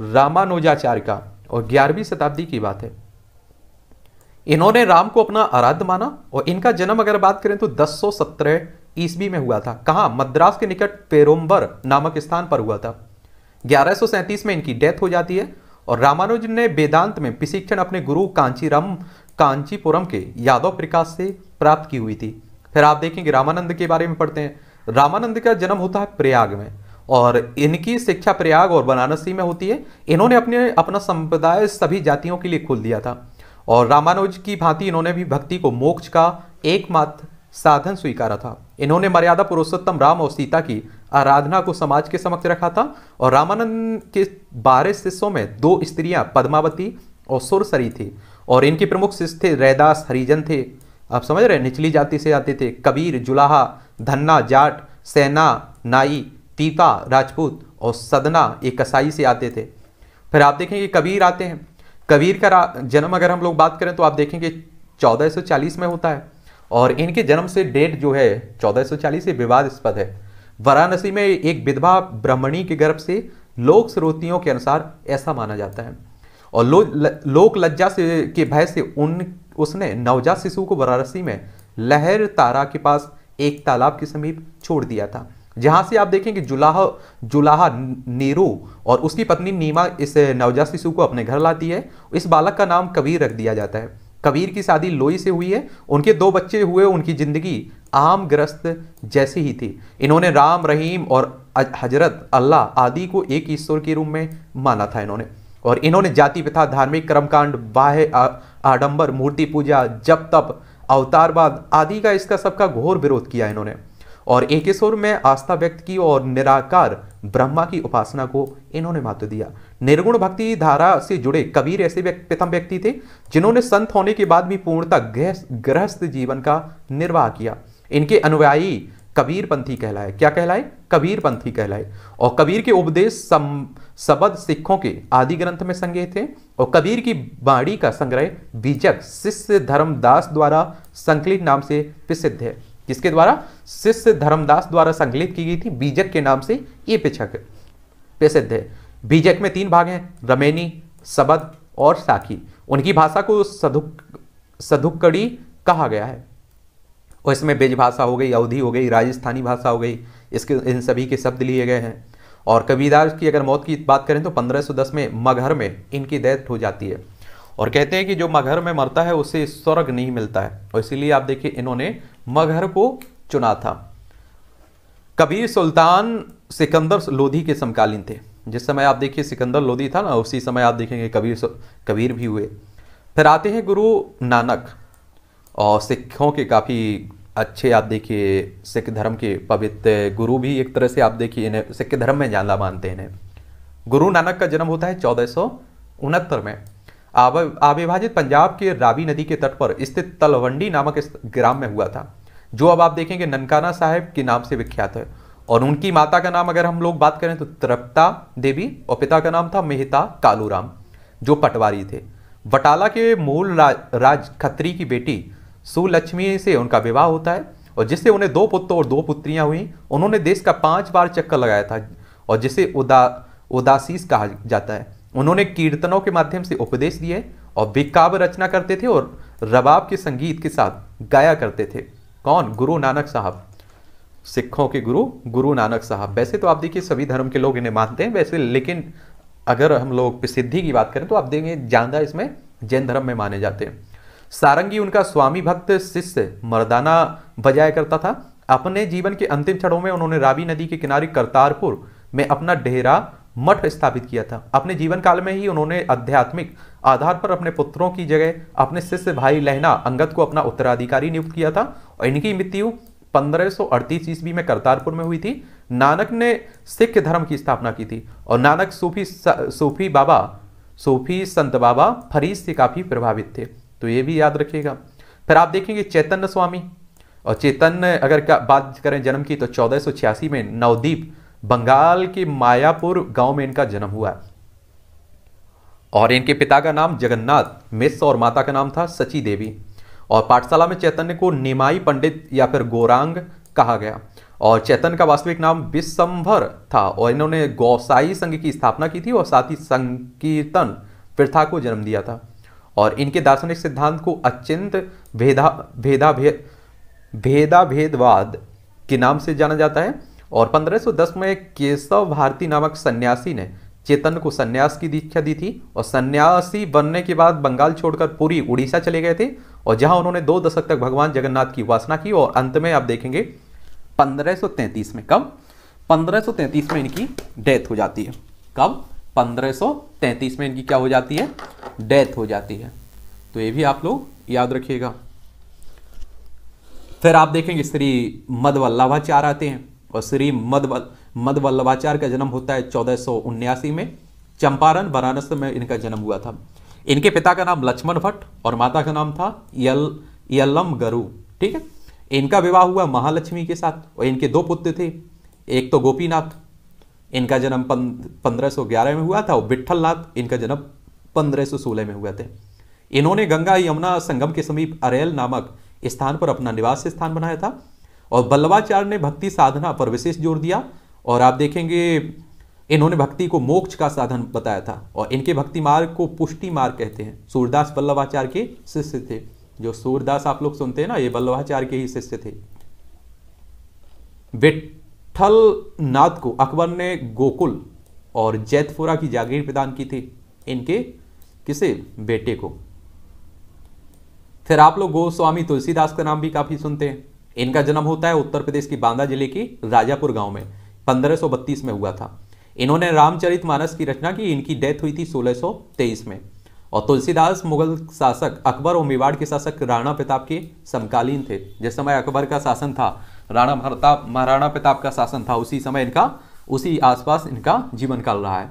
रामानुजाचार्य का और ग्यारहवीं शताब्दी की बात है इन्होंने राम को अपना आराध्य माना और इनका जन्म अगर बात करें तो 1017 ईस्वी में हुआ था कहा मद्रास के निकट पेरोम्बर नामक स्थान पर हुआ था ग्यारह में इनकी डेथ हो जाती है और रामानुज ने वेदांत में प्रशिक्षण अपने गुरु कांचीराम कांचीपुरम के यादव प्रकाश से प्राप्त की हुई थी फिर आप देखेंगे रामानंद के बारे में पढ़ते हैं रामानंद का जन्म होता है प्रयाग में और इनकी शिक्षा प्रयाग और वाराणसी में होती है इन्होंने अपने अपना संप्रदाय सभी जातियों के लिए खोल दिया था और रामानुज की भांति इन्होंने भी भक्ति को मोक्ष का एकमात्र साधन स्वीकारा था इन्होंने मर्यादा पुरुषोत्तम राम और सीता की आराधना को समाज के समक्ष रखा था और रामानंद के बारह शिष्यों में दो स्त्रियां पद्मावती और सुरसरी थी और इनके प्रमुख शिष्य थे रैदास हरिजन थे आप समझ रहे निचली जाति से आते थे कबीर जुलाहा धन्ना जाट सेना नाई तीता राजपूत और सदना ये कसाई से आते थे फिर आप देखेंगे कबीर आते हैं कबीर का जन्म अगर हम लोग बात करें तो आप देखेंगे 1440 में होता है और इनके जन्म से डेट जो है 1440 से विवादास्पद है वाराणसी में एक विधवा ब्राह्मणी के गर्भ से लोक स्रोतियों के अनुसार ऐसा माना जाता है और लो, ल, लोक लज्जा से के भय से उन उसने नवजात शिशु को वाराणसी में लहर तारा के पास एक तालाब के समीप छोड़ दिया था जहां से आप देखेंगे जुलाह जुलाहा नीरू और उसकी पत्नी नीमा इस नवजात शिशु को अपने घर लाती है इस बालक का नाम कबीर रख दिया जाता है कबीर की शादी लोई से हुई है उनके दो बच्चे हुए उनकी ज़िंदगी आम ग्रस्त जैसी ही थी इन्होंने राम रहीम और हजरत अल्लाह आदि को एक ईश्वर के रूप में माना था इन्होंने और इन्होंने जाति प्रथा धार्मिक कर्मकांड बाह्य आडंबर मूर्ति पूजा जप तप अवतारवाद आदि का इसका सबका घोर विरोध किया इन्होंने और एकेश्वर में आस्था व्यक्त की और निराकार ब्रह्मा की उपासना को इन्होंने महत्व दिया निर्गुण भक्ति धारा से जुड़े कबीर ऐसे प्रथम व्यक्ति थे जिन्होंने संत होने के बाद भी पूर्णतः गृहस्थ जीवन का निर्वाह किया इनके अनुयायी कबीर पंथी कहलाए क्या कहलाए कबीर पंथी कहलाए और कबीर के उपदेश सबद सिखों के आदि ग्रंथ में संगे थे और कबीर की बाणी का संग्रह बीजक शिष्य धर्मदास द्वारा संकलित नाम से प्रसिद्ध है जिसके द्वारा शिष्य धर्मदास द्वारा संकलित की गई थी बीजक के नाम से ये पिछक प्रसिद्ध है बीजक में तीन भाग हैं रमेनी सबद और साखी उनकी भाषा को सधुक सधुक्कड़ी कहा गया है और इसमें बेज भाषा हो गई अवधि हो गई राजस्थानी भाषा हो गई इसके इन सभी के शब्द लिए गए हैं और कबीरदास की अगर मौत की बात करें तो 1510 में मगहर में इनकी डेथ हो जाती है और कहते हैं कि जो मगहर में मरता है उसे स्वर्ग नहीं मिलता है और इसीलिए आप देखिए इन्होंने मगहर को चुना था कबीर सुल्तान सिकंदर लोधी के समकालीन थे जिस समय आप देखिए सिकंदर लोधी था ना उसी समय आप देखेंगे कबीर कबीर भी हुए फिर आते हैं गुरु नानक और सिखों के काफ़ी अच्छे आप देखिए सिख धर्म के पवित्र गुरु भी एक तरह से आप देखिए इन्हें सिख धर्म में जाना मानते हैं इन्हें गुरु नानक का जन्म होता है चौदह में अविभाजित पंजाब के रावी नदी के तट पर स्थित तलवंडी नामक ग्राम में हुआ था जो अब आप देखेंगे ननकाना साहेब के नाम से विख्यात है और उनकी माता का नाम अगर हम लोग बात करें तो तृप्ता देवी और पिता का नाम था मेहता कालूराम जो पटवारी थे बटाला के मूल राज, राज खत्री की बेटी सुलक्ष्मी से उनका विवाह होता है और जिससे उन्हें दो पुत्र और दो पुत्रियां हुई उन्होंने देश का पांच बार चक्कर लगाया था और जिसे उदा उदासीस कहा जाता है उन्होंने कीर्तनों के माध्यम से उपदेश दिए और वे काव्य रचना करते थे और रबाब के संगीत के साथ गाया करते थे कौन गुरु नानक साहब सिखों के गुरु गुरु नानक साहब वैसे तो आप देखिए सभी धर्म के लोग इन्हें मानते हैं वैसे लेकिन अगर हम लोग प्रसिद्धि की बात करें तो आप देखेंगे ज्यादा इसमें जैन धर्म में माने जाते हैं सारंगी उनका स्वामी भक्त शिष्य मर्दाना बजाया करता था अपने जीवन के अंतिम क्षणों में उन्होंने रावी नदी के किनारे करतारपुर में अपना डेरा मठ स्थापित किया था अपने जीवन काल में ही उन्होंने आध्यात्मिक आधार पर अपने पुत्रों की जगह अपने शिष्य भाई लहना अंगद को अपना उत्तराधिकारी नियुक्त किया था और इनकी मृत्यु 1538 ईस्वी में करतारपुर में हुई थी नानक ने सिख धर्म की स्थापना की थी और नानक सूफी सूफी बाबा सूफी संत बाबा फरीद से काफ़ी प्रभावित थे तो ये भी याद रखिएगा फिर आप देखेंगे चैतन्य स्वामी और चैतन्य अगर बात करें जन्म की तो चौदह में नवदीप बंगाल के मायापुर गांव में इनका जन्म हुआ और इनके पिता का नाम जगन्नाथ मिस और माता का नाम था सची देवी और पाठशाला में चैतन्य को निमाई पंडित या फिर गोरांग कहा गया और चैतन्य का वास्तविक नाम विश्वभर था और इन्होंने गौसाई संघ की स्थापना की थी और साथ ही संकीर्तन प्रथा को जन्म दिया था और इनके दार्शनिक सिद्धांत को अत्यंत भेदा भेदा भेद भेदा भेदवाद के नाम से जाना जाता है और 1510 में केशव भारती नामक सन्यासी ने चेतन को सन्यास की दीक्षा दी थी और सन्यासी बनने के बाद बंगाल छोड़कर पूरी उड़ीसा चले गए थे और जहां उन्होंने दो दशक तक भगवान जगन्नाथ की उपासना की और अंत में आप देखेंगे 1533 में कब 1533 में इनकी डेथ हो जाती है कब 1533 में इनकी क्या हो जाती है डेथ हो जाती है तो ये भी आप लोग याद रखिएगा फिर आप देखेंगे श्री मद आते हैं और श्री मद मद वल्लभाचार्य का जन्म होता है चौदह में चंपारण बनारस में इनका जन्म हुआ था इनके पिता का नाम लक्ष्मण भट्ट और माता का नाम था यल यलम गरु ठीक है इनका विवाह हुआ महालक्ष्मी के साथ और इनके दो पुत्र थे एक तो गोपीनाथ इनका जन्म पंद्रह सौ ग्यारह में हुआ था और विट्ठल नाथ इनका जन्म पंद्रह सौ सोलह में हुआ थे इन्होंने गंगा यमुना संगम के समीप अरेल नामक स्थान पर अपना निवास स्थान बनाया था और बल्लवाचार्य ने भक्ति साधना पर विशेष जोर दिया और आप देखेंगे इन्होंने भक्ति को मोक्ष का साधन बताया था और इनके भक्ति मार्ग को पुष्टि मार्ग कहते हैं सूरदास बल्लवाचार्य के शिष्य थे जो सूरदास आप लोग सुनते हैं ना ये बल्लवाचार्य के ही शिष्य थे विठल नाथ को अकबर ने गोकुल और जैतपुरा की जागीर प्रदान की थी इनके किसे बेटे को फिर आप लोग गोस्वामी तुलसीदास का नाम भी काफी सुनते हैं इनका जन्म होता है उत्तर प्रदेश की बांदा जिले की राजापुर गांव में 1532 में हुआ था इन्होंने रामचरितमानस की रचना की इनकी डेथ हुई थी 1623 में और तुलसीदास मुगल शासक अकबर और मेवाड़ के शासक राणा प्रताप के समकालीन थे जिस समय अकबर का शासन था राणा प्रताप महाराणा प्रताप का शासन था उसी समय इनका उसी आसपास इनका जीवन काल रहा है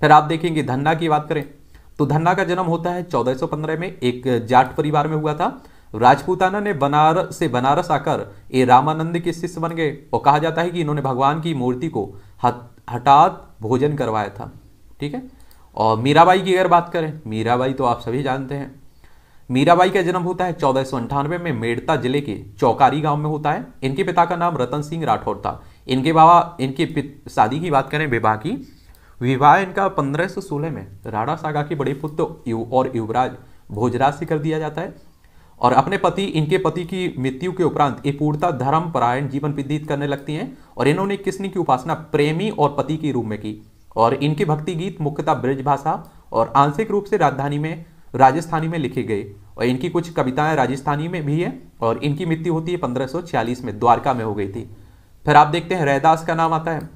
फिर आप देखेंगे धन्ना की बात करें तो धन्ना का जन्म होता है 1415 में एक जाट परिवार में हुआ था राजपूताना ने बनारस से बनारस आकर ये रामानंद के शिष्य बन गए और कहा जाता है कि इन्होंने भगवान की मूर्ति को हठात भोजन करवाया था ठीक है और मीराबाई की अगर बात करें मीराबाई तो आप सभी जानते हैं मीराबाई का जन्म होता है चौदह में मेड़ता जिले के चौकारी गांव में होता है इनके पिता का नाम रतन सिंह राठौर था इनके बाबा इनके शादी की बात करें विवाह की विवाह इनका 1516 में राणा सागा के बड़े पुत्र और युवराज भोजराज से कर दिया जाता है और अपने पति इनके पति की मृत्यु के उपरांत ये पूर्णता धर्म परायण जीवन व्यतीत करने लगती हैं और इन्होंने कृष्ण की उपासना प्रेमी और पति के रूप में की और इनके भक्ति गीत मुख्यतः ब्रज भाषा और आंशिक रूप से राजधानी में राजस्थानी में लिखे गए और इनकी कुछ कविताएं राजस्थानी में भी है और इनकी मृत्यु होती है पंद्रह में द्वारका में हो गई थी फिर आप देखते हैं रैदास का नाम आता है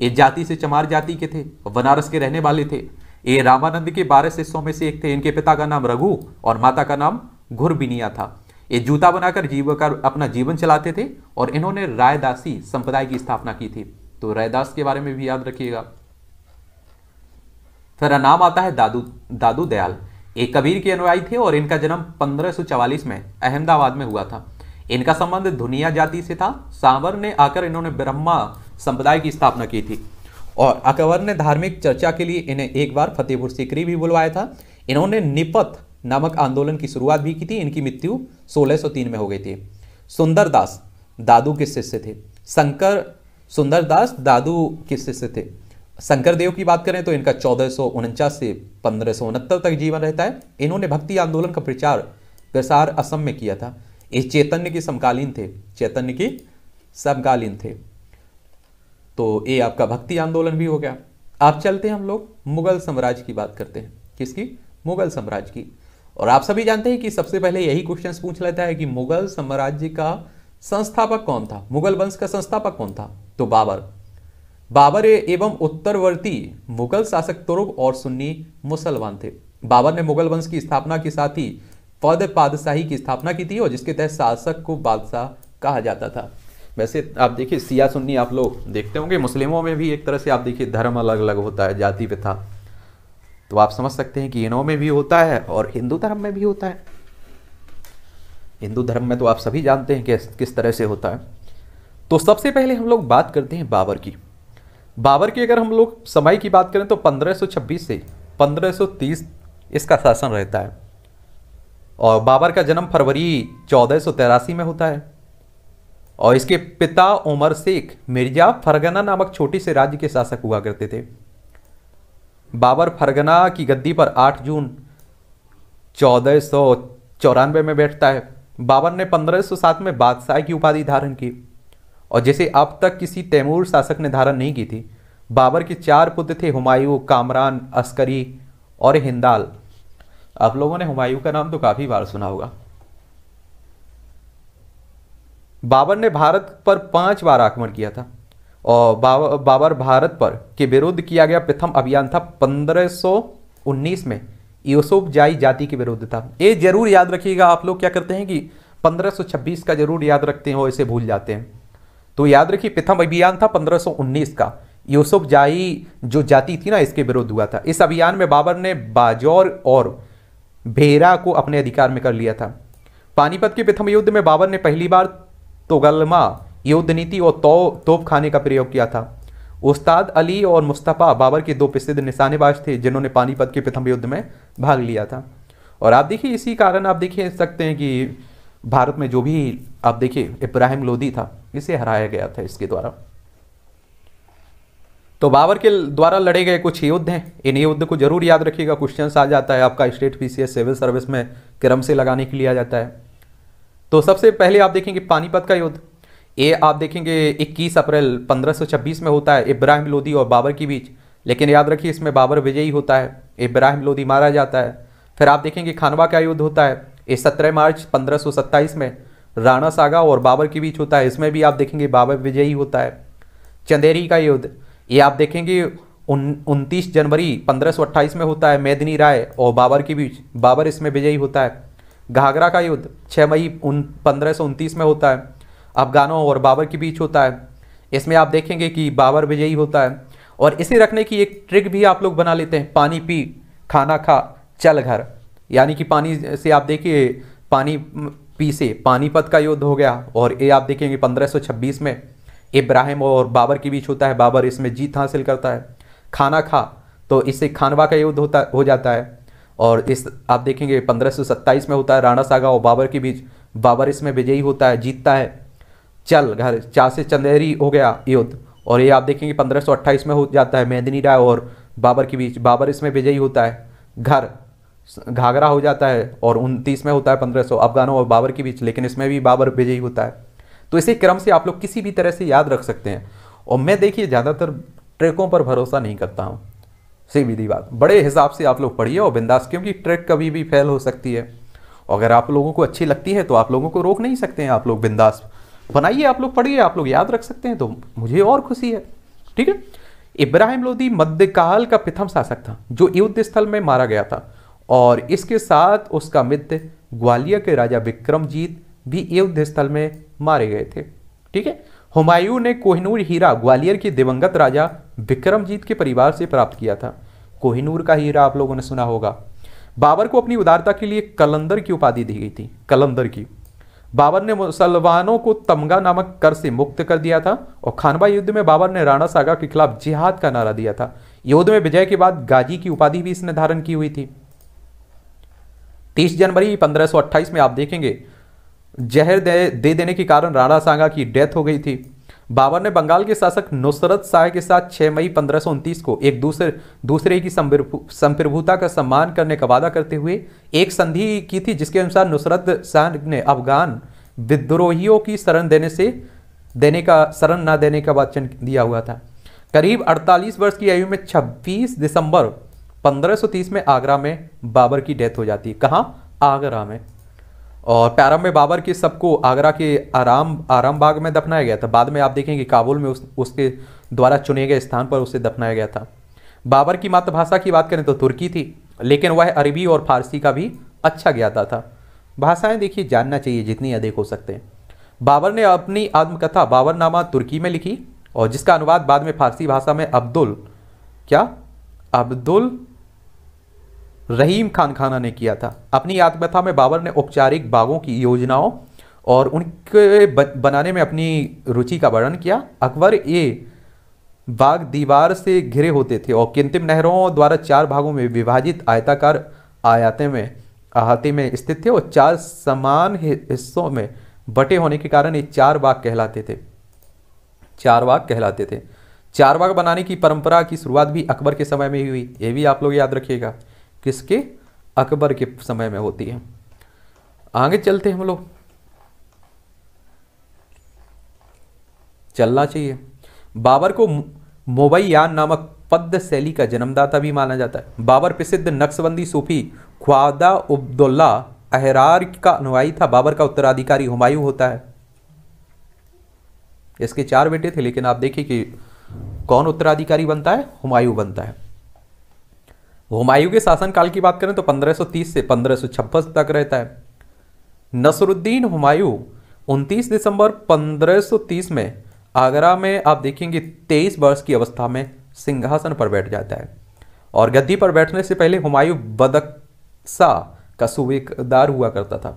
ये जाति से चमार जाति के थे बनारस के रहने वाले थे ये रामानंद के बारह शिष्यों में से एक थे इनके पिता का नाम रघु और माता का नाम बिनिया था ये जूता बनाकर जीवकर अपना जीवन चलाते थे और इन्होंने रायदासी संप्रदाय की स्थापना की थी तो रायदास के बारे में भी याद रखिएगा फिर नाम आता है दादू दादू दयाल ये कबीर के अनुयायी थे और इनका जन्म 1544 में अहमदाबाद में हुआ था इनका संबंध धुनिया जाति से था सांवर ने आकर इन्होंने ब्रह्मा संप्रदाय की स्थापना की थी और अकबर ने धार्मिक चर्चा के लिए इन्हें एक बार फतेहपुर सिकरी भी बुलवाया था इन्होंने निपथ नामक आंदोलन की शुरुआत भी की थी इनकी मृत्यु 1603 में हो गई थी सुंदरदास दादू के शिष्य थे शंकर सुंदरदास दादू के शिष्य थे शंकर देव की बात करें तो इनका चौदह से पंद्रह तक जीवन रहता है इन्होंने भक्ति आंदोलन का प्रचार प्रसार असम में किया था ये चैतन्य के समकालीन थे चैतन्य के समकालीन थे तो ये आपका भक्ति आंदोलन भी हो गया आप चलते हैं हम लोग मुगल साम्राज्य की बात करते हैं किसकी मुगल साम्राज्य की और आप सभी जानते हैं कि सबसे पहले यही क्वेश्चन पूछ लेता है कि मुगल साम्राज्य का संस्थापक कौन था मुगल वंश का संस्थापक कौन था तो बाबर बाबर एवं उत्तरवर्ती मुगल शासक तुर्क और सुन्नी मुसलमान थे बाबर ने मुगल वंश की स्थापना के साथ ही पद पादशाही की स्थापना की थी और जिसके तहत शासक को बादशाह कहा जाता था वैसे आप देखिए सिया सुन्नी आप लोग देखते होंगे मुस्लिमों में भी एक तरह से आप देखिए धर्म अलग अलग होता है जाति पे था तो आप समझ सकते हैं कि इनो में भी होता है और हिंदू धर्म में भी होता है हिंदू धर्म में तो आप सभी जानते हैं कि किस तरह से होता है तो सबसे पहले हम लोग बात करते हैं बाबर की बाबर की अगर हम लोग समय की बात करें तो 1526 से 1530 इसका शासन रहता है और बाबर का जन्म फरवरी चौदह में होता है और इसके पिता उमर शेख मिर्जा फरगना नामक छोटी से राज्य के शासक हुआ करते थे बाबर फरगना की गद्दी पर 8 जून चौदह सौ चौरानवे में बैठता है बाबर ने 1507 में बादशाह की उपाधि धारण की और जिसे अब तक किसी तैमूर शासक ने धारण नहीं की थी बाबर के चार पुत्र थे हुमायूं कामरान अस्करी और हिंदाल आप लोगों ने हुमायूं का नाम तो काफ़ी बार सुना होगा बाबर ने भारत पर पांच बार आक्रमण किया था और बाबर बाबर भारत पर के विरुद्ध किया गया प्रथम अभियान था 1519 में यूसुफ जाई जाति के विरुद्ध था ये जरूर याद रखिएगा आप लोग क्या करते हैं कि 1526 का जरूर याद रखते हैं और इसे भूल जाते हैं तो याद रखिए प्रथम अभियान था 1519 का यूसुफ जाई जो जाति थी ना इसके विरुद्ध हुआ था इस अभियान में बाबर ने बाजौर और भेरा को अपने अधिकार में कर लिया था पानीपत के प्रथम युद्ध में बाबर ने पहली बार तोगलमा युद्ध नीति और तो, तोप खाने का प्रयोग किया था उस्ताद अली और मुस्तफ़ा बाबर के दो प्रसिद्ध निशानेबाज थे जिन्होंने पानीपत के प्रथम युद्ध में भाग लिया था और आप देखिए इसी कारण आप देखिए सकते हैं कि भारत में जो भी आप देखिए इब्राहिम लोधी था इसे हराया गया था इसके द्वारा तो बाबर के द्वारा लड़े गए कुछ युद्ध हैं इन युद्ध को जरूर याद रखिएगा क्वेश्चन आ जाता है आपका स्टेट पीसीएस सिविल सर्विस में क्रम से लगाने के लिए आ जाता है तो सबसे पहले आप देखेंगे पानीपत का युद्ध ये आप देखेंगे 21 अप्रैल 1526 में होता है इब्राहिम लोदी और बाबर के बीच लेकिन याद रखिए इसमें बाबर विजयी होता है इब्राहिम लोदी मारा जाता है फिर आप देखेंगे खानवा का युद्ध होता है ये सत्रह मार्च 1527 में राणा सागा और बाबर के बीच होता है इसमें भी आप देखेंगे बाबर विजयी होता है चंदेरी का युद्ध ये आप देखेंगे उन उनतीस जनवरी पंद्रह में होता है मेदिनी राय और बाबर के बीच बाबर इसमें विजयी होता है घाघरा का युद्ध 6 मई उन पंद्रह में होता है अफगानों और बाबर के बीच होता है इसमें आप देखेंगे कि बाबर विजयी होता है और इसे रखने की एक ट्रिक भी आप लोग बना लेते हैं पानी पी खाना खा चल घर यानी कि पानी से आप देखिए पानी पी से पानीपत का युद्ध हो गया और ये आप देखेंगे 1526 में इब्राहिम और बाबर के बीच होता है बाबर इसमें जीत हासिल करता है खाना खा तो इससे खानवा का युद्ध होता हो जाता है और इस आप देखेंगे 1527 में होता है राणा सागा और बाबर के बीच बाबर इसमें विजयी होता है जीतता है चल घर चा से चंदेरी हो गया युद्ध और ये आप देखेंगे 1528 में हो जाता है मेदिनी राय और बाबर के बीच बाबर इसमें विजयी होता है घर घाघरा हो जाता है और उनतीस में होता है 1500 अफगानों और बाबर के बीच लेकिन इसमें भी बाबर विजयी होता है तो इसी क्रम से आप लोग किसी भी तरह से याद रख सकते हैं और मैं देखिए ज़्यादातर ट्रेकों पर भरोसा नहीं करता हूँ विधि बात बड़े हिसाब से आप लोग पढ़िए और बिंदास क्योंकि ट्रैक कभी भी फेल हो सकती है अगर आप लोगों को अच्छी लगती है तो आप लोगों को रोक नहीं सकते हैं आप लोग बिंदास बनाइए आप लोग पढ़िए आप लोग याद रख सकते हैं तो मुझे और खुशी है ठीक है इब्राहिम लोदी मध्यकाल का प्रथम शासक था जो युद्ध स्थल में मारा गया था और इसके साथ उसका मित्र ग्वालियर के राजा विक्रमजीत भी युद्ध स्थल में मारे गए थे ठीक है हुमायूं ने कोहिनूर हीरा ग्वालियर के दिवंगत राजा विक्रमजीत के परिवार से प्राप्त किया था कोहिनूर का हीरा आप लोगों ने सुना होगा बाबर को अपनी उदारता के लिए कलंदर की उपाधि दी गई थी कलंदर की बाबर ने मुसलमानों को तमगा नामक कर से मुक्त कर दिया था और खानवा युद्ध में बाबर ने राणा सागा के खिलाफ जिहाद का नारा दिया था युद्ध में विजय के बाद गाजी की उपाधि भी इसने धारण की हुई थी 30 जनवरी 1528 में आप देखेंगे जहर दे, दे देने के कारण राणा सांगा की डेथ हो गई थी बाबर ने बंगाल के शासक नुसरत शाह के साथ 6 मई पंद्रह को एक दूसरे दूसरे की संप्रभुता का सम्मान करने का वादा करते हुए एक संधि की थी जिसके अनुसार नुसरत शाह ने अफगान विद्रोहियों की शरण देने से देने का शरण ना देने का वचन दिया हुआ था करीब 48 वर्ष की आयु में 26 दिसंबर 1530 में आगरा में बाबर की डेथ हो जाती है कहाँ आगरा में और प्यारा में बाबर के सबको आगरा के आराम आराम बाग में दफनाया गया था बाद में आप देखेंगे काबुल में उस उसके द्वारा चुने गए स्थान पर उसे दफनाया गया था बाबर की मातृभाषा की बात करें तो तुर्की थी लेकिन वह अरबी और फारसी का भी अच्छा ज्ञाता था भाषाएं देखिए जानना चाहिए जितनी अधिक हो सकते हैं बाबर ने अपनी आत्मकथा बाबरनामा तुर्की में लिखी और जिसका अनुवाद बाद में फारसी भाषा में अब्दुल क्या अब्दुल रहीम खान खाना ने किया था अपनी आत्मकथा में बाबर ने औपचारिक बागों की योजनाओं और उनके बनाने में अपनी रुचि का वर्णन किया अकबर ये बाग दीवार से घिरे होते थे और किंतिम नहरों द्वारा चार भागों में विभाजित आयताकार आयाते में अहाते में स्थित थे और चार समान हिस्सों में बटे होने के कारण ये चार बाग कहलाते थे चार बाग कहलाते थे चार बाग बनाने की परंपरा की शुरुआत भी अकबर के समय में ही हुई ये भी आप लोग याद रखिएगा किसके अकबर के समय में होती है आगे चलते हम लोग चलना चाहिए बाबर को मोबैयान नामक पद्य शैली का जन्मदाता भी माना जाता है बाबर प्रसिद्ध नक्सबंदी सूफी ख्वादा उब्दुल्ला अहरार का अनुयायी था बाबर का उत्तराधिकारी हुमायूं होता है इसके चार बेटे थे लेकिन आप देखिए कि कौन उत्तराधिकारी बनता है हुमायूं बनता है हुमायूं के शासनकाल की बात करें तो 1530 से पंद्रह तक रहता है नसरुद्दीन हुमायूं 29 दिसंबर 1530 में आगरा में आप देखेंगे 23 वर्ष की अवस्था में सिंहासन पर बैठ जाता है और गद्दी पर बैठने से पहले हुमायूं बदकसा का सूबेदार हुआ करता था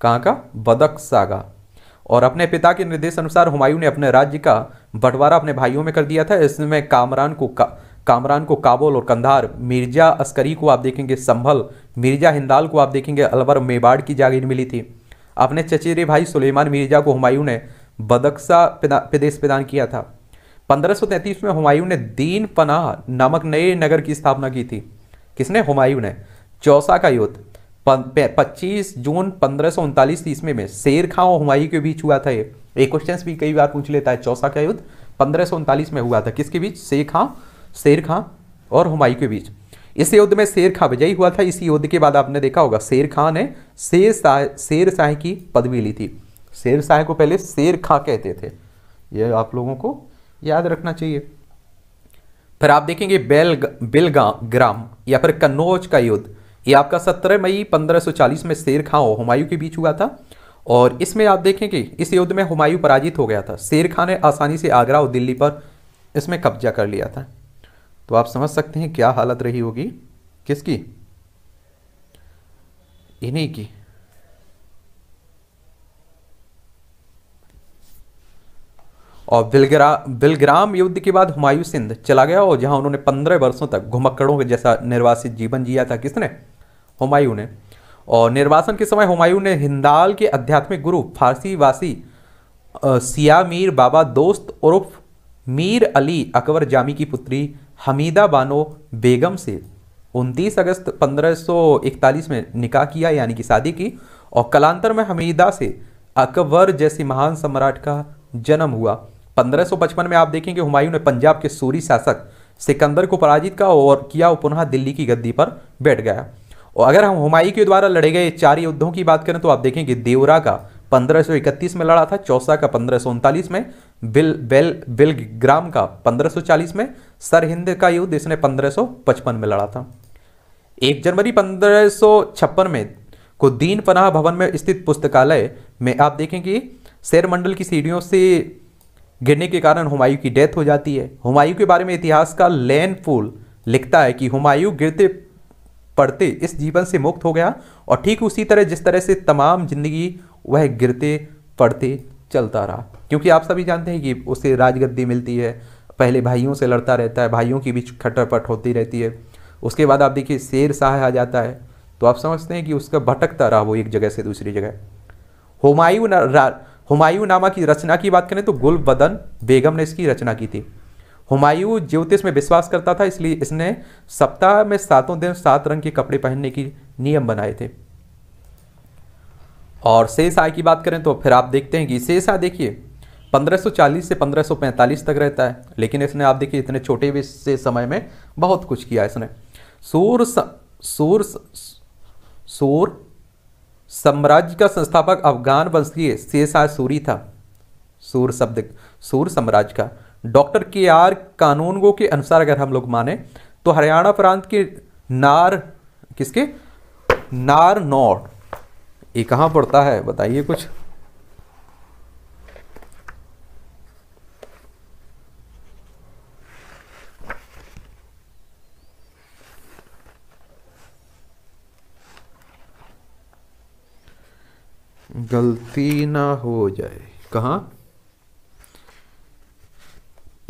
कहाँ का बदक का और अपने पिता के निर्देश अनुसार हुमायूं ने अपने राज्य का बंटवारा अपने भाइयों में कर दिया था इसमें कामरान को का, कामरान को काबुल और कंधार मिर्जा अस्करी को आप देखेंगे संभल मिर्जा हिंदाल को आप देखेंगे अलवर मेवाड़ की जागीर मिली थी अपने चचेरे भाई सुलेमान मिर्जा को हुमायूं ने बदकसा प्रदेश प्रदान किया था 1533 में हुमायूं ने दीन पनाह नामक नए नगर की स्थापना की थी किसने हुमायूं ने चौसा का युद्ध पच्चीस जून पंद्रह सौ उनतालीस में शेर खां और हुमायूं के बीच हुआ था ये क्वेश्चन भी कई बार पूछ लेता है चौसा का युद्ध पंद्रह में हुआ था किसके बीच शेर खां शेर खां और हुमायूं के बीच इस युद्ध में शेर खां विजयी हुआ था इसी युद्ध के बाद आपने देखा होगा शेर खां ने शेर शाह शेर शाह की पदवी ली थी शेर शाह को पहले शेर खां कहते थे यह आप लोगों को याद रखना चाहिए फिर आप देखेंगे बेल बिलगा ग्राम या फिर कन्नौज का युद्ध ये आपका 17 मई 1540 में शेर खां और हुमायूं के बीच हुआ था और इसमें आप देखेंगे इस युद्ध में हुमायूं पराजित हो गया था शेर खां ने आसानी से आगरा और दिल्ली पर इसमें कब्जा कर लिया था तो आप समझ सकते हैं क्या हालत रही होगी किसकी इन्हीं की और बिलग्राम बिलग्राम युद्ध के बाद हुमायूं सिंध चला गया और जहां उन्होंने पंद्रह वर्षों तक घुमक्कड़ों के जैसा निर्वासित जीवन जिया था किसने हुमायूं ने और निर्वासन के समय हुमायूं ने हिंदाल के आध्यात्मिक गुरु फारसी वासी सिया मीर बाबा दोस्त उर्फ मीर अली अकबर जामी की पुत्री हमीदा बानो बेगम से 29 अगस्त 1541 में निकाह किया यानी कि शादी की और कलांतर में हमीदा से अकबर जैसे महान सम्राट का जन्म हुआ 1555 में आप देखेंगे हुमायूं ने पंजाब के सूरी शासक सिकंदर को पराजित का और किया और पुनः दिल्ली की गद्दी पर बैठ गया और अगर हम हुमायूं के द्वारा लड़े गए चार युद्धों की बात करें तो आप देखेंगे देवरा का 1531 में लड़ा था चौसा का पंद्रह में बिल बेल बिल ग्राम का 1540 में सर हिंद का युद्ध इसने 1555 में लड़ा था एक जनवरी 1556 में को दीन पनाह भवन में स्थित पुस्तकालय में आप देखें कि शेरमंडल की सीढ़ियों से गिरने के कारण हुमायूं की डेथ हो जाती है हुमायूं के बारे में इतिहास का लैन फूल लिखता है कि हुमायूं गिरते पड़ते इस जीवन से मुक्त हो गया और ठीक उसी तरह जिस तरह से तमाम जिंदगी वह गिरते पड़ते चलता रहा क्योंकि आप सभी जानते हैं कि उसे राजगद्दी मिलती है पहले भाइयों से लड़ता रहता है भाइयों के बीच खटरपट होती रहती है उसके बाद आप देखिए शेर शाह आ जाता है तो आप समझते हैं कि उसका भटकता रहा वो एक जगह से दूसरी जगह हुमायूं ना, हुमायूं नामा की रचना की बात करें तो गुल बदन बेगम ने इसकी रचना की थी हुमायूं ज्योतिष में विश्वास करता था इसलिए इसने सप्ताह में सातों दिन सात रंग के कपड़े पहनने की नियम बनाए थे और शेष आय की बात करें तो फिर आप देखते हैं कि शेष आय देखिए 1540 से 1545 तक रहता है लेकिन इसने आप देखिए इतने छोटे से समय में बहुत कुछ किया इसने सूर सूर सूर साम्राज्य का संस्थापक अफगान वंशीय आय सूरी था सूर शब्द सूर साम्राज्य का डॉक्टर के आर कानूनगो के अनुसार अगर हम लोग माने तो हरियाणा प्रांत के नार किसके नार नौर ये कहाँ पड़ता है बताइए कुछ गलती ना हो जाए कहा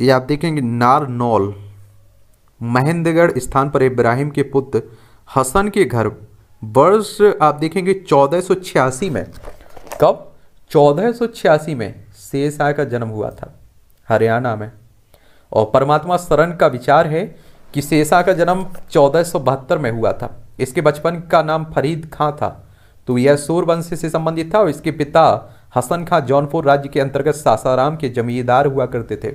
ये आप देखेंगे नारनौल महेंद्रगढ़ स्थान पर इब्राहिम के पुत्र हसन के घर वर्ष आप देखेंगे चौदह में कब चौदह में शेषाय का जन्म हुआ था हरियाणा में और परमात्मा शरण का विचार है कि शेषा का जन्म चौदह में हुआ था इसके बचपन का नाम फरीद खां था तो यह सूर वंश से संबंधित था और इसके पिता हसन खां जौनपुर राज्य के अंतर्गत सासाराम के जमींदार हुआ करते थे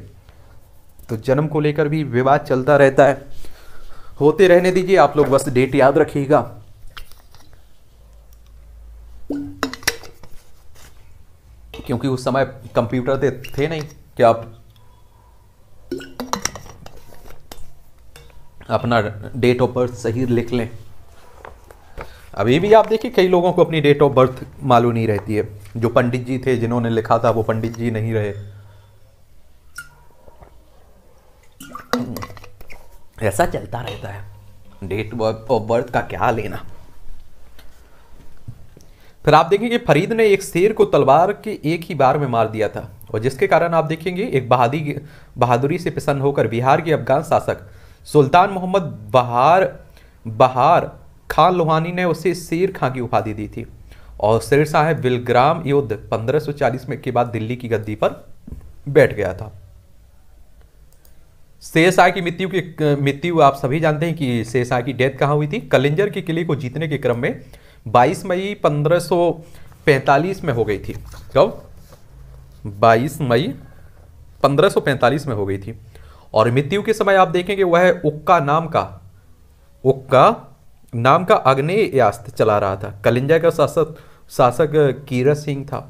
तो जन्म को लेकर भी विवाद चलता रहता है होते रहने दीजिए आप लोग बस डेट याद रखिएगा क्योंकि उस समय कंप्यूटर थे, थे नहीं कि आप अपना डेट ऑफ बर्थ सही लिख लें अभी भी आप देखिए कई लोगों को अपनी डेट ऑफ बर्थ मालूम नहीं रहती है जो पंडित जी थे जिन्होंने लिखा था वो पंडित जी नहीं रहे ऐसा चलता रहता है डेट ऑफ बर्थ का क्या लेना फिर आप देखेंगे फरीद ने एक शेर को तलवार के एक ही बार में मार दिया था और जिसके कारण आप देखेंगे एक बहादी बहादुरी से प्रसन्न होकर बिहार के अफगान शासक सुल्तान मोहम्मद बहार बहार खान लोहानी ने उसे शेर खां की उपाधि दी थी और शेर शाह विलग्राम युद्ध 1540 में के बाद दिल्ली की गद्दी पर बैठ गया था शेर शाह की मृत्यु की मृत्यु आप सभी जानते हैं कि शेर शाह की डेथ कहाँ हुई थी कलिंजर के किले को जीतने के क्रम में 22 मई 1545 में हो गई थी कब 22 मई 1545 में हो गई थी और मृत्यु के समय आप देखेंगे वह है उक्का नाम का उक्का नाम का अग्नेय यास्त चला रहा था कलिंजा का शासक शासक कीरत सिंह था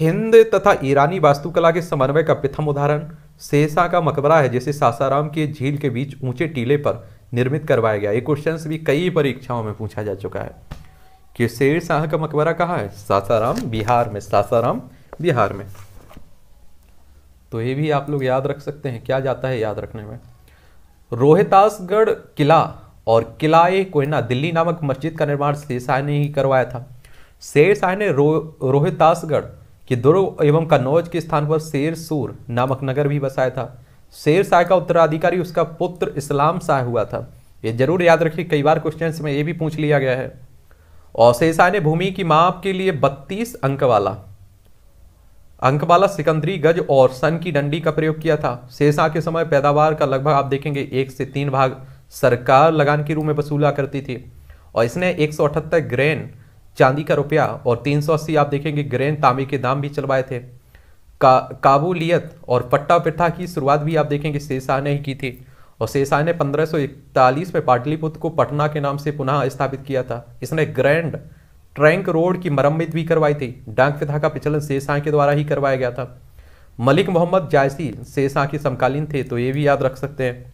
हिंद तथा ईरानी वास्तुकला के समन्वय का प्रथम उदाहरण सेसा का मकबरा है जिसे सासाराम के झील के बीच ऊंचे टीले पर निर्मित करवाया गया ये क्वेश्चन भी कई परीक्षाओं में पूछा जा चुका है कि शेर शाह का मकबरा कहाँ है सासाराम बिहार में सासाराम बिहार में तो ये भी आप लोग याद रख सकते हैं क्या जाता है याद रखने में रोहतासगढ़ किला और किला ए कोयना दिल्ली नामक मस्जिद का निर्माण शेर शाह ने ही करवाया था शेर शाह ने रो रोहतासगढ़ के दुर्ग एवं कन्नौज के स्थान पर शेर सूर नामक नगर भी बसाया था शेर शाह का उत्तराधिकारी उसका पुत्र इस्लाम शाह हुआ था ये जरूर याद रखिए कई बार क्वेश्चन में ये भी पूछ लिया गया है औसेसा ने भूमि की माप के लिए 32 अंक वाला अंक वाला सिकंदरी गज और सन की डंडी का प्रयोग किया था सेसा के समय पैदावार का लगभग आप देखेंगे एक से तीन भाग सरकार लगान के रूप में वसूला करती थी और इसने एक ग्रेन चांदी का रुपया और तीन आप देखेंगे ग्रेन तांबे के दाम भी चलवाए थे का, काबुलियत और पट्टा पिट्ठा की शुरुआत भी आप देखेंगे सेसा ने ही की थी और शेषाह ने 1541 में पाटलिपुत्र को पटना के नाम से पुनः स्थापित किया था इसने ग्रैंड ट्रैंक रोड की मरम्मत भी करवाई थी डांग प्रथा का पिछलन शेषाह के द्वारा ही करवाया गया था मलिक मोहम्मद जायसी शेषाह के समकालीन थे तो ये भी याद रख सकते हैं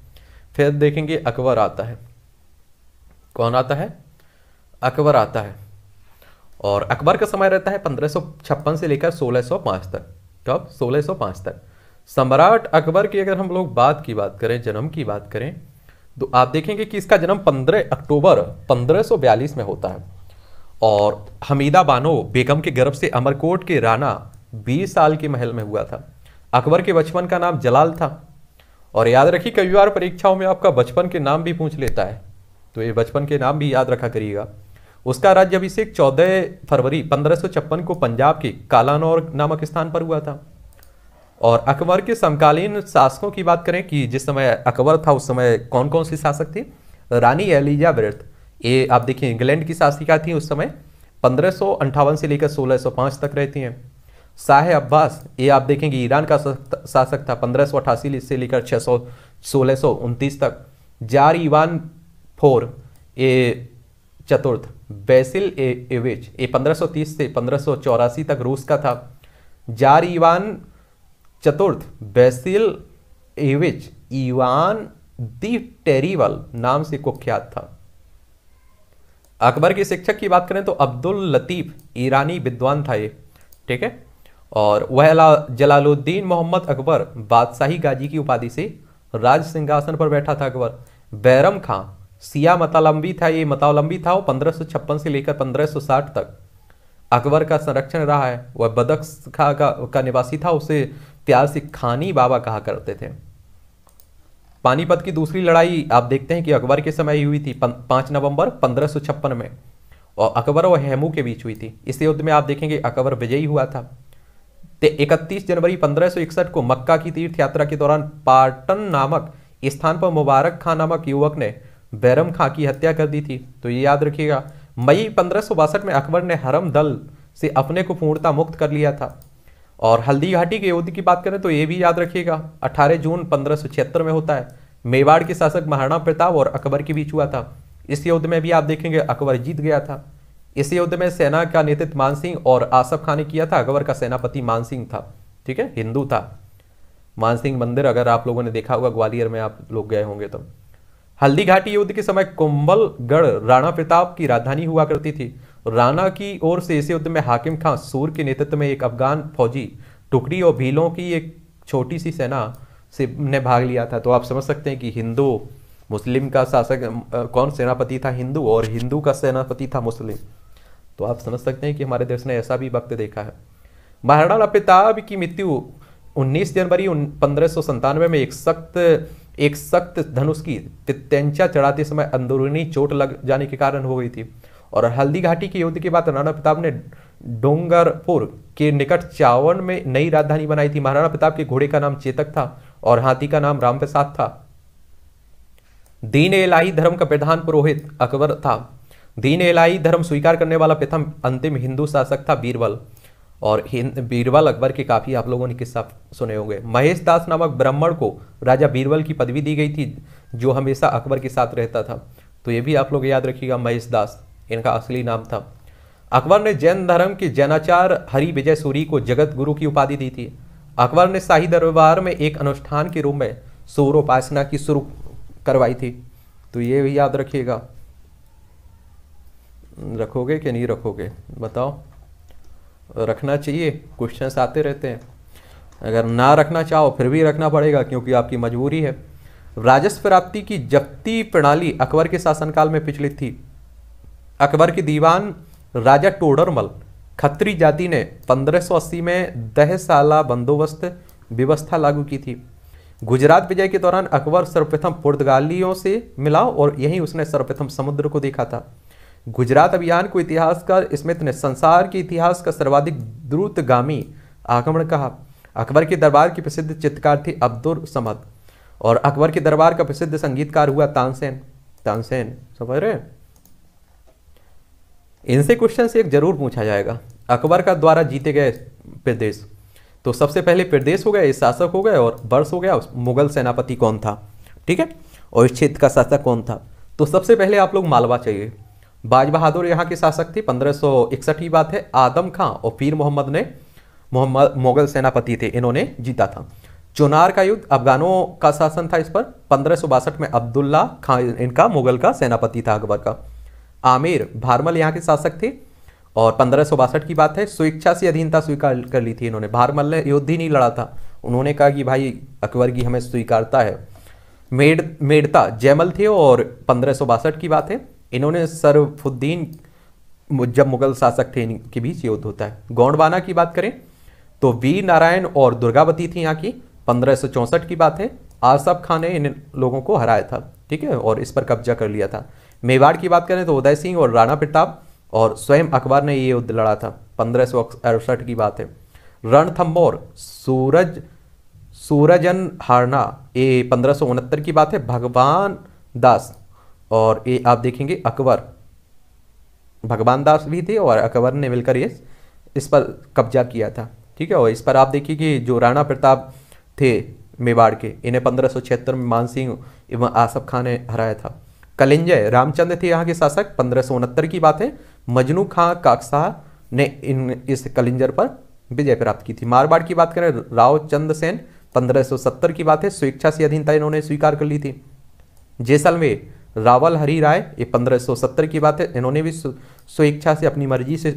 फिर देखेंगे अकबर आता है कौन आता है अकबर आता है और अकबर का समय रहता है 1556 से लेकर 1605 तक कब 1605 तक सम्राट अकबर की अगर हम लोग बात की बात करें जन्म की बात करें तो आप देखेंगे कि इसका जन्म 15 अक्टूबर 1542 में होता है और हमीदा बानो बेगम के गर्भ से अमरकोट के राना 20 साल के महल में हुआ था अकबर के बचपन का नाम जलाल था और याद रखिए कई बार परीक्षाओं में आपका बचपन के नाम भी पूछ लेता है तो ये बचपन के नाम भी याद रखा करिएगा उसका राज्य अभिषेक चौदह फरवरी पंद्रह को पंजाब के कालानौर नामक स्थान पर हुआ था और अकबर के समकालीन शासकों की बात करें कि जिस समय अकबर था उस समय कौन कौन सी शासक थी रानी एलिजाबेथ ये आप देखिए इंग्लैंड की शासिका थी उस समय पंद्रह से लेकर 1605 तक रहती हैं शाह अब्बास ये आप देखेंगे ईरान का शासक था पंद्रह से लेकर छः सौ तक जार इवान फोर ए चतुर्थ बेसिल ए पंद्रह सौ 1530 से पंद्रह तक रूस का था जार इवान चतुर्थ बेसिल एविच इवान दी टेरिवल नाम से कुख्यात था अकबर के शिक्षक की बात करें तो अब्दुल लतीफ़ ईरानी विद्वान था ये ठीक है और वह जलालुद्दीन मोहम्मद अकबर बादशाही गाजी की उपाधि से राज सिंहासन पर बैठा था अकबर बैरम खां सिया मतालंबी था ये मतालंबी था वो पंद्रह से लेकर 1560 तक अकबर का संरक्षण रहा है वह बदख खां का, का निवासी था उसे प्यार से खानी बाबा कहा करते थे पानीपत की दूसरी लड़ाई आप देखते हैं कि अकबर के समय हुई थी पांच नवंबर पंद्रह में और अकबर और हेमू के बीच हुई थी इस युद्ध में आप देखेंगे अकबर विजयी हुआ था इकतीस जनवरी पंद्रह को मक्का की तीर्थ यात्रा के दौरान पाटन नामक स्थान पर मुबारक खां नामक युवक ने बैरम खां की हत्या कर दी थी तो ये याद रखिएगा मई पंद्रह में अकबर ने हरम दल से अपने को पूर्णता मुक्त कर लिया था और हल्दी घाटी के युद्ध की बात करें तो ये भी याद रखिएगा 18 जून पंद्रह में होता है मेवाड़ के शासक महाराणा प्रताप और अकबर के बीच हुआ था इस युद्ध में भी आप देखेंगे अकबर जीत गया था इस युद्ध में सेना का नेतृत्व मानसिंह और आसफ खान ने किया था अकबर का सेनापति मानसिंह था ठीक है हिंदू था मानसिंह मंदिर अगर आप लोगों ने देखा होगा ग्वालियर में आप लोग गए होंगे तो हल्दी घाटी युद्ध के समय कुंबलगढ़ राणा प्रताप की राजधानी हुआ करती थी राणा की ओर से इसी युद्ध में हाकिम खां सूर के नेतृत्व में एक अफगान फौजी टुकड़ी और भीलों की एक छोटी सी सेना से ने भाग लिया था तो आप समझ सकते हैं कि हिंदू मुस्लिम का शासक कौन सेनापति था हिंदू और हिंदू का सेनापति था मुस्लिम तो आप समझ सकते हैं कि हमारे देश ने ऐसा भी वक्त देखा है महाराणा प्रताप की मृत्यु 19 जनवरी पंद्रह में एक सख्त एक सख्त धनुष की तितेंचा चढ़ाते समय अंदरूनी चोट लग जाने के कारण हो गई थी और हल्दी घाटी के युद्ध के बाद राणा प्रताप ने डोंगरपुर के निकट चावन में नई राजधानी बनाई थी महाराणा प्रताप के घोड़े का नाम चेतक था और हाथी का नाम राम प्रसाद था दीन एलाही धर्म का प्रधान पुरोहित अकबर था दीन एलाही धर्म स्वीकार करने वाला प्रथम अंतिम हिंदू शासक था बीरबल और बीरबल अकबर के काफ़ी आप लोगों ने किस्सा सुने होंगे महेश दास नामक ब्राह्मण को राजा बीरबल की पदवी दी गई थी जो हमेशा अकबर के साथ रहता था तो ये भी आप लोग याद रखिएगा महेश दास इनका असली नाम था अकबर ने जैन धर्म के जैनाचार हरि विजय सूरी को जगत गुरु की उपाधि दी थी अकबर ने शाही दरबार में एक अनुष्ठान के रूप में सूर्योपासना की शुरू करवाई थी तो ये भी याद रखिएगा रखोगे कि नहीं रखोगे बताओ रखना चाहिए क्वेश्चन आते रहते हैं अगर ना रखना चाहो फिर भी रखना पड़ेगा क्योंकि आपकी मजबूरी है राजस्व प्राप्ति की जब्ती प्रणाली अकबर के शासनकाल में पिछली थी अकबर की दीवान राजा टोडरमल खत्री जाति ने 1580 में दह साला बंदोबस्त व्यवस्था लागू की थी गुजरात विजय के दौरान अकबर सर्वप्रथम पुर्तगालियों से मिला और यहीं उसने सर्वप्रथम समुद्र को देखा था गुजरात अभियान को इतिहासकार स्मिथ ने संसार के इतिहास का सर्वाधिक द्रुतगामी आक्रमण कहा अकबर के दरबार की प्रसिद्ध चित्रकार थी अब्दुल समद और अकबर के दरबार का प्रसिद्ध संगीतकार हुआ तानसेन तानसेन समझ रहे हैं इनसे क्वेश्चन से एक जरूर पूछा जाएगा अकबर का द्वारा जीते गए प्रदेश तो सबसे पहले प्रदेश हो गया शासक हो गए और वर्ष हो गया मुगल सेनापति कौन था ठीक है और इस क्षेत्र का शासक कौन था तो सबसे पहले आप लोग मालवा चाहिए बाज बहादुर यहाँ के शासक थे पंद्रह की बात है आदम खां और पीर मोहम्मद ने मोहम्मद मुगल सेनापति थे इन्होंने जीता था चुनार का युद्ध अफगानों का शासन था इस पर पंद्रह में अब्दुल्ला खां इनका मुगल का सेनापति था अकबर का आमिर भारमल यहाँ के शासक थे और पंद्रह की बात है स्वेच्छा से अधीनता स्वीकार कर ली थी इन्होंने भारमल ने ही नहीं लड़ा था उन्होंने कहा कि भाई अकबर की हमें स्वीकारता है मेड मेडता जैमल थे और पंद्रह की बात है इन्होंने सरफुद्दीन जब मुगल शासक थे इनके बीच युद्ध होता है गौंडवाना की बात करें तो वीर नारायण और दुर्गावती थी यहाँ की पंद्रह की बात है आसफ खान ने इन लोगों को हराया था ठीक है और इस पर कब्जा कर लिया था मेवाड़ की बात करें तो उदय सिंह और राणा प्रताप और स्वयं अकबर ने ये युद्ध लड़ा था पंद्रह की बात है रणथम्बोर सूरज सूरजन हारना ये पंद्रह की बात है भगवान दास और ये आप देखेंगे अकबर भगवान दास भी थे और अकबर ने मिलकर ये इस पर कब्जा किया था ठीक है और इस पर आप देखिए कि जो राणा प्रताप थे मेवाड़ के इन्हें पंद्रह में मानसिंह एवं आसफ खान ने हराया था कलिंजय रामचंद्र थे यहाँ के शासक पंद्रह की बात है मजनू खां काकसाह ने इन इस कलिंजर पर विजय प्राप्त की थी मारवाड़ की बात करें राव चंद सेन 1570 की बात है स्वेच्छा से अधीनता इन्होंने स्वीकार कर ली थी जैसलमेर रावल हरी राय ये 1570 की बात है इन्होंने भी स्वेच्छा से अपनी मर्जी से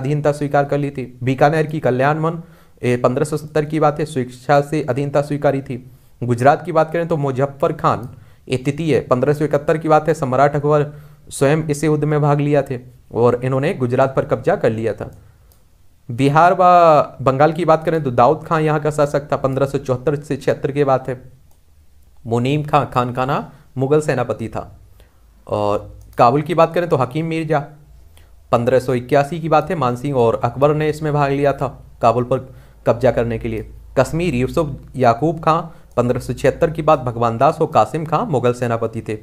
अधीनता स्वीकार कर ली थी बीकानेर की कल्याण मन ये पंद्रह की बात है स्वेच्छा से अधीनता स्वीकारी थी गुजरात की बात करें तो मुजफ्फर खान ये है पंद्रह इकहत्तर की बात है सम्राट अकबर स्वयं इसी युद्ध में भाग लिया थे और इन्होंने गुजरात पर कब्जा कर लिया था बिहार व बंगाल की बात करें तो दाऊद खां यहाँ का शासक था पंद्रह सौ चौहत्तर से छिहत्तर की बात है मुनीम खां खान खाना मुगल सेनापति था और काबुल की बात करें तो हकीम मिर्जा पंद्रह सौ इक्यासी की बात है मानसिंह और अकबर ने इसमें भाग लिया था काबुल पर कब्जा करने के लिए कश्मीर यूसुफ याकूब खां पंद्रह की बात भगवान दास और कासिम खां मुगल सेनापति थे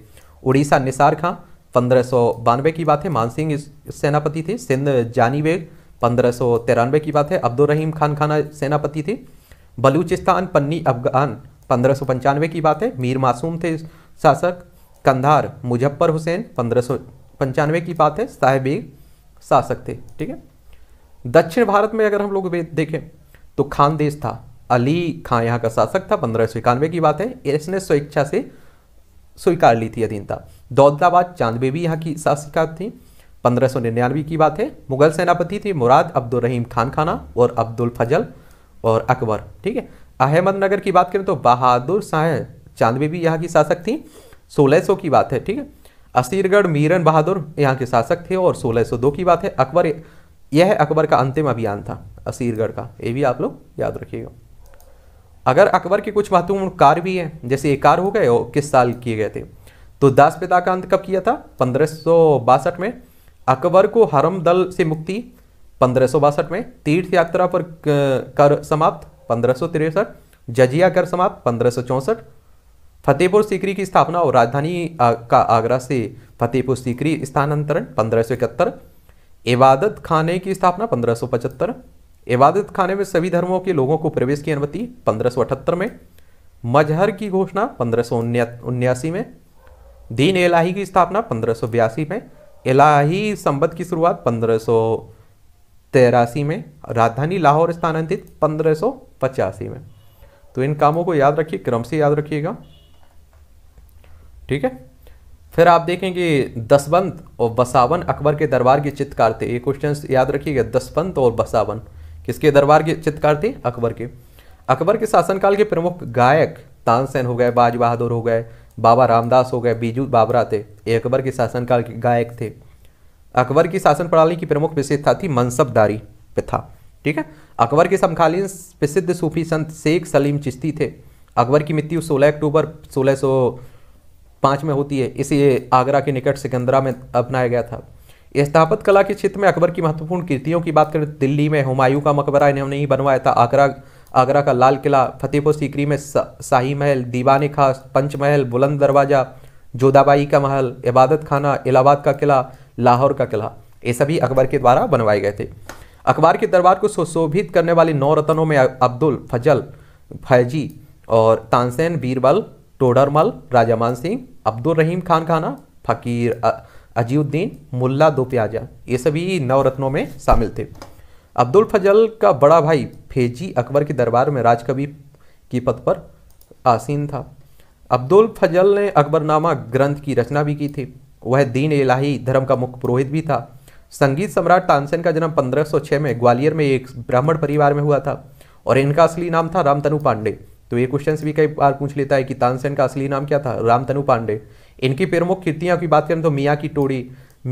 उड़ीसा निसार खां पंद्रह की बात है मानसिंह सेनापति थे सिंध जानी बेग पंद्रह की बात है अब्दुल रहीम खान खाना सेनापति थे बलूचिस्तान पन्नी अफगान पंद्रह की बात है मीर मासूम थे शासक कंधार मुजफ्फर हुसैन पंद्रह की बात है साहेबेग शासक थे ठीक है दक्षिण भारत में अगर हम लोग देखें तो खानदेश था अली खां यहाँ का शासक था पंद्रह सौ इक्यानवे की बात है इसने स्वेच्छा से स्वीकार ली थी अधीनता दौलताबाद चांद बेबी यहाँ की शासिका थी पंद्रह सौ निन्यानवे की बात है मुगल सेनापति थे मुराद अब्दुल रहीम खान खाना और अब्दुल फजल और अकबर ठीक है अहमदनगर की बात करें तो बहादुर शाह चांद बेबी यहाँ की शासक थी सोलह सौ की बात है ठीक है असीरगढ़ मीरन बहादुर यहाँ के शासक थे और सोलह दो की बात है अकबर यह अकबर का अंतिम अभियान था असीरगढ़ का ये भी आप लोग याद रखिएगा अगर अकबर के कुछ महत्वपूर्ण कार्य भी हैं जैसे एक कार हो गए और किस साल किए गए थे तो दास पिता का अंत कब किया था पंद्रह में अकबर को हरम दल से मुक्ति पंद्रह में तीर्थ यात्रा पर कर समाप्त पंद्रह जजिया कर समाप्त पंद्रह फतेहपुर सीकरी की स्थापना और राजधानी का आगरा से फतेहपुर सीकरी स्थानांतरण पंद्रह इबादत खाने की स्थापना पंद्रह इबादत खाने में सभी धर्मों के लोगों को प्रवेश की अनुमति पंद्रह में मजहर की घोषणा पंद्रह में दीन एलाही की स्थापना पंद्रह में इलाही संबद्ध की शुरुआत पंद्रह में राजधानी लाहौर स्थानांतरित पंद्रह में तो इन कामों को याद रखिए क्रम से याद रखिएगा ठीक है फिर आप देखेंगे दसवंत और बसावन अकबर के दरबार के चित्रकार थे ये क्वेश्चन याद रखिएगा दसवंत और बसावन किसके दरबार के चित्रकार थे अकबर के अकबर के शासनकाल के प्रमुख गायक तानसेन हो गए बाज बहादुर हो गए बाबा रामदास हो गए बीजू बाबरा थे ये अकबर के शासनकाल के गायक थे अकबर की शासन प्रणाली की प्रमुख विशेषता थी मनसबदारी प्रथा ठीक है अकबर के समकालीन प्रसिद्ध सूफी संत शेख सलीम चिश्ती थे अकबर की मृत्यु 16 अक्टूबर 1605 में होती है इसे आगरा के निकट सिकंदरा में अपनाया गया था स्थापत कला के क्षेत्र में अकबर की महत्वपूर्ण कृतियों की बात करें तो दिल्ली में हुमायूं का मकबरा इन्होंने ही बनवाया था आगरा आगरा का लाल किला फतेहपुर सीकरी में शाही महल दीवान खास पंचमहल बुलंद दरवाज़ा जोधाबाई का महल इबादत खाना इलाहाबाद का किला लाहौर का किला ये सभी अकबर के द्वारा बनवाए गए थे अखबार के दरबार को सुशोभित करने वाले नौ रतनों में अब्दुल फजल फैजी और तानसेन बीरबल टोडरमल राजा मान सिंह अब्दुल रहीम खान खाना फकीर अजीउद्दीन मुल्ला दो प्याजा ये सभी नवरत्नों में शामिल थे अब्दुल फजल का बड़ा भाई फेजी अकबर के दरबार में राजकवि की पद पर आसीन था अब्दुल फजल ने अकबरनामा ग्रंथ की रचना भी की थी वह दीन इलाही धर्म का मुख्य पुरोहित भी था संगीत सम्राट तानसेन का जन्म 1506 में ग्वालियर में एक ब्राह्मण परिवार में हुआ था और इनका असली नाम था रामतनु पांडे तो ये क्वेश्चन भी कई बार पूछ लेता है कि तानसेन का असली नाम क्या था रामतनु पांडे इनकी प्रमुख कृतियों की बात करें तो मियाँ की टोड़ी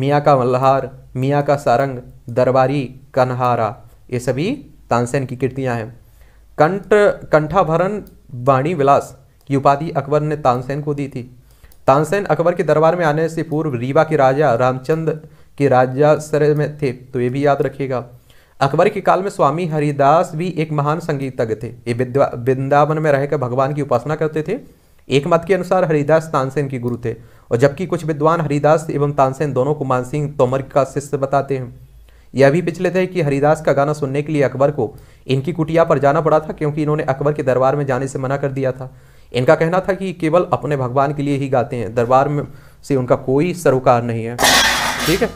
मियाँ का मल्हार मियाँ का सारंग दरबारी कन्हारा ये सभी तानसेन की कृतियाँ हैं कंठ कंठाभरण वाणी विलास की उपाधि अकबर ने तानसेन को दी थी तानसेन अकबर के दरबार में आने से पूर्व रीवा के राजा रामचंद के राजा सर में थे तो ये भी याद रखिएगा अकबर के काल में स्वामी हरिदास भी एक महान संगीतज्ञ थे ये वृंदावन में रहकर भगवान की उपासना करते थे एक मत के अनुसार हरिदास तानसेन के गुरु थे और जबकि कुछ विद्वान हरिदास एवं तानसेन दोनों को मानसिंह तोमर का शिष्य बताते हैं यह भी पिछले थे कि हरिदास का गाना सुनने के लिए अकबर को इनकी कुटिया पर जाना पड़ा था क्योंकि इन्होंने अकबर के दरबार में जाने से मना कर दिया था इनका कहना था कि केवल अपने भगवान के लिए ही गाते हैं दरबार में से उनका कोई सरोकार नहीं है ठीक है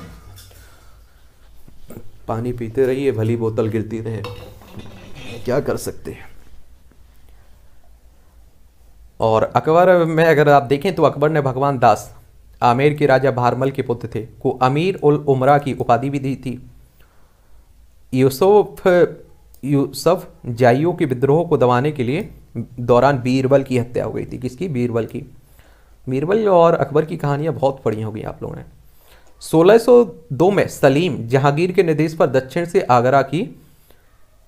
पानी पीते रहिए भली बोतल गिरती रहे क्या कर सकते हैं और अकबर में अगर आप देखें तो अकबर ने भगवान दास आमेर के राजा भारमल के पुत्र थे को अमीर उल उमरा की उपाधि भी दी थी यूसुफ यूसुफ जाइयों के विद्रोह को दबाने के लिए दौरान बीरबल की हत्या हो गई थी किसकी बीरबल की बीरबल और अकबर की कहानियाँ बहुत पढ़ी होगी आप लोगों ने 1602 में सलीम जहांगीर के निर्देश पर दक्षिण से आगरा की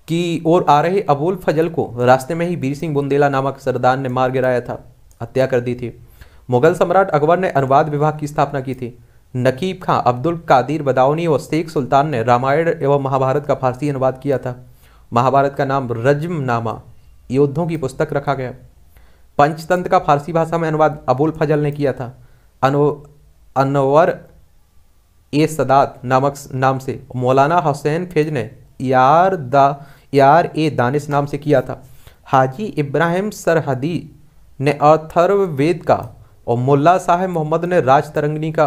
की ओर आ रहे अबुल फजल को रास्ते में ही बीर सिंह बुंदेला नामक सरदार ने मार गिराया था हत्या कर दी थी मुगल सम्राट अकबर ने अनुवाद विभाग की स्थापना की थी नकीब खां अब्दुल कादिर बदाउनी और शेख सुल्तान ने रामायण एवं महाभारत का फारसी अनुवाद किया था महाभारत का नाम रजमनामा योद्धों की पुस्तक रखा गया पंचतंत्र का फारसी भाषा में अनुवाद अबुल फजल ने किया था अनु अनवर ए सदात नामक नाम से मौलाना हुसैन फेज ने यार द यार ए दानिश नाम से किया था हाजी इब्राहिम सरहदी ने वेद का और मुल्ला साहेब मोहम्मद ने राज तरंगनी का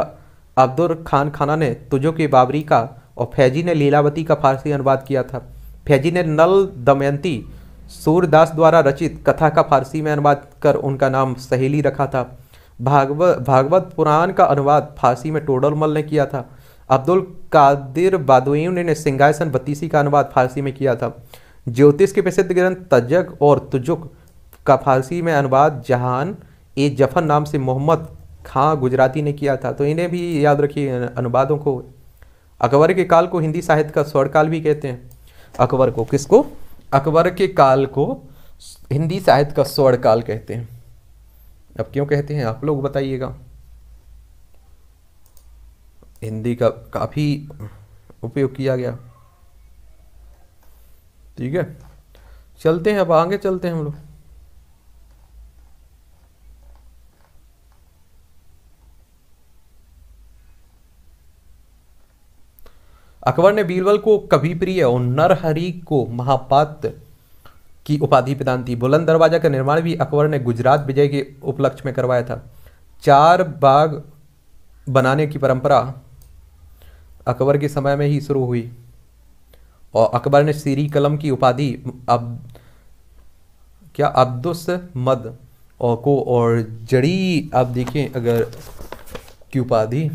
अब्दुल खान खाना ने तुजो की बाबरी का और फैजी ने लीलावती का फारसी अनुवाद किया था फैजी ने नल दमयंती सूरदास द्वारा रचित कथा का फारसी में अनुवाद कर उनका नाम सहेली रखा था भागवत भागवत पुराण का अनुवाद फारसी में टोडलमल ने किया था अब्दुल कादिर बादोई ने सिंगासन बत्तीसी का अनुवाद फारसी में किया था ज्योतिष के प्रसिद्ध ग्रंथ तजक और तुजुक का फारसी में अनुवाद जहान ए जफर नाम से मोहम्मद खां गुजराती ने किया था तो इन्हें भी याद रखिए अनुवादों को अकबर के काल को हिंदी साहित्य का स्वर्णकाल भी कहते हैं अकबर को किसको अकबर के काल को हिंदी साहित्य का स्वर्णकाल कहते हैं अब क्यों कहते हैं आप लोग बताइएगा हिंदी का काफ़ी उपयोग किया गया ठीक है चलते हैं अब आगे चलते हैं हम लोग अकबर ने बीरबल को कभी प्रिय और नरहरि को महापात्र की उपाधि प्रदान थी बुलंद दरवाजा का निर्माण भी अकबर ने गुजरात विजय के उपलक्ष्य में करवाया था चार बाग बनाने की परंपरा अकबर के समय में ही शुरू हुई और अकबर ने सीरी कलम की उपाधि अब क्या अब्दुस मद और को और जड़ी आप देखें अगर की उपाधि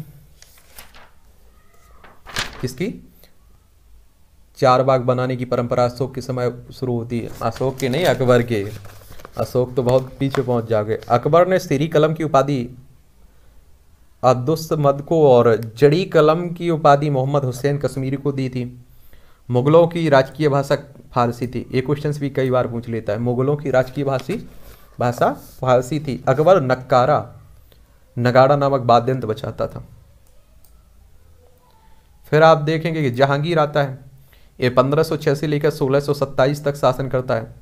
किसकी चार बाग बनाने की परंपरा अशोक के समय शुरू होती है अशोक के नहीं अकबर के अशोक तो बहुत पीछे पहुंच जागे अकबर ने सीरी कलम की उपाधि मद को और जड़ी कलम की उपाधि मोहम्मद हुसैन कश्मीरी को दी थी मुगलों की राजकीय भाषा फारसी थी ये क्वेश्चन भी कई बार पूछ लेता है मुगलों की राजकीय भाषी भाषा फारसी थी अकबर नक्कारा नगाड़ा नामक वाद्यंत्र बचाता था फिर आप देखेंगे कि जहांगीर आता है ये पंद्रह से लेकर सोलह तक शासन करता है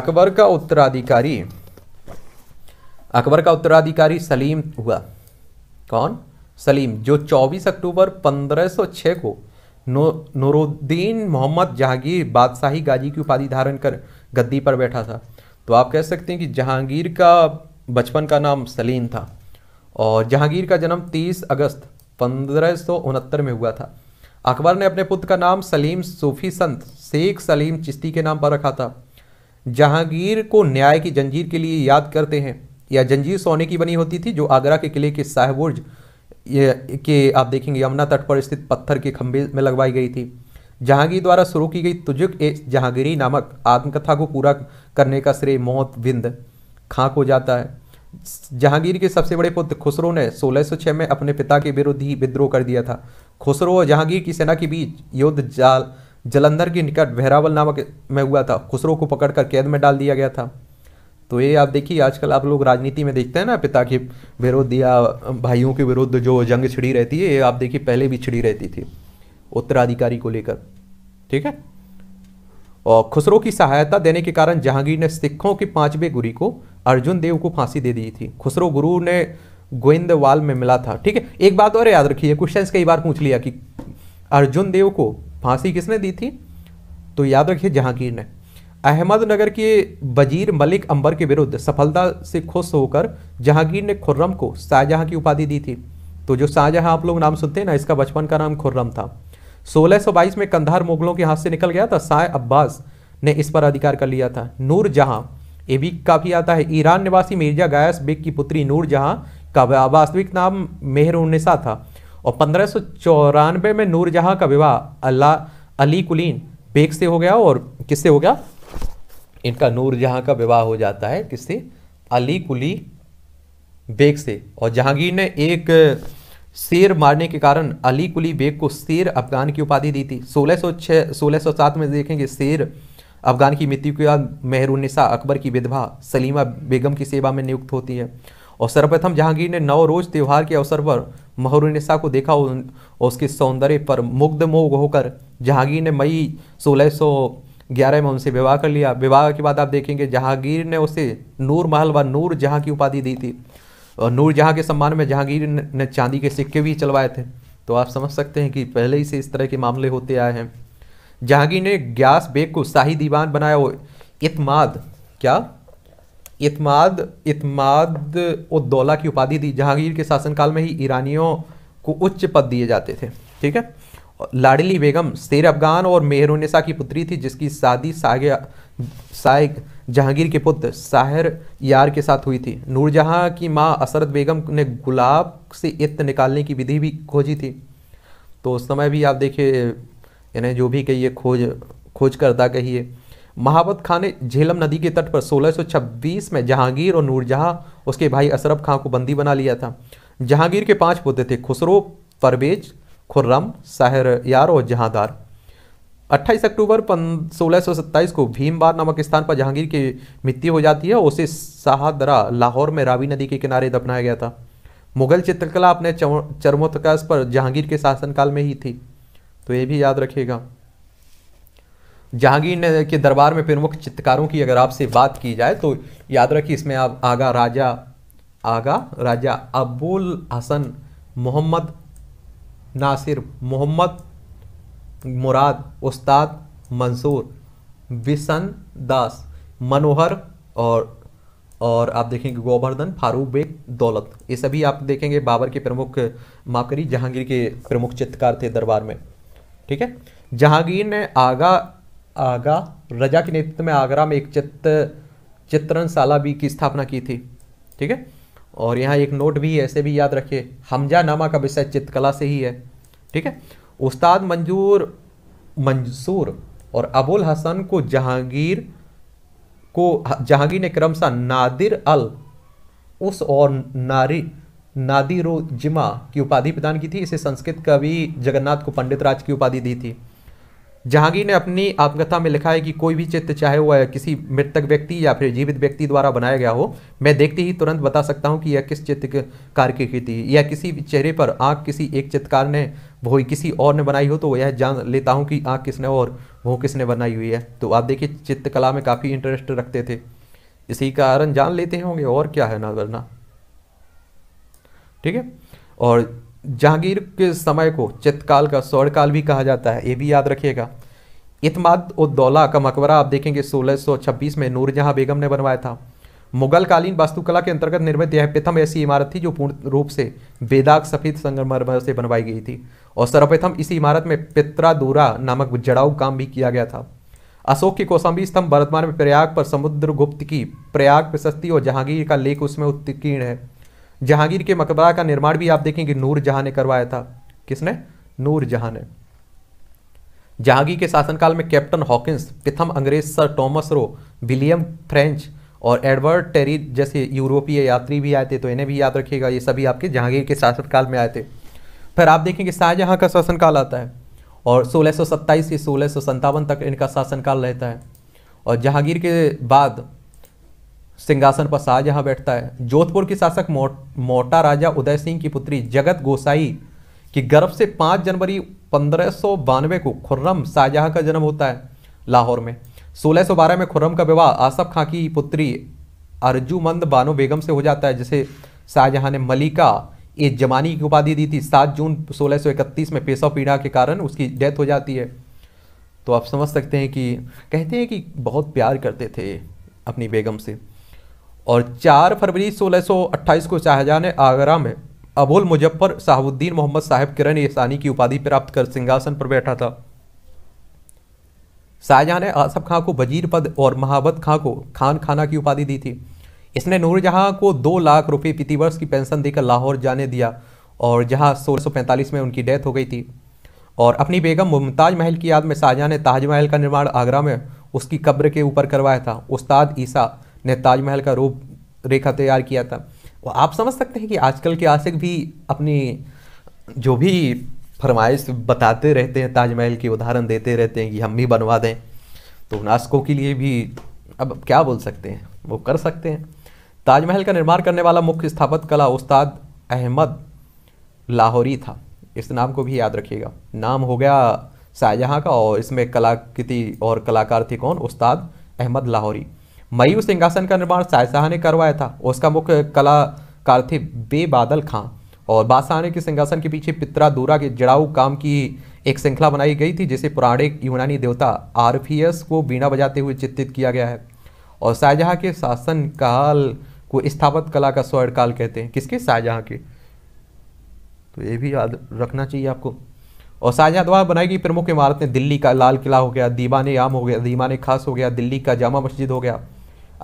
अकबर का उत्तराधिकारी अकबर का उत्तराधिकारी सलीम हुआ कौन सलीम जो 24 अक्टूबर 1506 को नो नूरुद्दीन मोहम्मद जहांगीर बादशाही गाजी की उपाधि धारण कर गद्दी पर बैठा था तो आप कह सकते हैं कि जहांगीर का बचपन का नाम सलीम था और जहांगीर का जन्म 30 अगस्त पंद्रह में हुआ था अकबर ने अपने पुत्र का नाम सलीम सूफी संत शेख सलीम चिश्ती के नाम पर रखा था जहांगीर को न्याय की जंजीर के लिए याद करते हैं या जंजीर सोने की बनी होती थी जो आगरा के किले के साहबुर्ज के आप देखेंगे यमुना तट पर स्थित पत्थर के खंभे में लगवाई गई थी जहांगीर द्वारा शुरू की गई तुजुक ए जहांगीरी नामक आत्मकथा को पूरा करने का श्रेय मौत विंद खाक हो जाता है जहांगीर के सबसे बड़े पुत्र खुसरो ने 1606 में अपने पिता के विरुद्ध ही विद्रोह कर दिया था खुसरो और जहांगीर की सेना के बीच युद्ध जाल जलंधर के निकट बहरावल नामक में हुआ था खुसरो को पकड़कर कैद में डाल दिया गया था तो ये आप देखिए आजकल आप लोग राजनीति में देखते हैं ना पिता के विरोध या भाइयों के विरुद्ध जो जंग छिड़ी रहती है ये आप देखिए पहले भी छिड़ी रहती थी उत्तराधिकारी को लेकर ठीक है और खुसरो की सहायता देने के कारण जहांगीर ने सिखों के पांचवें गुरी को अर्जुन देव को फांसी दे दी थी खुसरो गुरु ने गोविंदवाल में मिला था ठीक है एक बात और याद रखिए क्वेश्चन कई बार पूछ लिया कि अर्जुन देव को फांसी किसने दी थी तो याद रखिए जहांगीर ने अहमदनगर के वजीर मलिक अंबर के विरुद्ध सफलता से खुश होकर जहांगीर ने खुर्रम को शाहजहां की उपाधि दी थी तो जो शाहजहां आप लोग नाम सुनते हैं ना इसका बचपन का नाम खुर्रम था 1622 में कंधार मुगलों के हाथ से निकल गया था शाह अब्बास ने इस पर अधिकार कर लिया था नूर जहां ये भी काफ़ी आता है ईरान निवासी मिर्जा गायस बेग की पुत्री नूर जहां का वास्तविक नाम मेहर उन्निसा था और पंद्रह में नूर जहां का विवाह अल्लाह अली कुलीन बेग से हो गया और किससे हो गया इनका नूर जहां का विवाह हो जाता है किससे अली कुली बेग से और जहांगीर ने एक शेर मारने के कारण अली कुली बेग को शेर अफगान की उपाधि दी थी 1606 1607 में देखेंगे शेर अफगान की मृत्यु के बाद मेहरुन्निसा अकबर की विधवा सलीमा बेगम की सेवा में नियुक्त होती है और सर्वप्रथम जहांगीर ने नौ रोज त्यौहार के अवसर पर महरुन्निसा को देखा और उसके सौंदर्य पर मुग्ध मोह होकर जहांगीर ने मई सोलह ग्यारह में उनसे विवाह कर लिया विवाह के बाद आप देखेंगे जहांगीर ने उसे नूर महल व नूर जहाँ की उपाधि दी थी और नूर जहाँ के सम्मान में जहांगीर ने चांदी के सिक्के भी चलवाए थे तो आप समझ सकते हैं कि पहले ही से इस तरह के मामले होते आए हैं जहांगीर ने ग्यास बेग को शाही दीवान बनाया वो इतमाद क्या इतमाद इतमाद उद्दौला की उपाधि दी जहांगीर के शासनकाल में ही ईरानियों को उच्च पद दिए जाते थे ठीक है लाडली बेगम शेर अफगान और मेहरुनिसा की पुत्री थी जिसकी शादी साग साग जहांगीर के पुत्र साहिर यार के साथ हुई थी नूरजहाँ की माँ असरत बेगम ने गुलाब से इत्र निकालने की विधि भी खोजी थी तो उस समय भी आप देखिए इन्हें जो भी कहिए खोज खोज करता कहिए महावत खान ने झेलम नदी के तट पर 1626 में जहांगीर और नूरजहाँ उसके भाई असरफ खां को बंदी बना लिया था जहांगीर के पांच पुत्र थे खुसरो परवेज खुर्रम शाहर यार और जहांदार 28 अक्टूबर सोलह को भीमबार नामक स्थान पर जहांगीर की मृत्यु हो जाती है उसे शाहदरा लाहौर में रावी नदी के किनारे दफनाया गया था मुगल चित्रकला अपने चरमोत्कर्ष पर जहांगीर के शासनकाल में ही थी तो ये भी याद रखिएगा जहांगीर ने के दरबार में प्रमुख चित्रकारों की अगर आपसे बात की जाए तो याद रखिए इसमें आप आगा राजा आगा राजा अबुल हसन मोहम्मद नासिर मोहम्मद मुराद उस्ताद मंसूर विसन दास मनोहर और और आप देखेंगे गोवर्धन फारूक बेग दौलत ये सभी आप देखेंगे बाबर के प्रमुख माफ करिए जहांगीर के प्रमुख चित्रकार थे दरबार में ठीक है जहांगीर ने आगा आगा रजा के नेतृत्व में आगरा में एक चित्र चित्रणशाला भी की स्थापना की थी ठीक है और यहाँ एक नोट भी है ऐसे भी याद रखिए हमजा नामा का विषय चित्रकला से ही है ठीक है उस्ताद मंजूर मंसूर और अबुल हसन को जहांगीर को जहांगीर ने क्रमशः नादिर अल उस और नारी जिमा की उपाधि प्रदान की थी इसे संस्कृत कवि जगन्नाथ को पंडित राज की उपाधि दी थी जहांगीर ने अपनी आत्मकथा में लिखा है कि कोई भी चित्र चाहे वह किसी मृतक व्यक्ति या फिर जीवित व्यक्ति द्वारा बनाया गया हो मैं देखते ही तुरंत बता सकता हूँ कि यह किस चित्रकार की कृति या किसी चेहरे पर आँख किसी एक चित्रकार ने वो किसी और ने बनाई हो तो यह जान लेता हूँ कि आँख किसने और वो किसने बनाई हुई है तो आप देखिए चित्रकला में काफ़ी इंटरेस्ट रखते थे इसी कारण जान लेते होंगे और क्या है ना वरना ठीक है और जहांगीर के समय को चित्तकाल का स्वर्णकाल भी कहा जाता है ये भी याद रखिएगा इतमाद उद्दौला का मकबरा आप देखेंगे 1626 में नूरजहां बेगम ने बनवाया था मुगल कालीन वास्तुकला के अंतर्गत निर्मित यह प्रथम ऐसी इमारत थी जो पूर्ण रूप से वेदाग सफेद संगमरमर से बनवाई गई थी और सर्वप्रथम इसी इमारत में पित्रादूरा नामक जड़ाऊ काम भी किया गया था अशोक की कौसंबी स्तंभ वर्तमान में प्रयाग पर समुद्रगुप्त की प्रयाग प्रशस्ति और जहांगीर का लेख उसमें उत्तीर्ण है जहांगीर के मकबरा का निर्माण भी आप देखेंगे नूर जहां ने करवाया था किसने नूर जहां ने जहांगीर के शासनकाल में कैप्टन हॉकिंस प्रथम अंग्रेज sir Thomas Roe William French और एडवर्ड टेरी जैसे यूरोपीय यात्री भी आए थे तो इन्हें भी याद रखिएगा ये सभी आपके जहांगीर के शासनकाल में आए थे फिर आप देखेंगे शाहजहाँ का शासनकाल आता है और 1627 से सोलह तक इनका शासनकाल रहता है और जहांगीर के बाद सिंहासन पर शाहजहाँ बैठता है जोधपुर के शासक मो, मोटा राजा उदय सिंह की पुत्री जगत गोसाई की गर्भ से 5 जनवरी पंद्रह को खुर्रम शाहजहाँ का जन्म होता है लाहौर में 1612 में खुर्रम का विवाह आसफ खां की पुत्री अर्जुमंद बानो बेगम से हो जाता है जिसे शाहजहाँ ने मलिका ए जमानी की उपाधि दी थी सात जून 1631 में पेशव पीड़ा के कारण उसकी डेथ हो जाती है तो आप समझ सकते हैं कि कहते हैं कि बहुत प्यार करते थे अपनी बेगम से और 4 फरवरी सोलह को शाहजहाँ ने आगरा में अबुल मुजफ्फर शाहबुद्दीन मोहम्मद साहेब किरण ईसानी की उपाधि प्राप्त कर सिंहासन पर बैठा था शाहजहाँ ने आसफ खां को वजीर पद और महाबत खां को खान खाना की उपाधि दी थी इसने नूरजहाँ को दो लाख रुपये प्रतिवर्ष की पेंशन देकर लाहौर जाने दिया और जहाँ 1645 में उनकी डेथ हो गई थी और अपनी बेगम मुमताज महल की याद में शाहजहाँ ने ताजमहल का निर्माण आगरा में उसकी कब्र के ऊपर करवाया था उस्ताद ईसा ने ताजमहल का रूप रेखा तैयार किया था वो आप समझ सकते हैं कि आजकल के आशिक भी अपनी जो भी फरमाइश बताते रहते हैं ताजमहल के उदाहरण देते रहते हैं कि हम भी बनवा दें तो उन के लिए भी अब क्या बोल सकते हैं वो कर सकते हैं ताजमहल का निर्माण करने वाला मुख्य स्थापत कला उस्ताद अहमद लाहौरी था इस नाम को भी याद रखिएगा नाम हो गया शाहजहाँ का और इसमें कलाकृति और कलाकार थे कौन उस्ताद अहमद लाहौरी मयूर सिंहासन का निर्माण शाहशाह ने करवाया था उसका मुख्य कलाकार थे बे बादल खां और बादशाह ने के सिंहासन के पीछे पित्रा दूरा के जड़ाऊ काम की एक श्रृंखला बनाई गई थी जिसे पुराने यूनानी देवता आरफियस को बीणा बजाते हुए चित्रित किया गया है और शाहजहाँ के शासन काल को स्थापत कला का स्वर्ण काल कहते हैं किसके शाहजहाँ के तो ये भी याद रखना चाहिए आपको और शाहजहाँ द्वारा बनाई गई प्रमुख इमारतें दिल्ली का लाल किला हो गया दीवाने आम हो गया दीवाने खास हो गया दिल्ली का जामा मस्जिद हो गया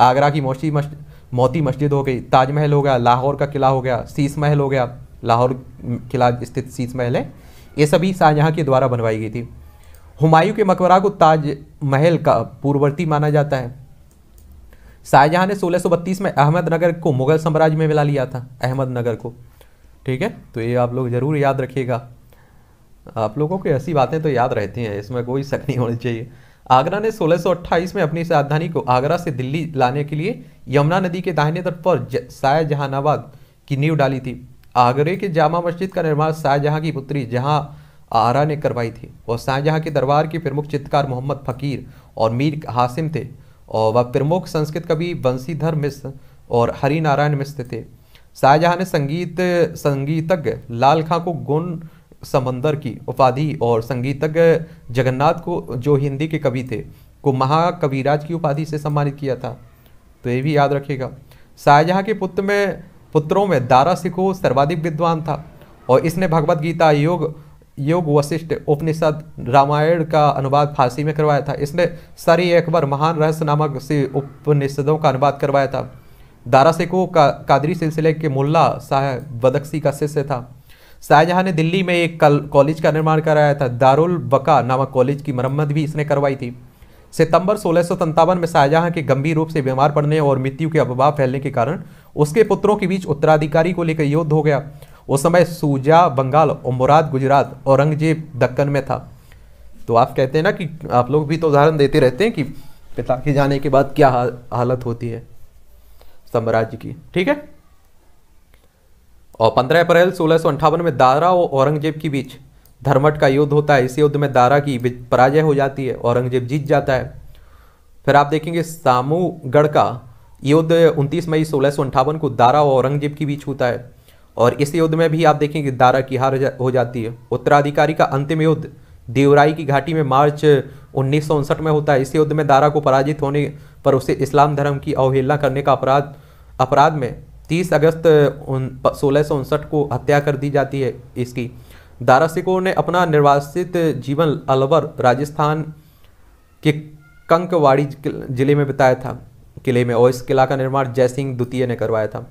आगरा की मोशी मस्जिद मोती मस्जिद हो गई ताजमहल हो गया लाहौर का किला हो गया सीस महल हो गया लाहौर किला स्थित सीस महल है ये सभी शाहजहाँ के द्वारा बनवाई गई थी हुमायूं के मकबरा को ताजमहल का पूर्ववर्ती माना जाता है शाहजहाँ ने 1632 में अहमदनगर को मुगल साम्राज्य में मिला लिया था अहमदनगर को ठीक है तो ये आप लोग ज़रूर याद रखिएगा आप लोगों की ऐसी बातें तो याद रहती हैं इसमें कोई शक नहीं होनी चाहिए आगरा ने 1628 में अपनी राजधानी को आगरा से दिल्ली लाने के लिए यमुना नदी के दाहिने तट पर शाह जहानाबाद की नींव डाली थी आगरे के जामा मस्जिद का निर्माण शाहजहां की पुत्री जहां आरा ने करवाई थी वह शाहजहां के दरबार के प्रमुख चित्रकार मोहम्मद फ़कीर और मीर हासिम थे और वह प्रमुख संस्कृत कवि वंशीधर मिश्र और हरिनारायण मिश्र थे शाहजहां ने संगीत संगीतज्ञ लाल खां को गुण समंदर की उपाधि और संगीतज्ञ जगन्नाथ को जो हिंदी के कवि थे को महाकविराज की उपाधि से सम्मानित किया था तो ये भी याद रखिएगा शाहजहाँ के पुत्र में पुत्रों में दारा सिखो सर्वाधिक विद्वान था और इसने भगवत गीता योग योग वशिष्ठ उपनिषद रामायण का अनुवाद फारसी में करवाया था इसने सारी अकबर महान रहस्य नामक से उपनिषदों का अनुवाद करवाया था दारा सिखो का कादरी सिलसिले के मुल्ला शाह बदक्सी का शिष्य था शाहजहां ने दिल्ली में एक कॉलेज का निर्माण कराया था दारुल बका नामक कॉलेज की मरम्मत भी इसने करवाई थी सितंबर सोलह में शाहजहां के गंभीर रूप से बीमार पड़ने और मृत्यु के अफवाह फैलने के कारण उसके पुत्रों के बीच उत्तराधिकारी को लेकर युद्ध हो गया उस समय सूजा बंगाल और मुराद गुजरात औरंगजेब दक्कन में था तो आप कहते हैं ना कि आप लोग भी तो उदाहरण देते रहते हैं कि पिता के जाने के बाद क्या हालत होती है साम्राज्य की ठीक है और 15 अप्रैल सोलह में दारा और औरंगजेब के बीच धर्मठ का युद्ध होता है इस युद्ध में दारा की पराजय हो जाती है औरंगजेब जीत जाता है फिर आप देखेंगे सामूगढ़ का युद्ध 29 मई सोलह को दारा और औरंगजेब के बीच होता है और इस युद्ध में भी आप देखेंगे दारा की हार हो जाती है उत्तराधिकारी का अंतिम युद्ध देवराई की घाटी में मार्च उन्नीस में होता है इस युद्ध में दारा को पराजित होने पर उसे इस्लाम धर्म की अवहेलना करने का अपराध अपराध में तीस अगस्त सोलह सौ उनसठ को हत्या कर दी जाती है इसकी दारा सिकोह ने अपना निर्वासित जीवन अलवर राजस्थान के कंकवाड़ी जिले में बिताया था किले में और इस किला का निर्माण जयसिंह द्वितीय ने करवाया था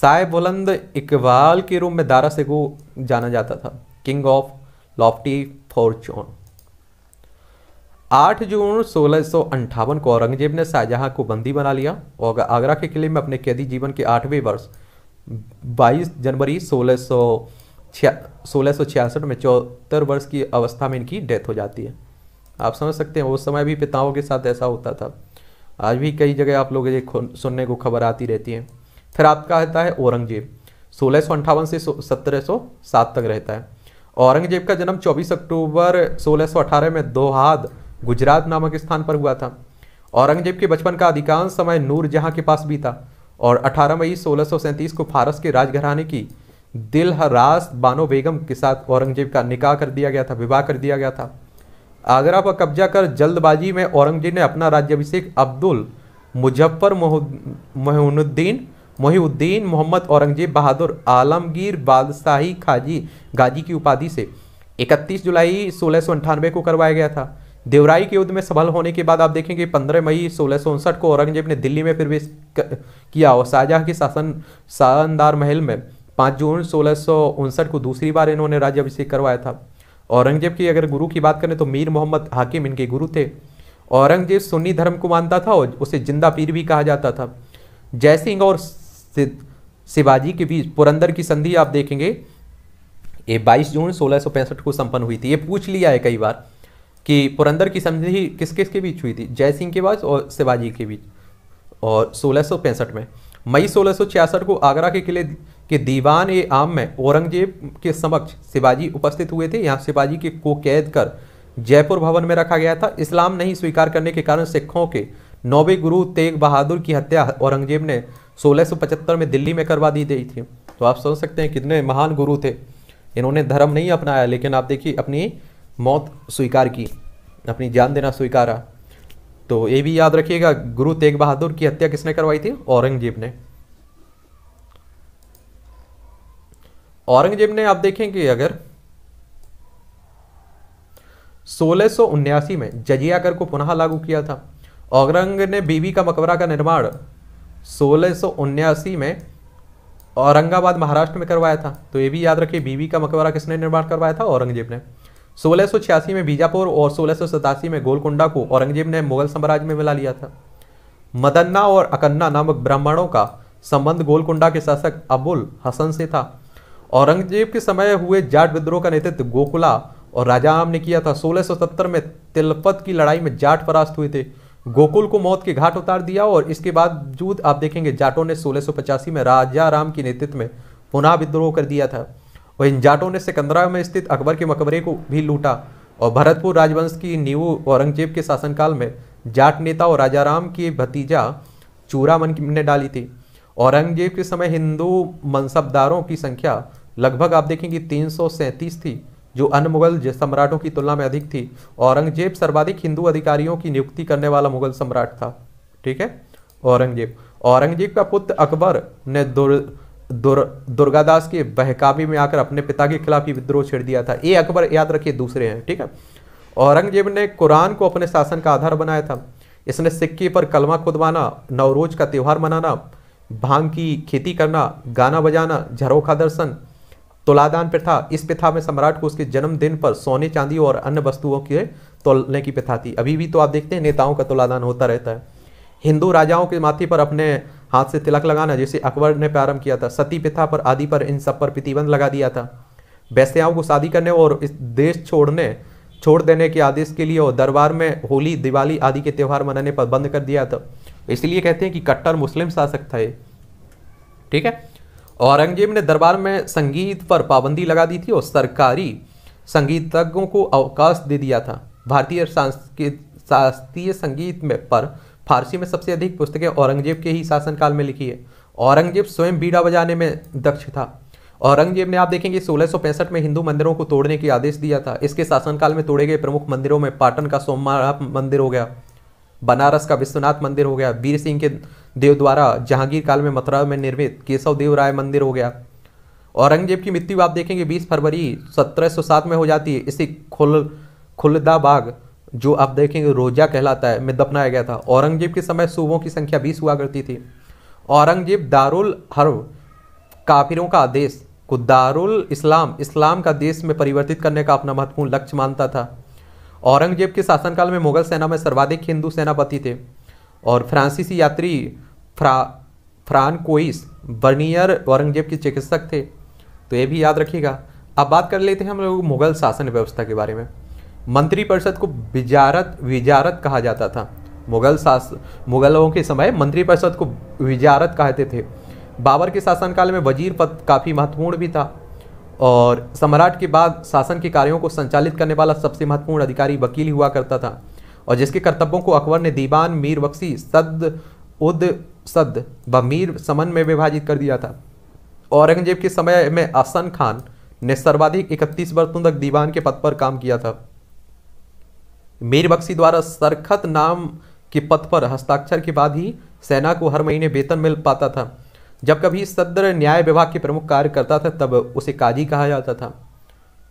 साय बुलंद इकबाल के रूप में दारा सिकोह जाना जाता था किंग ऑफ लॉफ्टी फॉर्चून 8 जून सोलह को औरंगजेब ने शाहजहां को बंदी बना लिया और आगरा के किले में अपने कैदी जीवन के आठवें वर्ष 22 जनवरी सोलह सौ में चौहत्तर वर्ष की अवस्था में इनकी डेथ हो जाती है आप समझ सकते हैं उस समय भी पिताओं के साथ ऐसा होता था आज भी कई जगह आप लोग ये सुनने को खबर आती रहती है फिर आपका रहता है औरंगजेब सोलह से सत्रह तक रहता है औरंगजेब का जन्म 24 अक्टूबर सोलह में दोहाद गुजरात नामक स्थान पर हुआ था औरंगजेब के बचपन का अधिकांश समय नूरजहाँ के पास बीता और 18 मई सोलह को फारस के राजघराने की दिलहरास बानो बेगम के साथ औरंगजेब का निकाह कर दिया गया था विवाह कर दिया गया था आगरा पर कब्जा कर जल्दबाजी में औरंगजेब ने अपना राज्यभिषेक अब्दुल मुजफ्फर मोहनुद्दीन मोहिउद्दीन मोहम्मद औरंगजेब बहादुर आलमगीर बादशाही खाजी गाजी की उपाधि से 31 जुलाई सोलह को करवाया गया था देवराई के युद्ध में सफल होने के बाद आप देखेंगे पंद्रह मई सोलह को औरंगजेब ने दिल्ली में प्रवेश किया और शाहजहाँ के शासन शानदार महल में पाँच जून सोलह को दूसरी बार इन्होंने राज्य अभिषेक करवाया था औरंगजेब की अगर गुरु की बात करें तो मीर मोहम्मद हाकिम इनके गुरु थे औरंगजेब सुन्नी धर्म को मानता था और उसे जिंदा पीर भी कहा जाता था जयसिंह और शिवाजी के बीच पुरंदर की संधि आप देखेंगे ये 22 जून सोलह को संपन्न हुई थी ये पूछ लिया है कई बार कि पुरंदर की समझी किस किस के बीच हुई थी जय सिंह के बाद और शिवाजी के बीच और सोलह में मई सोलह को आगरा के किले के दीवान ए आम में औरंगजेब के समक्ष शिवाजी उपस्थित हुए थे यहाँ शिवाजी के को कैद कर जयपुर भवन में रखा गया था इस्लाम नहीं स्वीकार करने के कारण सिखों के नौवे गुरु तेग बहादुर की हत्या औरंगजेब ने सोलह में दिल्ली में करवा दी गई थी तो आप सोच सकते हैं कितने महान गुरु थे इन्होंने धर्म नहीं अपनाया लेकिन आप देखिए अपनी मौत स्वीकार की अपनी जान देना स्वीकारा तो ये भी याद रखिएगा गुरु तेग बहादुर की हत्या किसने करवाई थी औरंगजेब ने औरंगजेब ने आप देखेंगे अगर सोलह में जजिया कर को पुनः लागू किया था औरंग ने बीबी का मकबरा का निर्माण सोलह में औरंगाबाद महाराष्ट्र में करवाया था तो ये भी याद रखिए बीवी का मकबरा किसने निर्माण करवाया था औरंगजेब ने सोलह में बीजापुर और सोलह में गोलकुंडा को औरंगजेब ने मुगल साम्राज्य में मिला लिया था मदन्ना और अकन्ना नामक ब्राह्मणों का संबंध गोलकुंडा के शासक अबुल हसन से था औरंगजेब के समय हुए जाट विद्रोह का नेतृत्व गोकुला और राजा राम ने किया था 1670 में तिलपत की लड़ाई में जाट परास्त हुए थे गोकुल को मौत के घाट उतार दिया और इसके बावजूद आप देखेंगे जाटों ने सोलह में राजा राम के नेतृत्व में पुनः विद्रोह कर दिया था वहीं जाटों ने सिकंदरा में स्थित अकबर के मकबरे को भी लूटा और भरतपुर राजवंश की नींव औरंगजेब के शासनकाल में जाट नेता और राम की भतीजा चूरामन ने डाली थी औरंगजेब के समय हिंदू मनसबदारों की संख्या लगभग आप देखेंगे तीन थी जो अन्य मुगल सम्राटों की तुलना में अधिक थी औरंगजेब सर्वाधिक हिंदू अधिकारियों की नियुक्ति करने वाला मुगल सम्राट था ठीक है औरंगजेब औरंगजेब का पुत्र अकबर ने दुर, दुर्गादास के बहकावी में आकर अपने पिता के खिलाफ ही विद्रोह छेड़ दिया था ये अकबर याद रखिए दूसरे हैं ठीक है औरंगजेब ने कुरान को अपने शासन का आधार बनाया था इसने सिक्के पर कलमा खुदवाना नवरोज का त्यौहार मनाना भांग की खेती करना गाना बजाना झरोखा दर्शन तुलादान प्रथा इस प्रथा में सम्राट को उसके जन्मदिन पर सोने चांदी और अन्य वस्तुओं के तोलने की प्रथा थी अभी भी तो आप देखते हैं नेताओं का तुलादान होता रहता है हिंदू राजाओं के माथे पर अपने हाथ से तिलक लगाना जैसे अकबर ने प्रारंभ किया था सती पिता पर आदि पर इन सब पर प्रतिबंध लगा दिया था वैश्याओं को शादी करने और इस देश छोड़ने छोड़ देने के आदेश के लिए और दरबार में होली दिवाली आदि के त्यौहार मनाने पर बंद कर दिया था इसलिए कहते हैं कि कट्टर मुस्लिम शासक था ठीक है औरंगजेब ने दरबार में संगीत पर पाबंदी लगा दी थी और सरकारी संगीतज्ञों को अवकाश दे दिया था भारतीय शास्त्रीय संगीत में पर फारसी में सबसे अधिक पुस्तकें औरंगजेब के ही शासनकाल में लिखी है औरंगजेब स्वयं बीड़ा बजाने में दक्ष था औरंगजेब ने आप देखेंगे सोलह में हिंदू मंदिरों को तोड़ने के आदेश दिया था इसके शासनकाल में तोड़े गए प्रमुख मंदिरों में पाटन का सोमवार मंदिर हो गया बनारस का विश्वनाथ मंदिर हो गया वीर सिंह के देव द्वारा जहांगीर काल में मथुरा में निर्मित केशव देव राय मंदिर हो गया औरंगजेब की मृत्यु आप देखेंगे 20 फरवरी 1707 में हो जाती है इसी खुल खुलदाबाग जो आप देखेंगे रोजा कहलाता है में दफनाया गया था औरंगजेब के समय सूबों की संख्या बीस हुआ करती थी औरंगजेब दारुल हर्ब काफिरों का आदेश को दारुल इस्लाम इस्लाम का देश में परिवर्तित करने का अपना महत्वपूर्ण लक्ष्य मानता था औरंगजेब के शासनकाल में मुगल सेना में सर्वाधिक हिंदू सेनापति थे और फ्रांसीसी यात्री फ्रा फ्रानकोइस बर्नियर औरंगजेब के चिकित्सक थे तो ये भी याद रखिएगा अब बात कर लेते हैं हम लोग मुगल शासन व्यवस्था के बारे में मंत्रिपरिषद को विजारत विजारत कहा जाता था मुगल शास मुगलों के समय मंत्रिपरिषद को विजारत कहते थे बाबर के शासनकाल में वजीर पद काफ़ी महत्वपूर्ण भी था और सम्राट के बाद शासन के कार्यों को संचालित करने वाला सबसे महत्वपूर्ण अधिकारी वकील हुआ करता था और जिसके कर्तव्यों को अकबर ने दीवान मीर बख्शी सद उद सद व मीर समन में विभाजित कर दिया था औरंगजेब के समय में असन खान ने सर्वाधिक इकतीस वर्षों तक दीवान के पद पर काम किया था मीर बख्शी द्वारा सरखत नाम के पद पर हस्ताक्षर के बाद ही सेना को हर महीने वेतन मिल पाता था जब कभी सदर न्याय विभाग के प्रमुख कार्य करता था तब उसे काजी कहा जाता था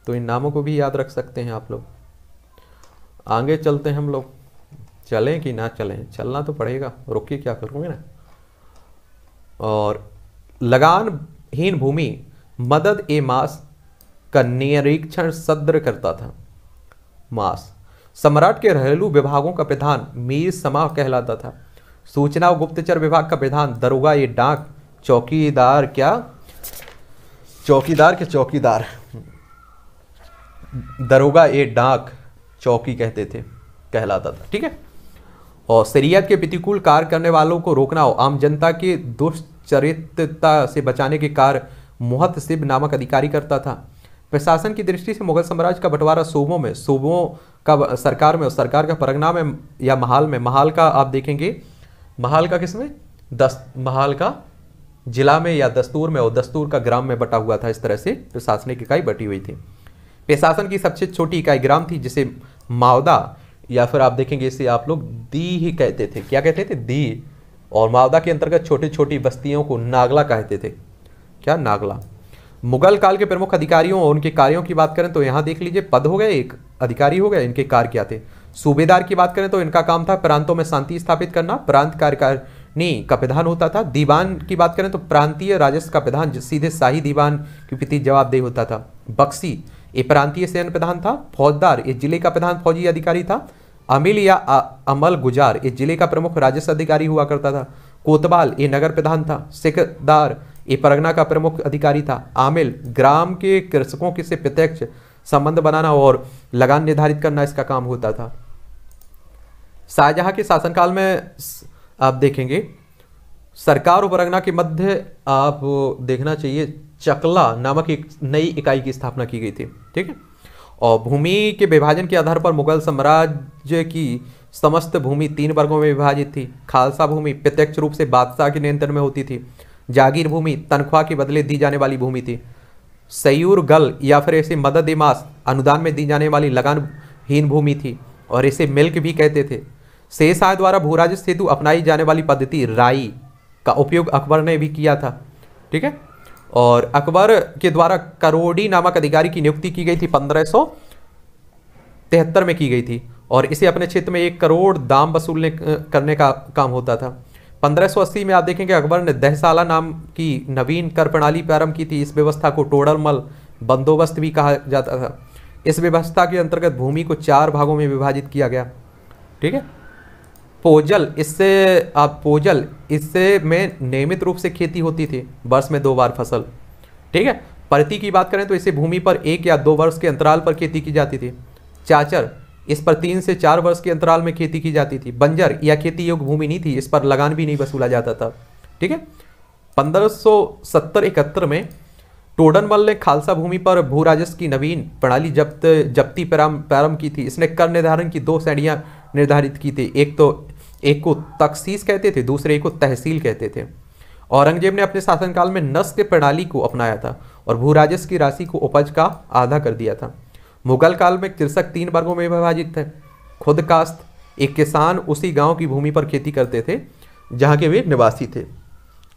तो इन नामों को भी याद रख सकते हैं आप लोग आगे चलते हैं हम लोग चलें कि ना चलें चलना तो पड़ेगा रुकिए क्या करूँगे ना और लगानहीन भूमि मदद ए मास का निरीक्षण सद्र करता था मास सम्राट के घरेलू विभागों का विधान मीर समा कहलाता था सूचना और गुप्तचर विभाग का विधान दरोगा ये डाक चौकीदार क्या चौकीदार के चौकीदार दरोगा ए डाक चौकी कहते थे कहलाता था ठीक है और शरीयत के प्रतिकूल कार्य करने वालों को रोकना हो आम जनता के दुष्चरित्रता से बचाने के कार्य मोहत सिब नामक अधिकारी करता था प्रशासन की दृष्टि से मुगल साम्राज्य का बंटवारा सूबों में सूबों का सरकार में सरकार का परगना में या महाल में महाल का आप देखेंगे महाल का किस में दस महाल का जिला में या दस्तूर में और दस्तूर का ग्राम में बटा हुआ था इस तरह से प्रशासनिक इकाई बटी हुई थी प्रशासन की सबसे छोटी इकाई ग्राम थी जिसे मावदा या फिर आप देखेंगे इसे आप लोग दी ही कहते थे क्या कहते थे दी और मावदा के अंतर्गत छोटी छोटी बस्तियों को नागला कहते थे क्या नागला मुगल काल के प्रमुख अधिकारियों और उनके कार्यों की बात करें तो यहाँ देख लीजिए पद हो गए एक अधिकारी हो गए इनके कार्य क्या थे सूबेदार की बात करें तो इनका काम था प्रांतों में शांति स्थापित करना प्रांत कार्यकारिणी का प्रधान होता था दीवान की बात करें तो प्रांतीय राजस्व का प्रधान सीधे शाही दीवान की प्रति जवाबदेह होता था बक्सी ये प्रांतीय सेन प्रधान था फौजदार ये जिले का प्रधान फौजी अधिकारी था अमिल या अमल गुजार ये जिले का प्रमुख राजस्व अधिकारी हुआ करता था कोतवाल ये नगर प्रधान था सिकदार ये परगना का प्रमुख अधिकारी था आमिल ग्राम के कृषकों के से प्रत्यक्ष संबंध बनाना और लगान निर्धारित करना इसका काम होता था शाहजहां के शासनकाल में आप देखेंगे सरकार और परगना के मध्य आप देखना चाहिए चकला नामक एक नई इकाई की स्थापना की गई थी ठीक है और भूमि के विभाजन के आधार पर मुगल साम्राज्य की समस्त भूमि तीन वर्गों में विभाजित थी खालसा भूमि प्रत्यक्ष रूप से बादशाह के नियंत्रण में होती थी जागीर भूमि तनख्वाह के बदले दी जाने वाली भूमि थी सयूर गल या फिर इसे मदद मास अनुदान में दी जाने वाली लगानहीन भूमि थी और इसे मिल्क भी कहते थे शेषाह आय द्वारा भूराज हेतु अपनाई जाने वाली पद्धति राई का उपयोग अकबर ने भी किया था ठीक है और अकबर के द्वारा करोडी नामक अधिकारी की नियुक्ति की गई थी पंद्रह तिहत्तर में की गई थी और इसे अपने क्षेत्र में एक करोड़ दाम वसूलने करने का काम होता था 1580 में आप देखेंगे अकबर ने दहसाला नाम की नवीन कर प्रणाली प्रारंभ की थी इस व्यवस्था को टोडरमल बंदोबस्त भी कहा जाता था इस व्यवस्था के अंतर्गत भूमि को चार भागों में विभाजित किया गया ठीक है पोजल इससे आप पोजल इससे में नियमित रूप से खेती होती थी वर्ष में दो बार फसल ठीक है परती की बात करें तो इसे भूमि पर एक या दो वर्ष के अंतराल पर खेती की जाती थी चाचर इस पर तीन से चार वर्ष के अंतराल में खेती की जाती थी बंजर या खेती योग्य भूमि नहीं थी इस पर लगान भी नहीं वसूला जाता था ठीक है पंद्रह सौ सत्तर इकहत्तर में टोडनमल ने खालसा भूमि पर भू राजस्व की नवीन प्रणाली जब्त जब्ती प्रारंभ की थी इसने कर निर्धारण की दो श्रेणियाँ निर्धारित की थी एक तो एक को तकसीस कहते थे दूसरे को तहसील कहते थे औरंगजेब ने अपने शासनकाल में नस्ल प्रणाली को अपनाया था और भू राजस्व की राशि को उपज का आधा कर दिया था मुगल काल में कृषक तीन वर्गों में विभाजित थे खुद कास्त एक किसान उसी गांव की भूमि पर खेती करते थे जहां के वे निवासी थे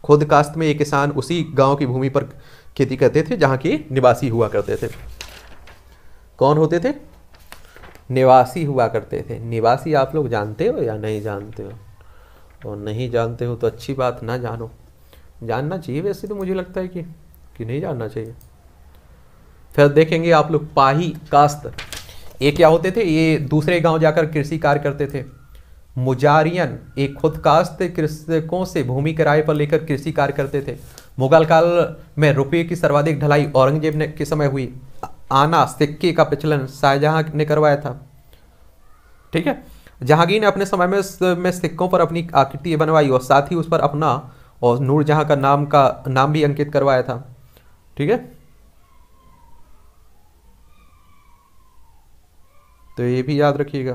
खुद कास्त में एक किसान उसी गांव की भूमि पर खेती करते थे जहां के निवासी हुआ करते थे कौन होते थे निवासी हुआ करते थे निवासी आप लोग जानते हो या नहीं जानते हो और नहीं जानते हो तो अच्छी बात ना जानो जानना चाहिए वैसे तो मुझे लगता है कि कि नहीं जानना चाहिए फिर देखेंगे आप लोग पाही कास्त ये क्या होते थे ये दूसरे गांव जाकर कृषि कार्य करते थे मुजारियन ये खुद कास्त कृषकों से भूमि किराए पर लेकर कृषि कार्य करते थे मुगल काल में रुपये की सर्वाधिक ढलाई औरंगजेब ने के समय हुई आना सिक्के का प्रचलन शाहजहां ने करवाया था ठीक है जहांगीर ने अपने समय में में सिक्कों पर अपनी आकृति बनवाई और साथ ही उस पर अपना और नूरजहां का नाम का नाम भी अंकित करवाया था ठीक है तो ये भी याद रखिएगा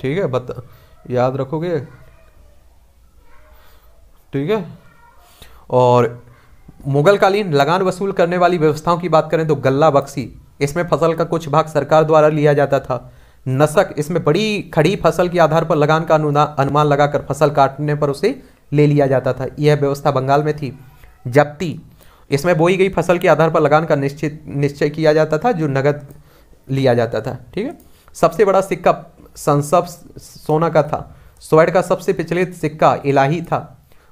ठीक है बता याद रखोगे ठीक है और मुगलकालीन लगान वसूल करने वाली व्यवस्थाओं की बात करें तो गल्ला बक्सी इसमें फसल का कुछ भाग सरकार द्वारा लिया जाता था नशक इसमें बड़ी खड़ी फसल के आधार पर लगान का अनुमान लगाकर फसल काटने पर उसे ले लिया जाता था यह व्यवस्था बंगाल में थी जब्ती इसमें बोई गई फसल के आधार पर लगान का निश्चित निश्चय किया जाता था जो नगद लिया जाता था ठीक है सबसे बड़ा सिक्का संसप सोना का था स्वर्ण का सबसे प्रचलित सिक्का इलाही था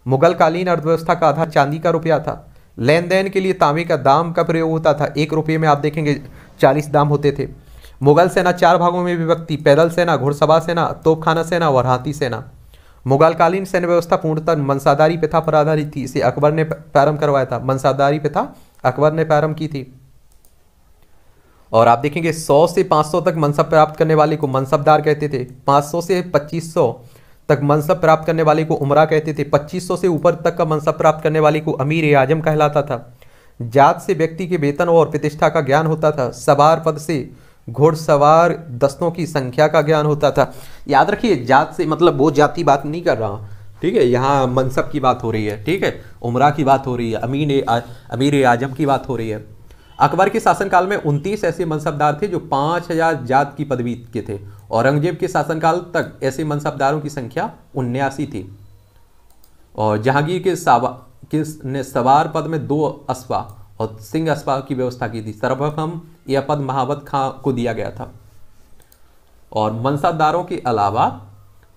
मुगलकालीन अर्थव्यवस्था का आधार चांदी का रुपया था लेन देन के लिए तांबे का दाम का प्रयोग होता था एक रुपये में आप देखेंगे चालीस दाम होते थे मुगल सेना चार भागों में विभक्ति पैदल सेना घुड़सवार सेना तोपखाना सेना और हाथी सेना मुगलकालीन सैन्य व्यवस्था पूर्णतः मनसादारी प्रथा पर आधारित थी इसे अकबर ने प्रारंभ करवाया था मनसादारी प्रथा अकबर ने प्रारंभ की थी और आप देखेंगे 100 से 500 तक मनसब प्राप्त करने वाले को मनसबदार कहते थे 500 से 2500 तक मनसब प्राप्त करने वाले को उमरा कहते थे 2500 से ऊपर तक का मनसब प्राप्त करने वाले को अमीर ए आजम कहलाता था जात से व्यक्ति के वेतन और प्रतिष्ठा का ज्ञान होता था सवार पद से घोड़सवार दस्तों की संख्या का ज्ञान होता था याद रखिए जात से मतलब वो जाति बात नहीं कर रहा ठीक है यहाँ मनसब की बात हो रही है ठीक है उमरा की बात हो रही है अमीन अमीर आजम की बात हो रही है अकबर के शासनकाल में उनतीस ऐसे मनसबदार थे जो पाँच हजार जात की पदवी के थे औरंगजेब के शासनकाल तक ऐसे मनसबदारों की संख्या उन्यासी थी और जहांगीर के सावा के ने सवार पद में दो अश्वा और सिंह अस्पताल की व्यवस्था की थी सर्वप्रथम यह पद महावत खां को दिया गया था और मनसादारों के अलावा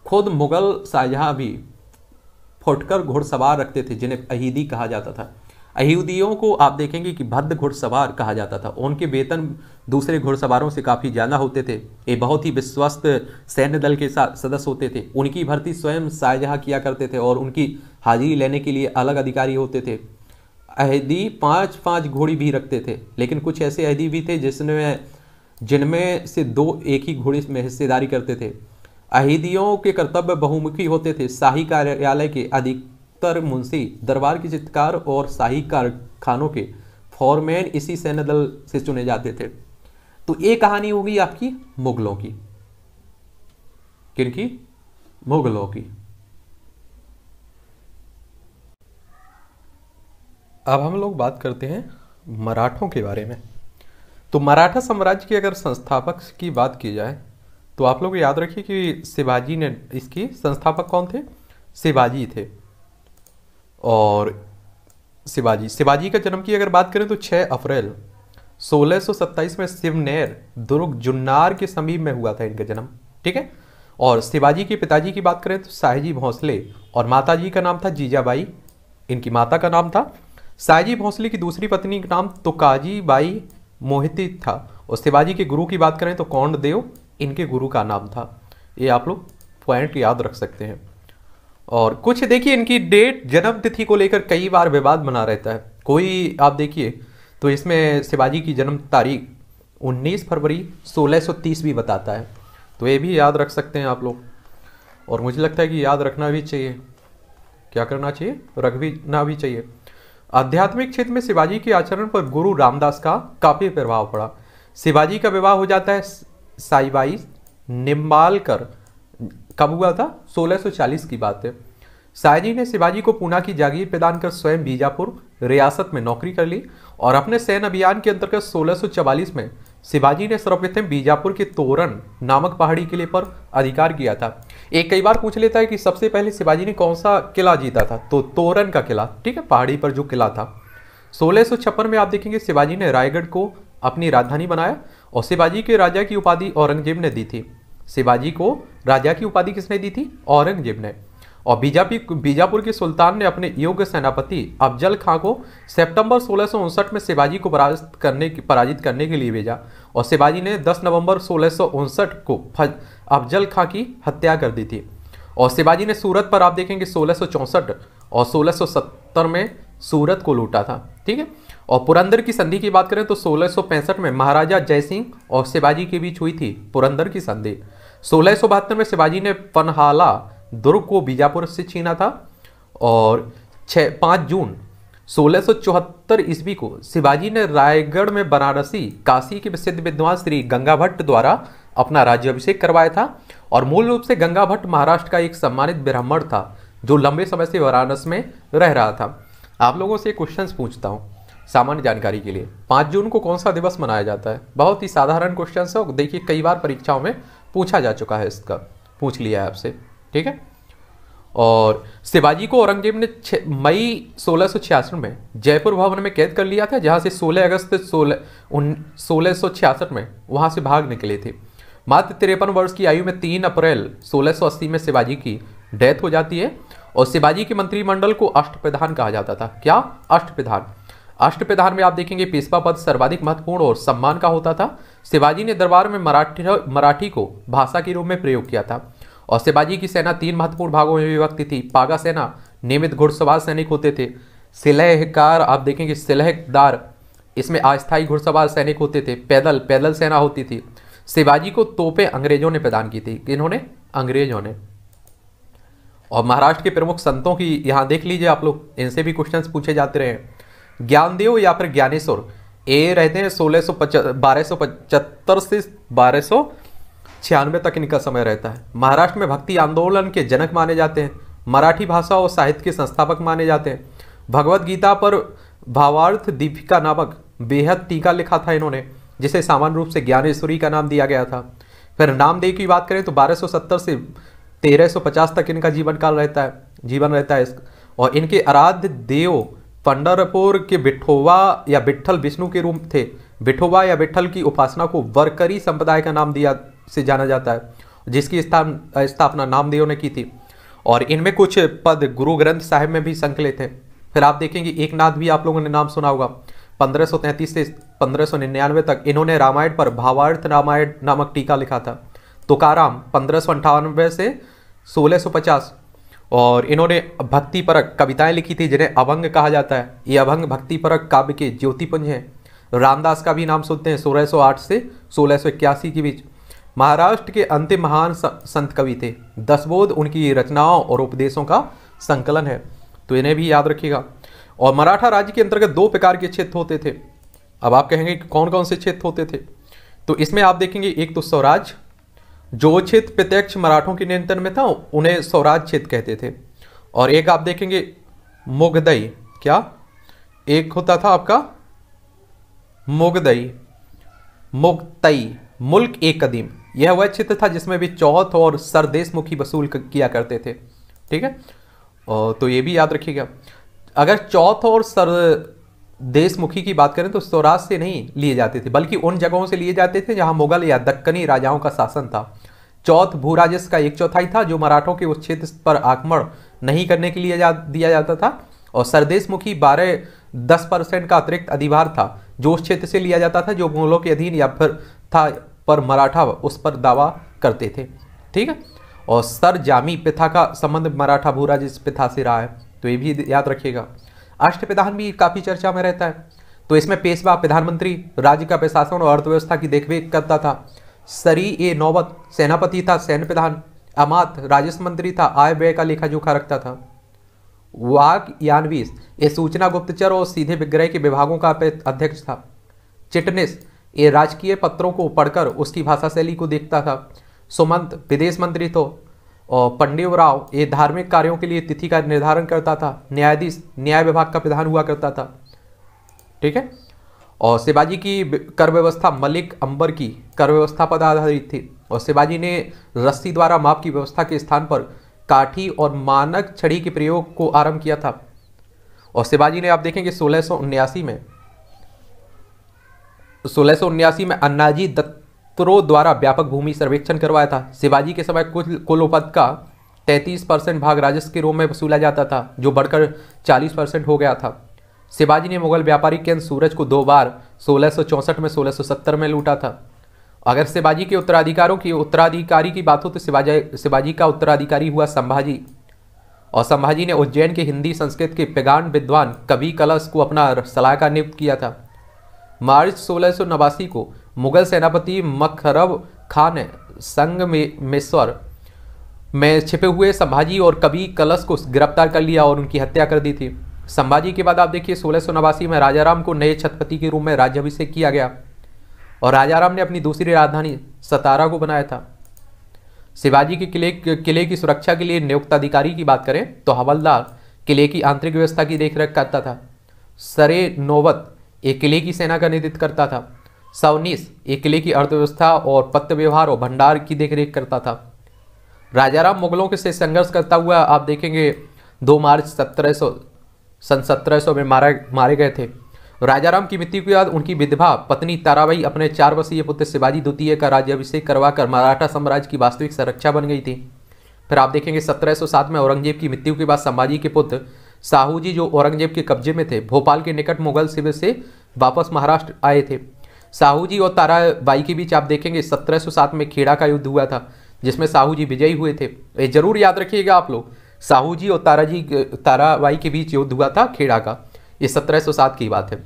खुद मुगल शाहजहाँ भी फुटकर घुड़सवार रखते थे जिन्हें अहिदी कहा जाता था अहिदियों को आप देखेंगे कि भद्द घुड़सवार कहा जाता था उनके वेतन दूसरे घुड़सवारों से काफ़ी ज़्यादा होते थे ये बहुत ही विश्वस्त सैन्य दल के सदस्य होते थे उनकी भर्ती स्वयं शाहजहाँ किया करते थे और उनकी हाजिरी लेने के लिए अलग अधिकारी होते थे अहदी पाँच पाँच घोड़ी भी रखते थे लेकिन कुछ ऐसे अहदी भी थे जिसमें जिनमें से दो एक ही घोड़ी में हिस्सेदारी करते थे अहिदियों के कर्तव्य बहुमुखी होते थे शाही कार्यालय के अधिकतर मुंशी दरबार के चित्रकार और शाही कारखानों के फॉरमैन इसी सैन्य दल से चुने जाते थे तो ये कहानी होगी आपकी मुगलों की किनकी मुगलों की अब हम लोग बात करते हैं मराठों के बारे में तो मराठा साम्राज्य की अगर संस्थापक की बात की जाए तो आप लोग याद रखिए कि शिवाजी ने इसकी संस्थापक कौन थे शिवाजी थे और शिवाजी शिवाजी का जन्म की अगर बात करें तो 6 अप्रैल 1627 में शिवनेर दुर्ग जुन्नार के समीप में हुआ था इनका जन्म ठीक है और शिवाजी के पिताजी की बात करें तो शाहजी भोंसले और माताजी का नाम था जीजाबाई इनकी माता का नाम था साजी भोसले की दूसरी पत्नी का नाम तुकाजी बाई मोहिती था और शिवाजी के गुरु की बात करें तो कौंड देव इनके गुरु का नाम था ये आप लोग पॉइंट याद रख सकते हैं और कुछ देखिए इनकी डेट जन्म तिथि को लेकर कई बार विवाद बना रहता है कोई आप देखिए तो इसमें शिवाजी की जन्म तारीख 19 फरवरी 1630 भी बताता है तो ये भी याद रख सकते हैं आप लोग और मुझे लगता है कि याद रखना भी चाहिए क्या करना चाहिए रख भी ना भी चाहिए आध्यात्मिक क्षेत्र में शिवाजी के आचरण पर गुरु रामदास का काफी प्रभाव पड़ा शिवाजी का विवाह हो जाता है साईबाई निम्बालकर कब हुआ था 1640 की बात है साईजी ने शिवाजी को पूना की जागीर प्रदान कर स्वयं बीजापुर रियासत में नौकरी कर ली और अपने सैन्य अभियान के अंतर्गत 1644 में शिवाजी ने सर्वप्रथम बीजापुर के तोरण नामक पहाड़ी किले पर अधिकार किया था एक कई बार पूछ लेता है कि सबसे पहले शिवाजी ने कौन सा किला जीता था तो तोरण का किला ठीक है पहाड़ी पर जो किला था सोलह में आप देखेंगे शिवाजी ने रायगढ़ को अपनी राजधानी बनाया और शिवाजी के राजा की उपाधि औरंगजेब ने दी थी शिवाजी को राजा की उपाधि किसने दी थी औरंगजेब ने और बीजापुर बीजापुर के सुल्तान ने अपने योग्य सेनापति अफजल खां को सितंबर सोलह में शिवाजी को पराजित करने पराजित करने के लिए भेजा और शिवाजी ने 10 नवंबर सोलह को अफजल खां की हत्या कर दी थी और शिवाजी ने सूरत पर आप देखेंगे सोलह और सोलह में सूरत को लूटा था ठीक है और पुरंदर की संधि की बात करें तो सोलह में महाराजा जयसिंह और शिवाजी के बीच हुई थी पुरंदर की संधि सोलह में शिवाजी ने पनहाला दुर्ग को बीजापुर से छीना था और छः पाँच जून सोलह सौ चौहत्तर ईस्वी को शिवाजी ने रायगढ़ में बनारसी काशी के प्रसिद्ध विद्वान श्री गंगा भट्ट द्वारा अपना राज्य अभिषेक करवाया था और मूल रूप से गंगा भट्ट महाराष्ट्र का एक सम्मानित ब्राह्मण था जो लंबे समय से वाराणस में रह रहा था आप लोगों से क्वेश्चन पूछता हूँ सामान्य जानकारी के लिए पाँच जून को कौन सा दिवस मनाया जाता है बहुत ही साधारण क्वेश्चन है देखिए कई बार परीक्षाओं में पूछा जा चुका है इसका पूछ लिया है आपसे ठीक है और शिवाजी को औरंगजेब ने मई सोलह में जयपुर भवन में कैद कर लिया था जहां से 16 अगस्त सोलह सोलह में वहां से भाग निकले थे मात्र तिरपन वर्ष की आयु में 3 अप्रैल 1680 में शिवाजी की डेथ हो जाती है और शिवाजी के मंत्रिमंडल को अष्टप्रधान कहा जाता था क्या अष्टप्रधान अष्टप्रधान में आप देखेंगे पेशवा पद सर्वाधिक महत्वपूर्ण और सम्मान का होता था शिवाजी ने दरबार में मराठी मराठी को भाषा के रूप में प्रयोग किया था और सेबाजी की सेना तीन महत्वपूर्ण भागों में विभक्त थी पागा सेना नियमित घुड़सवार सैनिक होते थे सिलहकार आप देखेंगे सिलहदार इसमें अस्थायी घुड़सवार सैनिक होते थे पैदल पैदल सेना होती थी शिवाजी को तोपे अंग्रेजों ने प्रदान की थी इन्होंने अंग्रेजों ने और महाराष्ट्र के प्रमुख संतों की यहाँ देख लीजिए आप लोग इनसे भी क्वेश्चंस पूछे जाते रहे हैं ज्ञानदेव या फिर ज्ञानेश्वर ए रहते हैं सोलह सौ बारह सौ पचहत्तर से बारह सौ छियानवे तक इनका समय रहता है महाराष्ट्र में भक्ति आंदोलन के जनक माने जाते हैं मराठी भाषा और साहित्य के संस्थापक माने जाते हैं भगवत गीता पर भावार्थ दीपिका नामक बेहद टीका लिखा था इन्होंने जिसे सामान्य रूप से ज्ञानेश्वरी का नाम दिया गया था फिर नामदेव की बात करें तो 1270 से 1350 तक इनका जीवन काल रहता है जीवन रहता है और इनके आराध्य देव पंडरपुर के बिठोवा या बिठल विष्णु के रूप थे बिठोवा या बिठल की उपासना को वर्करी संप्रदाय का नाम दिया से जाना जाता है जिसकी स्थापना नामदेव ने की थी और इनमें कुछ पद गुरु ग्रंथ साहिब में भी संकलित हैं फिर आप देखेंगे एक नाथ भी आप लोगों ने नाम सुना होगा 1533 से 1599 तक इन्होंने रामायण पर भावार्थ रामायण नामक टीका लिखा था तुकाराम पंद्रह से 1650 और इन्होंने भक्ति परक कविताएं लिखी थी जिन्हें अभंग कहा जाता है ये अभंग भक्ति परक काव्य के ज्योतिपुंज हैं रामदास का भी नाम सुनते हैं सोलह से सोलह के बीच महाराष्ट्र के अंतिम महान संत कवि थे दसबोध उनकी रचनाओं और उपदेशों का संकलन है तो इन्हें भी याद रखिएगा और मराठा राज्य के अंतर्गत दो प्रकार के क्षेत्र होते थे अब आप कहेंगे कि कौन कौन से क्षेत्र होते थे तो इसमें आप देखेंगे एक तो स्वराज जो क्षेत्र प्रत्यक्ष मराठों के नियंत्रण में था उन्हें स्वराज क्षेत्र कहते थे और एक आप देखेंगे मुगदई क्या एक होता था आपका मुगदई मुगतई मुल्क एक कदीम यह वह क्षेत्र था जिसमें भी चौथ और सरदेशमुखी वसूल किया करते थे ठीक है तो ये भी याद रखिएगा अगर चौथ और सर देशमुखी की बात करें तो स्वराज से नहीं लिए जाते थे बल्कि उन जगहों से लिए जाते थे जहां मुगल या दक्कनी राजाओं का शासन था चौथ भूराजस का एक चौथाई था जो मराठों के उस क्षेत्र पर आक्रमण नहीं करने के लिए जा, दिया जाता था और सरदेशमुखी बारह दस परसेंट का अतिरिक्त अधिभार था जो उस क्षेत्र से लिया जाता था जो मुगलों के अधीन या फिर था पर मराठा उस पर दावा करते थे ठीक है और सर जामी प्रथा का संबंध मराठा भूराज प्रथा से रहा है तो ये भी याद रखिएगा अष्टप्रधान भी काफ़ी चर्चा में रहता है तो इसमें पेशवा प्रधानमंत्री राज्य का प्रशासन और अर्थव्यवस्था की देखरेख करता था सरी ए नौबत सेनापति था सैन्य प्रधान अमात राजस्व मंत्री था आय व्यय का लेखा जोखा रखता था वाक यानवीस ये सूचना गुप्तचर और सीधे विग्रह के विभागों का अध्यक्ष था चिटनेस ये राजकीय पत्रों को पढ़कर उसकी भाषा शैली को देखता था सुमंत विदेश मंत्री तो और पंडेव राव ये धार्मिक कार्यों के लिए तिथि का निर्धारण करता था न्यायाधीश न्याय विभाग का प्रधान हुआ करता था ठीक है और शिवाजी की कर व्यवस्था मलिक अंबर की कर व्यवस्था पर आधारित थी और शिवाजी ने रस्सी द्वारा माप की व्यवस्था के स्थान पर काठी और मानक छड़ी के प्रयोग को आरंभ किया था और शिवाजी ने आप देखेंगे सोलह में सोलह में अन्नाजी दत्तरो द्वारा व्यापक भूमि सर्वेक्षण करवाया था शिवाजी के समय कुल कुल का 33 परसेंट भाग राजस्व के रूप में वसूला जाता था जो बढ़कर 40 परसेंट हो गया था शिवाजी ने मुगल व्यापारी केंद्र सूरज को दो बार सोलह में सोलह में लूटा था अगर शिवाजी के उत्तराधिकारों की उत्तराधिकारी की बात हो तो शिवाजी शिवाजी का उत्तराधिकारी हुआ संभाजी और संभाजी ने उज्जैन के हिंदी संस्कृत के पेगान विद्वान कवि कलश को अपना सलाहकार नियुक्त किया था मार्च सोलह को मुगल सेनापति मखरब खान ने संगमेश्वर में छिपे हुए संभाजी और कभी कलश को गिरफ्तार कर लिया और उनकी हत्या कर दी थी संभाजी के बाद आप देखिए सोलह में राजाराम को नए छत्रपति के रूप में राज्याभिषेक किया गया और राजाराम ने अपनी दूसरी राजधानी सतारा को बनाया था शिवाजी के किले किले की सुरक्षा के लिए नियुक्त अधिकारी की बात करें तो हवलदार किले की आंतरिक व्यवस्था की देखरेख करता था सरे नोबत एक की सेना का नेतृत्व करता था सवनीस एक की अर्थव्यवस्था और पत्र व्यवहार और भंडार की देखरेख करता था राजाराम मुगलों के से संघर्ष करता हुआ आप देखेंगे दो मार्च सत्रह सौ सन सत्रह सौ में मारा मारे गए थे राजाराम की मृत्यु के बाद उनकी विधवा पत्नी ताराबाई अपने चार वर्षीय पुत्र शिवाजी द्वितीय का राज्याभिषेक करवाकर मराठा साम्राज्य की वास्तविक संरक्षा बन गई थी फिर आप देखेंगे 1707 में औरंगजेब की मृत्यु के बाद संभाजी के पुत्र साहू जी जो औरंगजेब के कब्जे में थे भोपाल के निकट मुगल शिविर से वापस महाराष्ट्र आए थे साहू जी और ताराबाई के बीच आप देखेंगे 1707 में खेड़ा का युद्ध हुआ था जिसमें साहू जी विजयी हुए थे ये जरूर याद रखिएगा आप लोग साहू जी और तारा जी ताराबाई के बीच युद्ध हुआ था खेड़ा का ये 1707 की बात है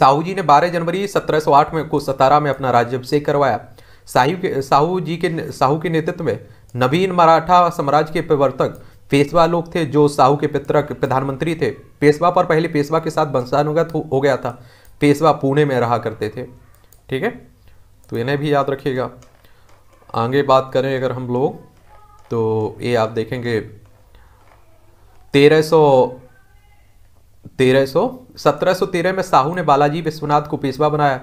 साहू जी ने 12 जनवरी 1708 में को सतारा में अपना राज्यभिषेक करवाया साहू के साहू जी के साहू के नेतृत्व में नवीन मराठा साम्राज्य के प्रवर्तक पेशवा लोग थे जो साहू के पितरक प्रधानमंत्री थे पेशवा पर पहले पेशवा के साथ वंशानुगत हो गया था पेशवा पुणे में रहा करते थे ठीक है तो इन्हें भी याद रखिएगा आगे बात करें अगर हम लोग तो ये आप देखेंगे तेरह सौ तेरह सौ सत्रह सौ तेरह में साहू ने बालाजी विश्वनाथ को पेशवा बनाया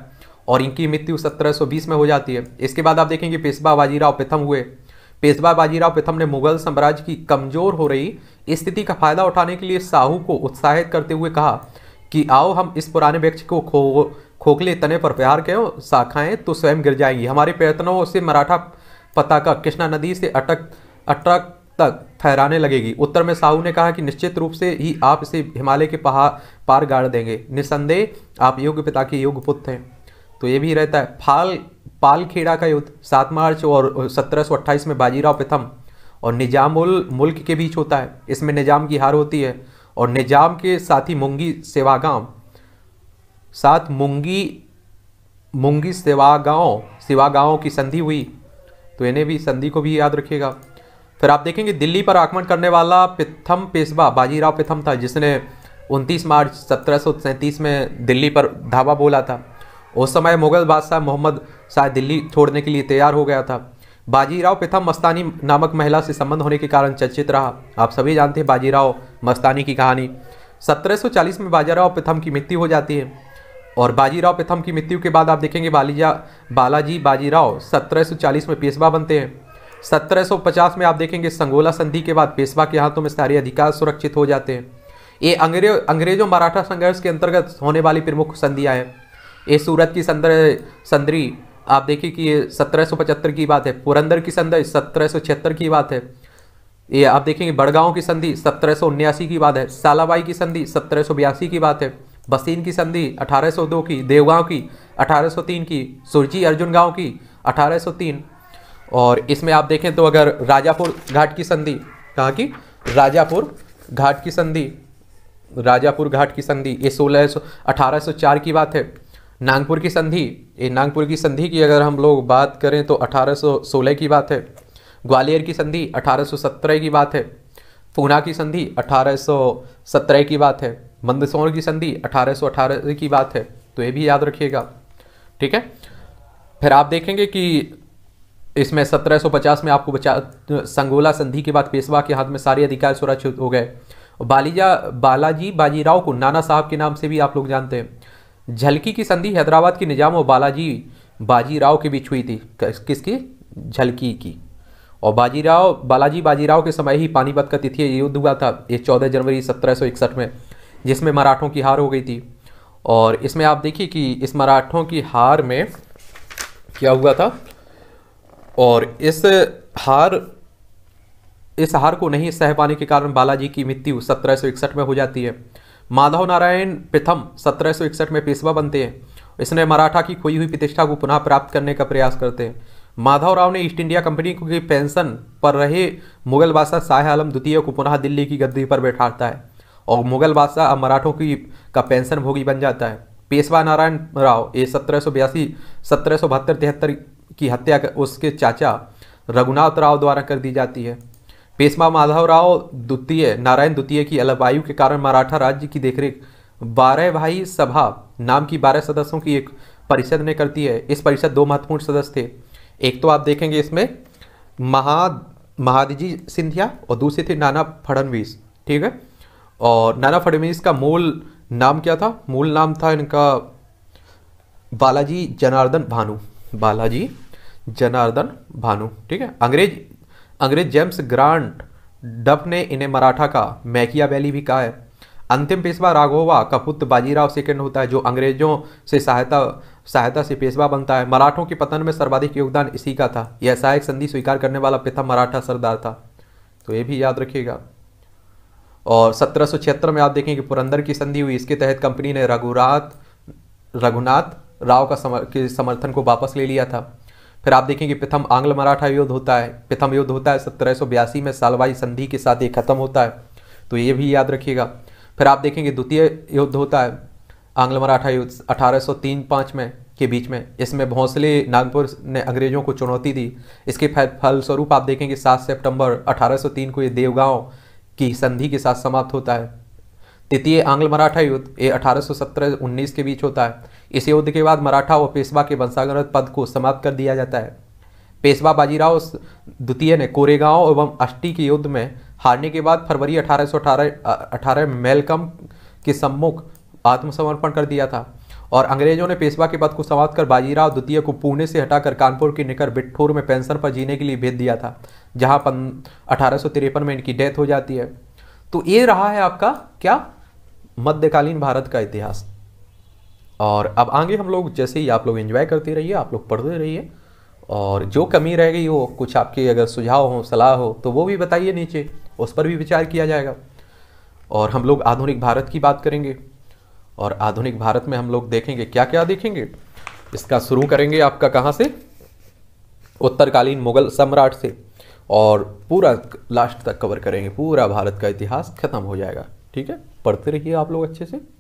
और इनकी मृत्यु सत्रह सौ बीस में हो जाती है इसके बाद आप देखेंगे पेशवा बाजीराव प्रथम हुए पेशवा बाजीराव प्रथम ने मुगल साम्राज्य की कमजोर हो रही स्थिति का फायदा उठाने के लिए साहू को उत्साहित करते हुए कहा कि आओ हम इस पुराने वृक्ष को खो खोखले तने पर प्यार के शाखाएं तो स्वयं गिर जाएंगी हमारे प्रयत्नों से मराठा पताका कृष्णा नदी से अटक अटक तक फहराने लगेगी उत्तर में साहू ने कहा कि निश्चित रूप से ही आप इसे हिमालय के पहाड़ पार गाड़ देंगे निसंदेह आप योग्य पिता के योग्य पुत्र हैं तो ये भी रहता है फाल पालखेड़ा का युद्ध सात मार्च और सत्रह में बाजीराव प्रथम और निजामुल मुल्क के बीच होता है इसमें निजाम की हार होती है और निजाम के साथ ही मुंगी सेवागांव साथ मुंगी मुंगी सेवागांव सेवागांव की संधि हुई तो इन्हें भी संधि को भी याद रखिएगा फिर आप देखेंगे दिल्ली पर आक्रमण करने वाला प्रथम पेशवा बाजीराव प्रथम था जिसने 29 मार्च सत्रह में दिल्ली पर धावा बोला था उस समय मुगल बादशाह मोहम्मद शाह दिल्ली छोड़ने के लिए तैयार हो गया था बाजीराव प्रथम मस्तानी नामक महिला से संबंध होने के कारण चर्चित रहा आप सभी जानते हैं बाजीराव मस्तानी की कहानी 1740 में बाजीराव प्रथम की मृत्यु हो जाती है और बाजीराव प्रथम की मृत्यु के बाद आप देखेंगे बालीजा बालाजी बाजीराव 1740 में पेशवा बनते हैं 1750 में आप देखेंगे संगोला संधि के बाद पेशवा के हाथों में सारे अधिकार सुरक्षित हो जाते हैं ये अंग्रेज अंग्रेजों मराठा संघर्ष के अंतर्गत होने वाली प्रमुख संधियाँ हैं ये सूरत की संदर संदरी आप देखिए कि ये सत्रह की बात है पुरंदर की संधि सत्रह की बात है ये आप देखेंगे बड़गांव की संधि सत्रह की बात है सालाबाई की संधि सत्रह की बात है बसीन की संधि 1802 की देवगांव की 1803 की सुरजी अर्जुन गांव की 1803 और इसमें आप देखें तो अगर राजापुर घाट की संधि कहा कि राजापुर घाट की संधि राजापुर घाट की संधि ये सोलह सौ अठारह सौ चार की बात है नागपुर की संधि ये नागपुर की संधि की अगर हम लोग बात करें तो 1816 की बात है ग्वालियर की संधि 1817 की बात है पूना की संधि 1817 की बात है मंदसौर की संधि 1818 की बात है तो ये भी याद रखिएगा ठीक है फिर आप देखेंगे कि इसमें 1750 में आपको बचा संगोला संधि के बाद पेशवा के हाथ में सारे अधिकार सुरक्षित हो गए बालीजा बालाजी बाजीराव को नाना साहब के नाम से भी आप लोग जानते हैं झलकी की संधि हैदराबाद के निजाम और बालाजी बाजीराव के बीच हुई थी किसकी झलकी की और बाजीराव बालाजी बाजीराव के समय ही पानीपत का तिथि युद्ध हुआ था ये 14 जनवरी 1761 में जिसमें मराठों की हार हो गई थी और इसमें आप देखिए कि इस मराठों की हार में क्या हुआ था और इस हार इस हार को नहीं सह पाने के कारण बालाजी की मृत्यु सत्रह में हो जाती है माधव नारायण प्रथम 1761 में पेशवा बनते हैं इसने मराठा की खोई हुई प्रतिष्ठा को पुनः प्राप्त करने का प्रयास करते हैं माधव राव ने ईस्ट इंडिया कंपनी की पेंशन पर रहे मुगल बादशाह शाह आलम द्वितीय को पुनः दिल्ली की गद्दी पर बैठाता है और मुगल बादशाह अब मराठों की का पेंशन भोगी बन जाता है पेशवा नारायण राव ये सत्रह सौ बयासी सत्रह सौ बहत्तर तिहत्तर की हत्या उसके चाचा रघुनाथ राव द्वारा कर दी जाती है पेशवा माधवराव द्वितीय नारायण द्वितीय की अलवायु के कारण मराठा राज्य की देखरेख बारह भाई सभा नाम की बारह सदस्यों की एक परिषद ने करती है इस परिषद दो महत्वपूर्ण सदस्य थे एक तो आप देखेंगे इसमें महा महादिजी सिंधिया और दूसरे थे नाना फडनवीस ठीक है और नाना फडनवीस का मूल नाम क्या था मूल नाम था इनका बालाजी जनार्दन भानु बालाजी जनार्दन भानु ठीक है अंग्रेज अंग्रेज जेम्स ग्रांट डफ ने इन्हें मराठा का मैकिया वैली भी कहा है अंतिम पेशवा राघोवा का पुत्र बाजीराव सेकेंड होता है जो अंग्रेजों से सहायता सहायता से पेशवा बनता है मराठों के पतन में सर्वाधिक योगदान इसी का था यह सहायक संधि स्वीकार करने वाला प्रथम मराठा सरदार था तो ये भी याद रखिएगा और सत्रह में आप देखें कि पुरंदर की संधि हुई इसके तहत कंपनी ने रघुरात रघुनाथ राव का समर, के समर्थन को वापस ले लिया था फिर आप देखेंगे प्रथम आंग्ल मराठा युद्ध होता है प्रथम युद्ध होता है सत्रह में सालवाई संधि के साथ ये खत्म होता है तो ये भी याद रखिएगा फिर आप देखेंगे द्वितीय युद्ध होता है आंग्ल मराठा युद्ध अठारह 5 में के बीच में इसमें भोंसले नागपुर ने अंग्रेजों को चुनौती दी इसके फलस्वरूप आप देखेंगे सात सितंबर 1803 को ये देवगांव की संधि के साथ समाप्त होता है तृतीय आंग्ल मराठा युद्ध ये 1817-19 के बीच होता है इस युद्ध के बाद मराठा और पेशवा के वंशागर पद को समाप्त कर दिया जाता है पेशवा बाजीराव द्वितीय ने कोरेगांव एवं अष्टी के युद्ध में हारने के बाद फरवरी अठारह में मेलकम के सम्मुख आत्मसमर्पण कर दिया था और अंग्रेजों ने पेशवा के पद को समाप्त कर बाजीराव द्वितीय को पुणे से हटाकर कानपुर के निकट बिट्ठूर में पेंशन पर जीने के लिए भेज दिया था जहाँ अठारह में इनकी डेथ हो जाती है तो ये रहा है आपका क्या मध्यकालीन भारत का इतिहास और अब आगे हम लोग जैसे ही आप लोग एंजॉय करते रहिए आप लोग पढ़ते रहिए और जो कमी रह गई हो कुछ आपके अगर सुझाव हो सलाह हो तो वो भी बताइए नीचे उस पर भी विचार किया जाएगा और हम लोग आधुनिक भारत की बात करेंगे और आधुनिक भारत में हम लोग देखेंगे क्या क्या देखेंगे इसका शुरू करेंगे आपका कहाँ से उत्तरकालीन मुगल सम्राट से और पूरा लास्ट तक कवर करेंगे पूरा भारत का इतिहास खत्म हो जाएगा ठीक है पढ़ते रहिए आप लोग अच्छे से